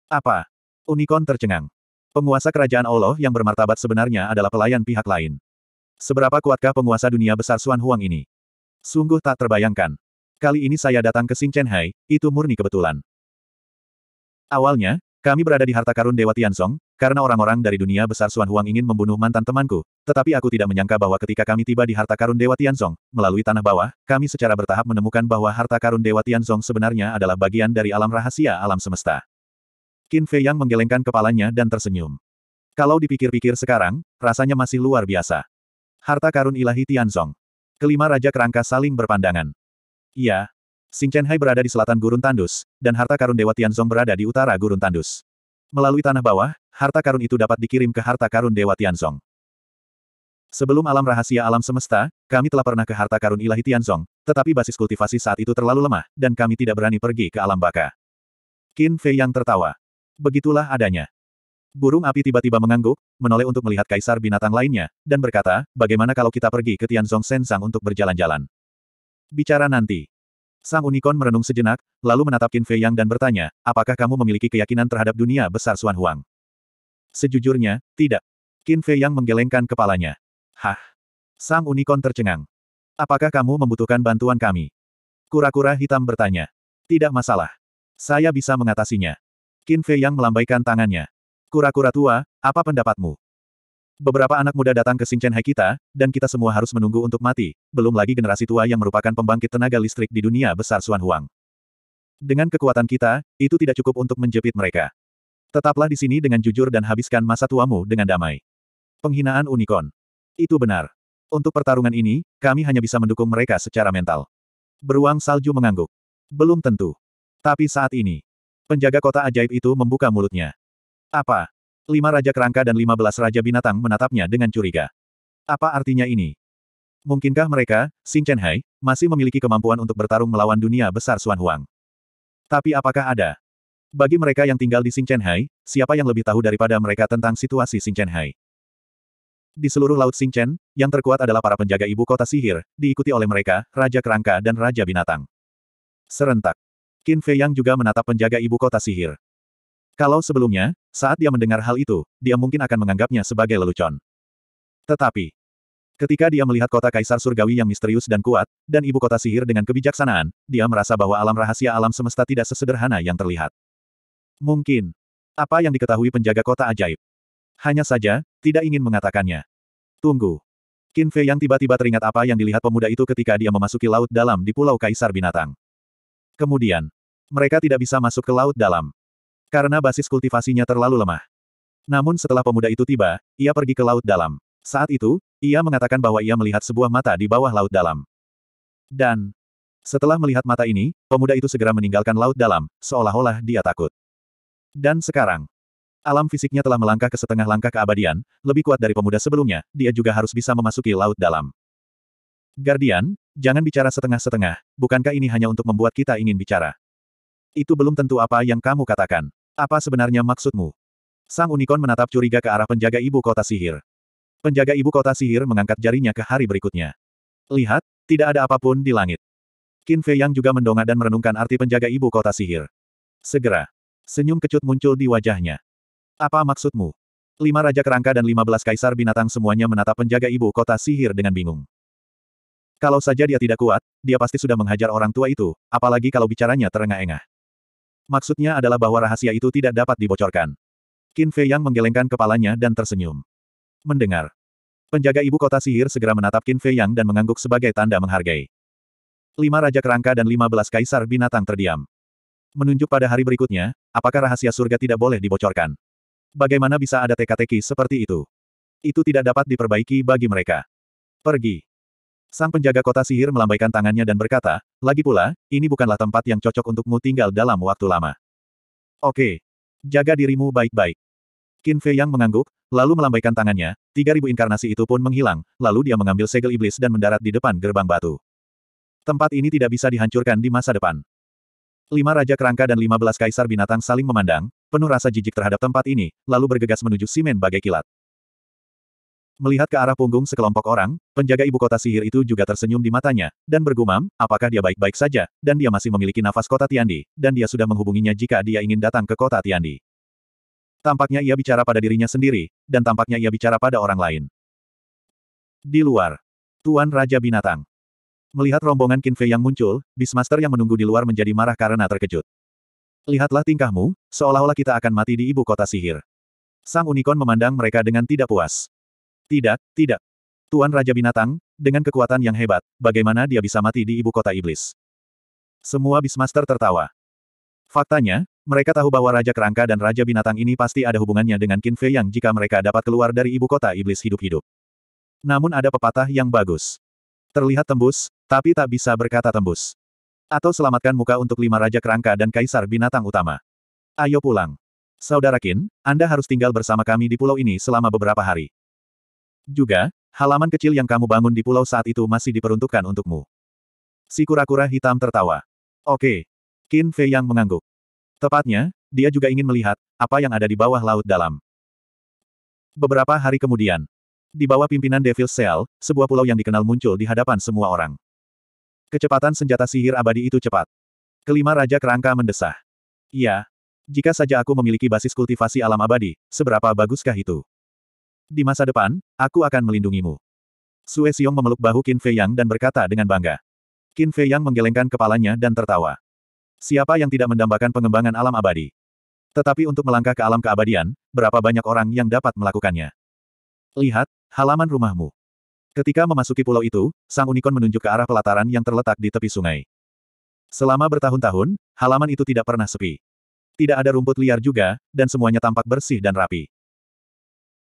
S1: Apa? Unicorn tercengang. Penguasa kerajaan Allah yang bermartabat sebenarnya adalah pelayan pihak lain. Seberapa kuatkah penguasa dunia besar Suan Huang ini? Sungguh tak terbayangkan. Kali ini saya datang ke Xing Chen Hai, itu murni kebetulan. Awalnya, kami berada di harta karun Dewa Tiansong, karena orang-orang dari dunia besar Suan Huang ingin membunuh mantan temanku, tetapi aku tidak menyangka bahwa ketika kami tiba di harta karun Dewa Tiansong, melalui tanah bawah, kami secara bertahap menemukan bahwa harta karun Dewa Tiansong sebenarnya adalah bagian dari alam rahasia alam semesta. Qin Fei Yang menggelengkan kepalanya dan tersenyum. Kalau dipikir-pikir sekarang, rasanya masih luar biasa. Harta karun ilahi Tianzong. Kelima Raja Kerangka saling berpandangan. Iya, Chen Hai berada di selatan Gurun Tandus, dan harta karun Dewa Tianzong berada di utara Gurun Tandus. Melalui tanah bawah, harta karun itu dapat dikirim ke harta karun Dewa Tianzong. Sebelum alam rahasia alam semesta, kami telah pernah ke harta karun ilahi Tianzong, tetapi basis kultivasi saat itu terlalu lemah, dan kami tidak berani pergi ke alam baka. Qin Fei yang tertawa. Begitulah adanya. Burung api tiba-tiba mengangguk, menoleh untuk melihat kaisar binatang lainnya, dan berkata, bagaimana kalau kita pergi ke Tianzong Sensang untuk berjalan-jalan? Bicara nanti. Sang unicorn merenung sejenak, lalu menatap Qin Fei Yang dan bertanya, apakah kamu memiliki keyakinan terhadap dunia besar Xuan Huang? Sejujurnya, tidak. Qin Fei Yang menggelengkan kepalanya. Hah? Sang unicorn tercengang. Apakah kamu membutuhkan bantuan kami? Kura-kura hitam bertanya. Tidak masalah. Saya bisa mengatasinya. Qin Fei Yang melambaikan tangannya. Kura-kura tua, apa pendapatmu? Beberapa anak muda datang ke Hai kita, dan kita semua harus menunggu untuk mati, belum lagi generasi tua yang merupakan pembangkit tenaga listrik di dunia besar Xuan Huang. Dengan kekuatan kita, itu tidak cukup untuk menjepit mereka. Tetaplah di sini dengan jujur dan habiskan masa tuamu dengan damai. Penghinaan unicorn. Itu benar. Untuk pertarungan ini, kami hanya bisa mendukung mereka secara mental. Beruang salju mengangguk. Belum tentu. Tapi saat ini, penjaga kota ajaib itu membuka mulutnya. Apa? Lima raja kerangka dan lima belas raja binatang menatapnya dengan curiga. Apa artinya ini? Mungkinkah mereka, Xing Chen Hai, masih memiliki kemampuan untuk bertarung melawan dunia besar Xuan Huang? Tapi apakah ada? Bagi mereka yang tinggal di Xing Chen Hai, siapa yang lebih tahu daripada mereka tentang situasi Xing Chen Hai? di seluruh Laut Chen, yang terkuat adalah para penjaga ibu kota sihir, diikuti oleh mereka, Raja Kerangka dan Raja Binatang. Serentak. Qin Fei Yang juga menatap penjaga ibu kota sihir. Kalau sebelumnya, saat dia mendengar hal itu, dia mungkin akan menganggapnya sebagai lelucon. Tetapi, ketika dia melihat kota kaisar surgawi yang misterius dan kuat, dan ibu kota sihir dengan kebijaksanaan, dia merasa bahwa alam rahasia alam semesta tidak sesederhana yang terlihat. Mungkin. Apa yang diketahui penjaga kota ajaib? Hanya saja, tidak ingin mengatakannya. Tunggu. Qin Fei yang tiba-tiba teringat apa yang dilihat pemuda itu ketika dia memasuki laut dalam di Pulau Kaisar Binatang. Kemudian, mereka tidak bisa masuk ke laut dalam. Karena basis kultivasinya terlalu lemah. Namun setelah pemuda itu tiba, ia pergi ke laut dalam. Saat itu, ia mengatakan bahwa ia melihat sebuah mata di bawah laut dalam. Dan, setelah melihat mata ini, pemuda itu segera meninggalkan laut dalam, seolah-olah dia takut. Dan sekarang, alam fisiknya telah melangkah ke setengah langkah keabadian, lebih kuat dari pemuda sebelumnya, dia juga harus bisa memasuki laut dalam. Guardian, jangan bicara setengah-setengah, bukankah ini hanya untuk membuat kita ingin bicara? Itu belum tentu apa yang kamu katakan. Apa sebenarnya maksudmu? Sang unicorn menatap curiga ke arah penjaga ibu kota sihir. Penjaga ibu kota sihir mengangkat jarinya ke hari berikutnya. Lihat, tidak ada apapun di langit. Qin Fei Yang juga mendongak dan merenungkan arti penjaga ibu kota sihir. Segera, senyum kecut muncul di wajahnya. Apa maksudmu? Lima Raja Kerangka dan lima belas Kaisar Binatang semuanya menatap penjaga ibu kota sihir dengan bingung. Kalau saja dia tidak kuat, dia pasti sudah menghajar orang tua itu, apalagi kalau bicaranya terengah-engah. Maksudnya adalah bahwa rahasia itu tidak dapat dibocorkan. Qin Fei Yang menggelengkan kepalanya dan tersenyum. Mendengar. Penjaga ibu kota sihir segera menatap Qin Fei Yang dan mengangguk sebagai tanda menghargai. Lima Raja Kerangka dan lima belas Kaisar Binatang terdiam. Menunjuk pada hari berikutnya, apakah rahasia surga tidak boleh dibocorkan? Bagaimana bisa ada teka-teki seperti itu? Itu tidak dapat diperbaiki bagi mereka. Pergi. Sang penjaga kota sihir melambaikan tangannya dan berkata, lagi pula, ini bukanlah tempat yang cocok untukmu tinggal dalam waktu lama. Oke. Jaga dirimu baik-baik. Qin Fei Yang mengangguk, lalu melambaikan tangannya, 3000 inkarnasi itu pun menghilang, lalu dia mengambil segel iblis dan mendarat di depan gerbang batu. Tempat ini tidak bisa dihancurkan di masa depan. Lima Raja Kerangka dan lima belas Kaisar Binatang saling memandang, penuh rasa jijik terhadap tempat ini, lalu bergegas menuju Simen bagai kilat. Melihat ke arah punggung sekelompok orang, penjaga ibu kota sihir itu juga tersenyum di matanya, dan bergumam, apakah dia baik-baik saja, dan dia masih memiliki nafas kota Tiandi, dan dia sudah menghubunginya jika dia ingin datang ke kota Tiandi. Tampaknya ia bicara pada dirinya sendiri, dan tampaknya ia bicara pada orang lain. Di luar, Tuan Raja Binatang. Melihat rombongan Kinfe yang muncul, Bismaster yang menunggu di luar menjadi marah karena terkejut. Lihatlah tingkahmu, seolah-olah kita akan mati di ibu kota sihir. Sang Unicorn memandang mereka dengan tidak puas. Tidak, tidak. Tuan Raja Binatang, dengan kekuatan yang hebat, bagaimana dia bisa mati di ibu kota iblis? Semua Bismaster tertawa. Faktanya, mereka tahu bahwa Raja Kerangka dan Raja Binatang ini pasti ada hubungannya dengan Qin Fei yang jika mereka dapat keluar dari ibu kota iblis hidup-hidup. Namun ada pepatah yang bagus. Terlihat tembus, tapi tak bisa berkata tembus. Atau selamatkan muka untuk lima Raja Kerangka dan Kaisar Binatang Utama. Ayo pulang. Saudara Qin, Anda harus tinggal bersama kami di pulau ini selama beberapa hari. Juga, halaman kecil yang kamu bangun di pulau saat itu masih diperuntukkan untukmu. Si kura-kura hitam tertawa. Oke. Qin Fei yang mengangguk. Tepatnya, dia juga ingin melihat apa yang ada di bawah laut dalam. Beberapa hari kemudian, di bawah pimpinan Devil Cell, sebuah pulau yang dikenal muncul di hadapan semua orang. Kecepatan senjata sihir abadi itu cepat. Kelima Raja Kerangka mendesah. Iya. Jika saja aku memiliki basis kultivasi alam abadi, seberapa baguskah itu? Di masa depan, aku akan melindungimu. Sue Xiong memeluk bahu Qin Fei Yang dan berkata dengan bangga. Qin Fei Yang menggelengkan kepalanya dan tertawa. Siapa yang tidak mendambakan pengembangan alam abadi? Tetapi untuk melangkah ke alam keabadian, berapa banyak orang yang dapat melakukannya? Lihat, halaman rumahmu. Ketika memasuki pulau itu, sang unicorn menunjuk ke arah pelataran yang terletak di tepi sungai. Selama bertahun-tahun, halaman itu tidak pernah sepi. Tidak ada rumput liar juga, dan semuanya tampak bersih dan rapi.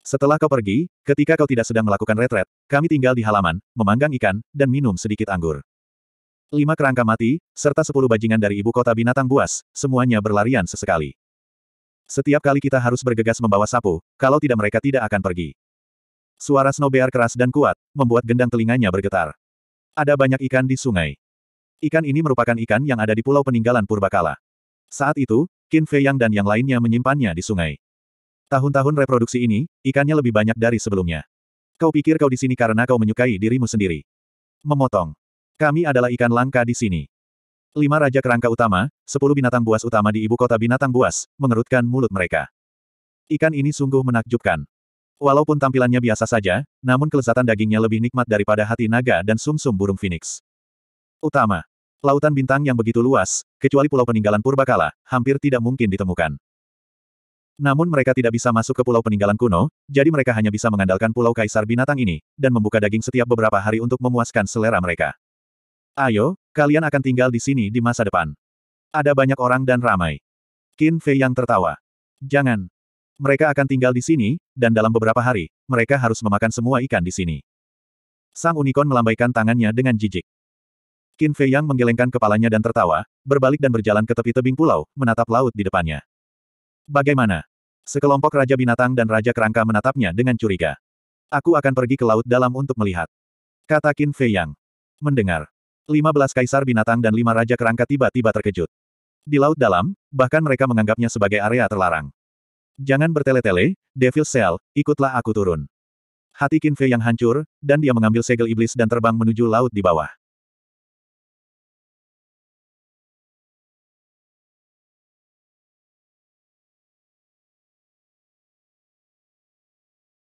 S1: Setelah kau pergi, ketika kau tidak sedang melakukan retret, kami tinggal di halaman, memanggang ikan, dan minum sedikit anggur. Lima kerangka mati, serta sepuluh bajingan dari ibu kota binatang buas, semuanya berlarian sesekali. Setiap kali kita harus bergegas membawa sapu, kalau tidak mereka tidak akan pergi. Suara Snowbear keras dan kuat, membuat gendang telinganya bergetar. Ada banyak ikan di sungai. Ikan ini merupakan ikan yang ada di pulau peninggalan purbakala. Saat itu, Qin Fei Yang dan yang lainnya menyimpannya di sungai. Tahun-tahun reproduksi ini, ikannya lebih banyak dari sebelumnya. Kau pikir kau di sini karena kau menyukai dirimu sendiri. Memotong. Kami adalah ikan langka di sini. Lima raja kerangka utama, sepuluh binatang buas utama di ibu kota binatang buas, mengerutkan mulut mereka. Ikan ini sungguh menakjubkan. Walaupun tampilannya biasa saja, namun kelezatan dagingnya lebih nikmat daripada hati naga dan sumsum -sum burung phoenix. Utama. Lautan bintang yang begitu luas, kecuali pulau peninggalan purbakala, hampir tidak mungkin ditemukan. Namun mereka tidak bisa masuk ke pulau peninggalan kuno, jadi mereka hanya bisa mengandalkan pulau kaisar binatang ini, dan membuka daging setiap beberapa hari untuk memuaskan selera mereka. Ayo, kalian akan tinggal di sini di masa depan. Ada banyak orang dan ramai. Qin Fei yang tertawa. Jangan. Mereka akan tinggal di sini, dan dalam beberapa hari, mereka harus memakan semua ikan di sini. Sang unicorn melambaikan tangannya dengan jijik. Qin Fei yang menggelengkan kepalanya dan tertawa, berbalik dan berjalan ke tepi tebing pulau, menatap laut di depannya. Bagaimana? Sekelompok raja binatang dan raja kerangka menatapnya dengan curiga. Aku akan pergi ke laut dalam untuk melihat. Kata Qin Fei Yang. Mendengar. 15 kaisar binatang dan lima raja kerangka tiba-tiba terkejut. Di laut dalam, bahkan mereka menganggapnya sebagai area terlarang. Jangan bertele-tele, Devil Cell, ikutlah aku turun. Hati Qin Fei yang hancur, dan dia mengambil segel iblis dan
S2: terbang menuju laut di bawah.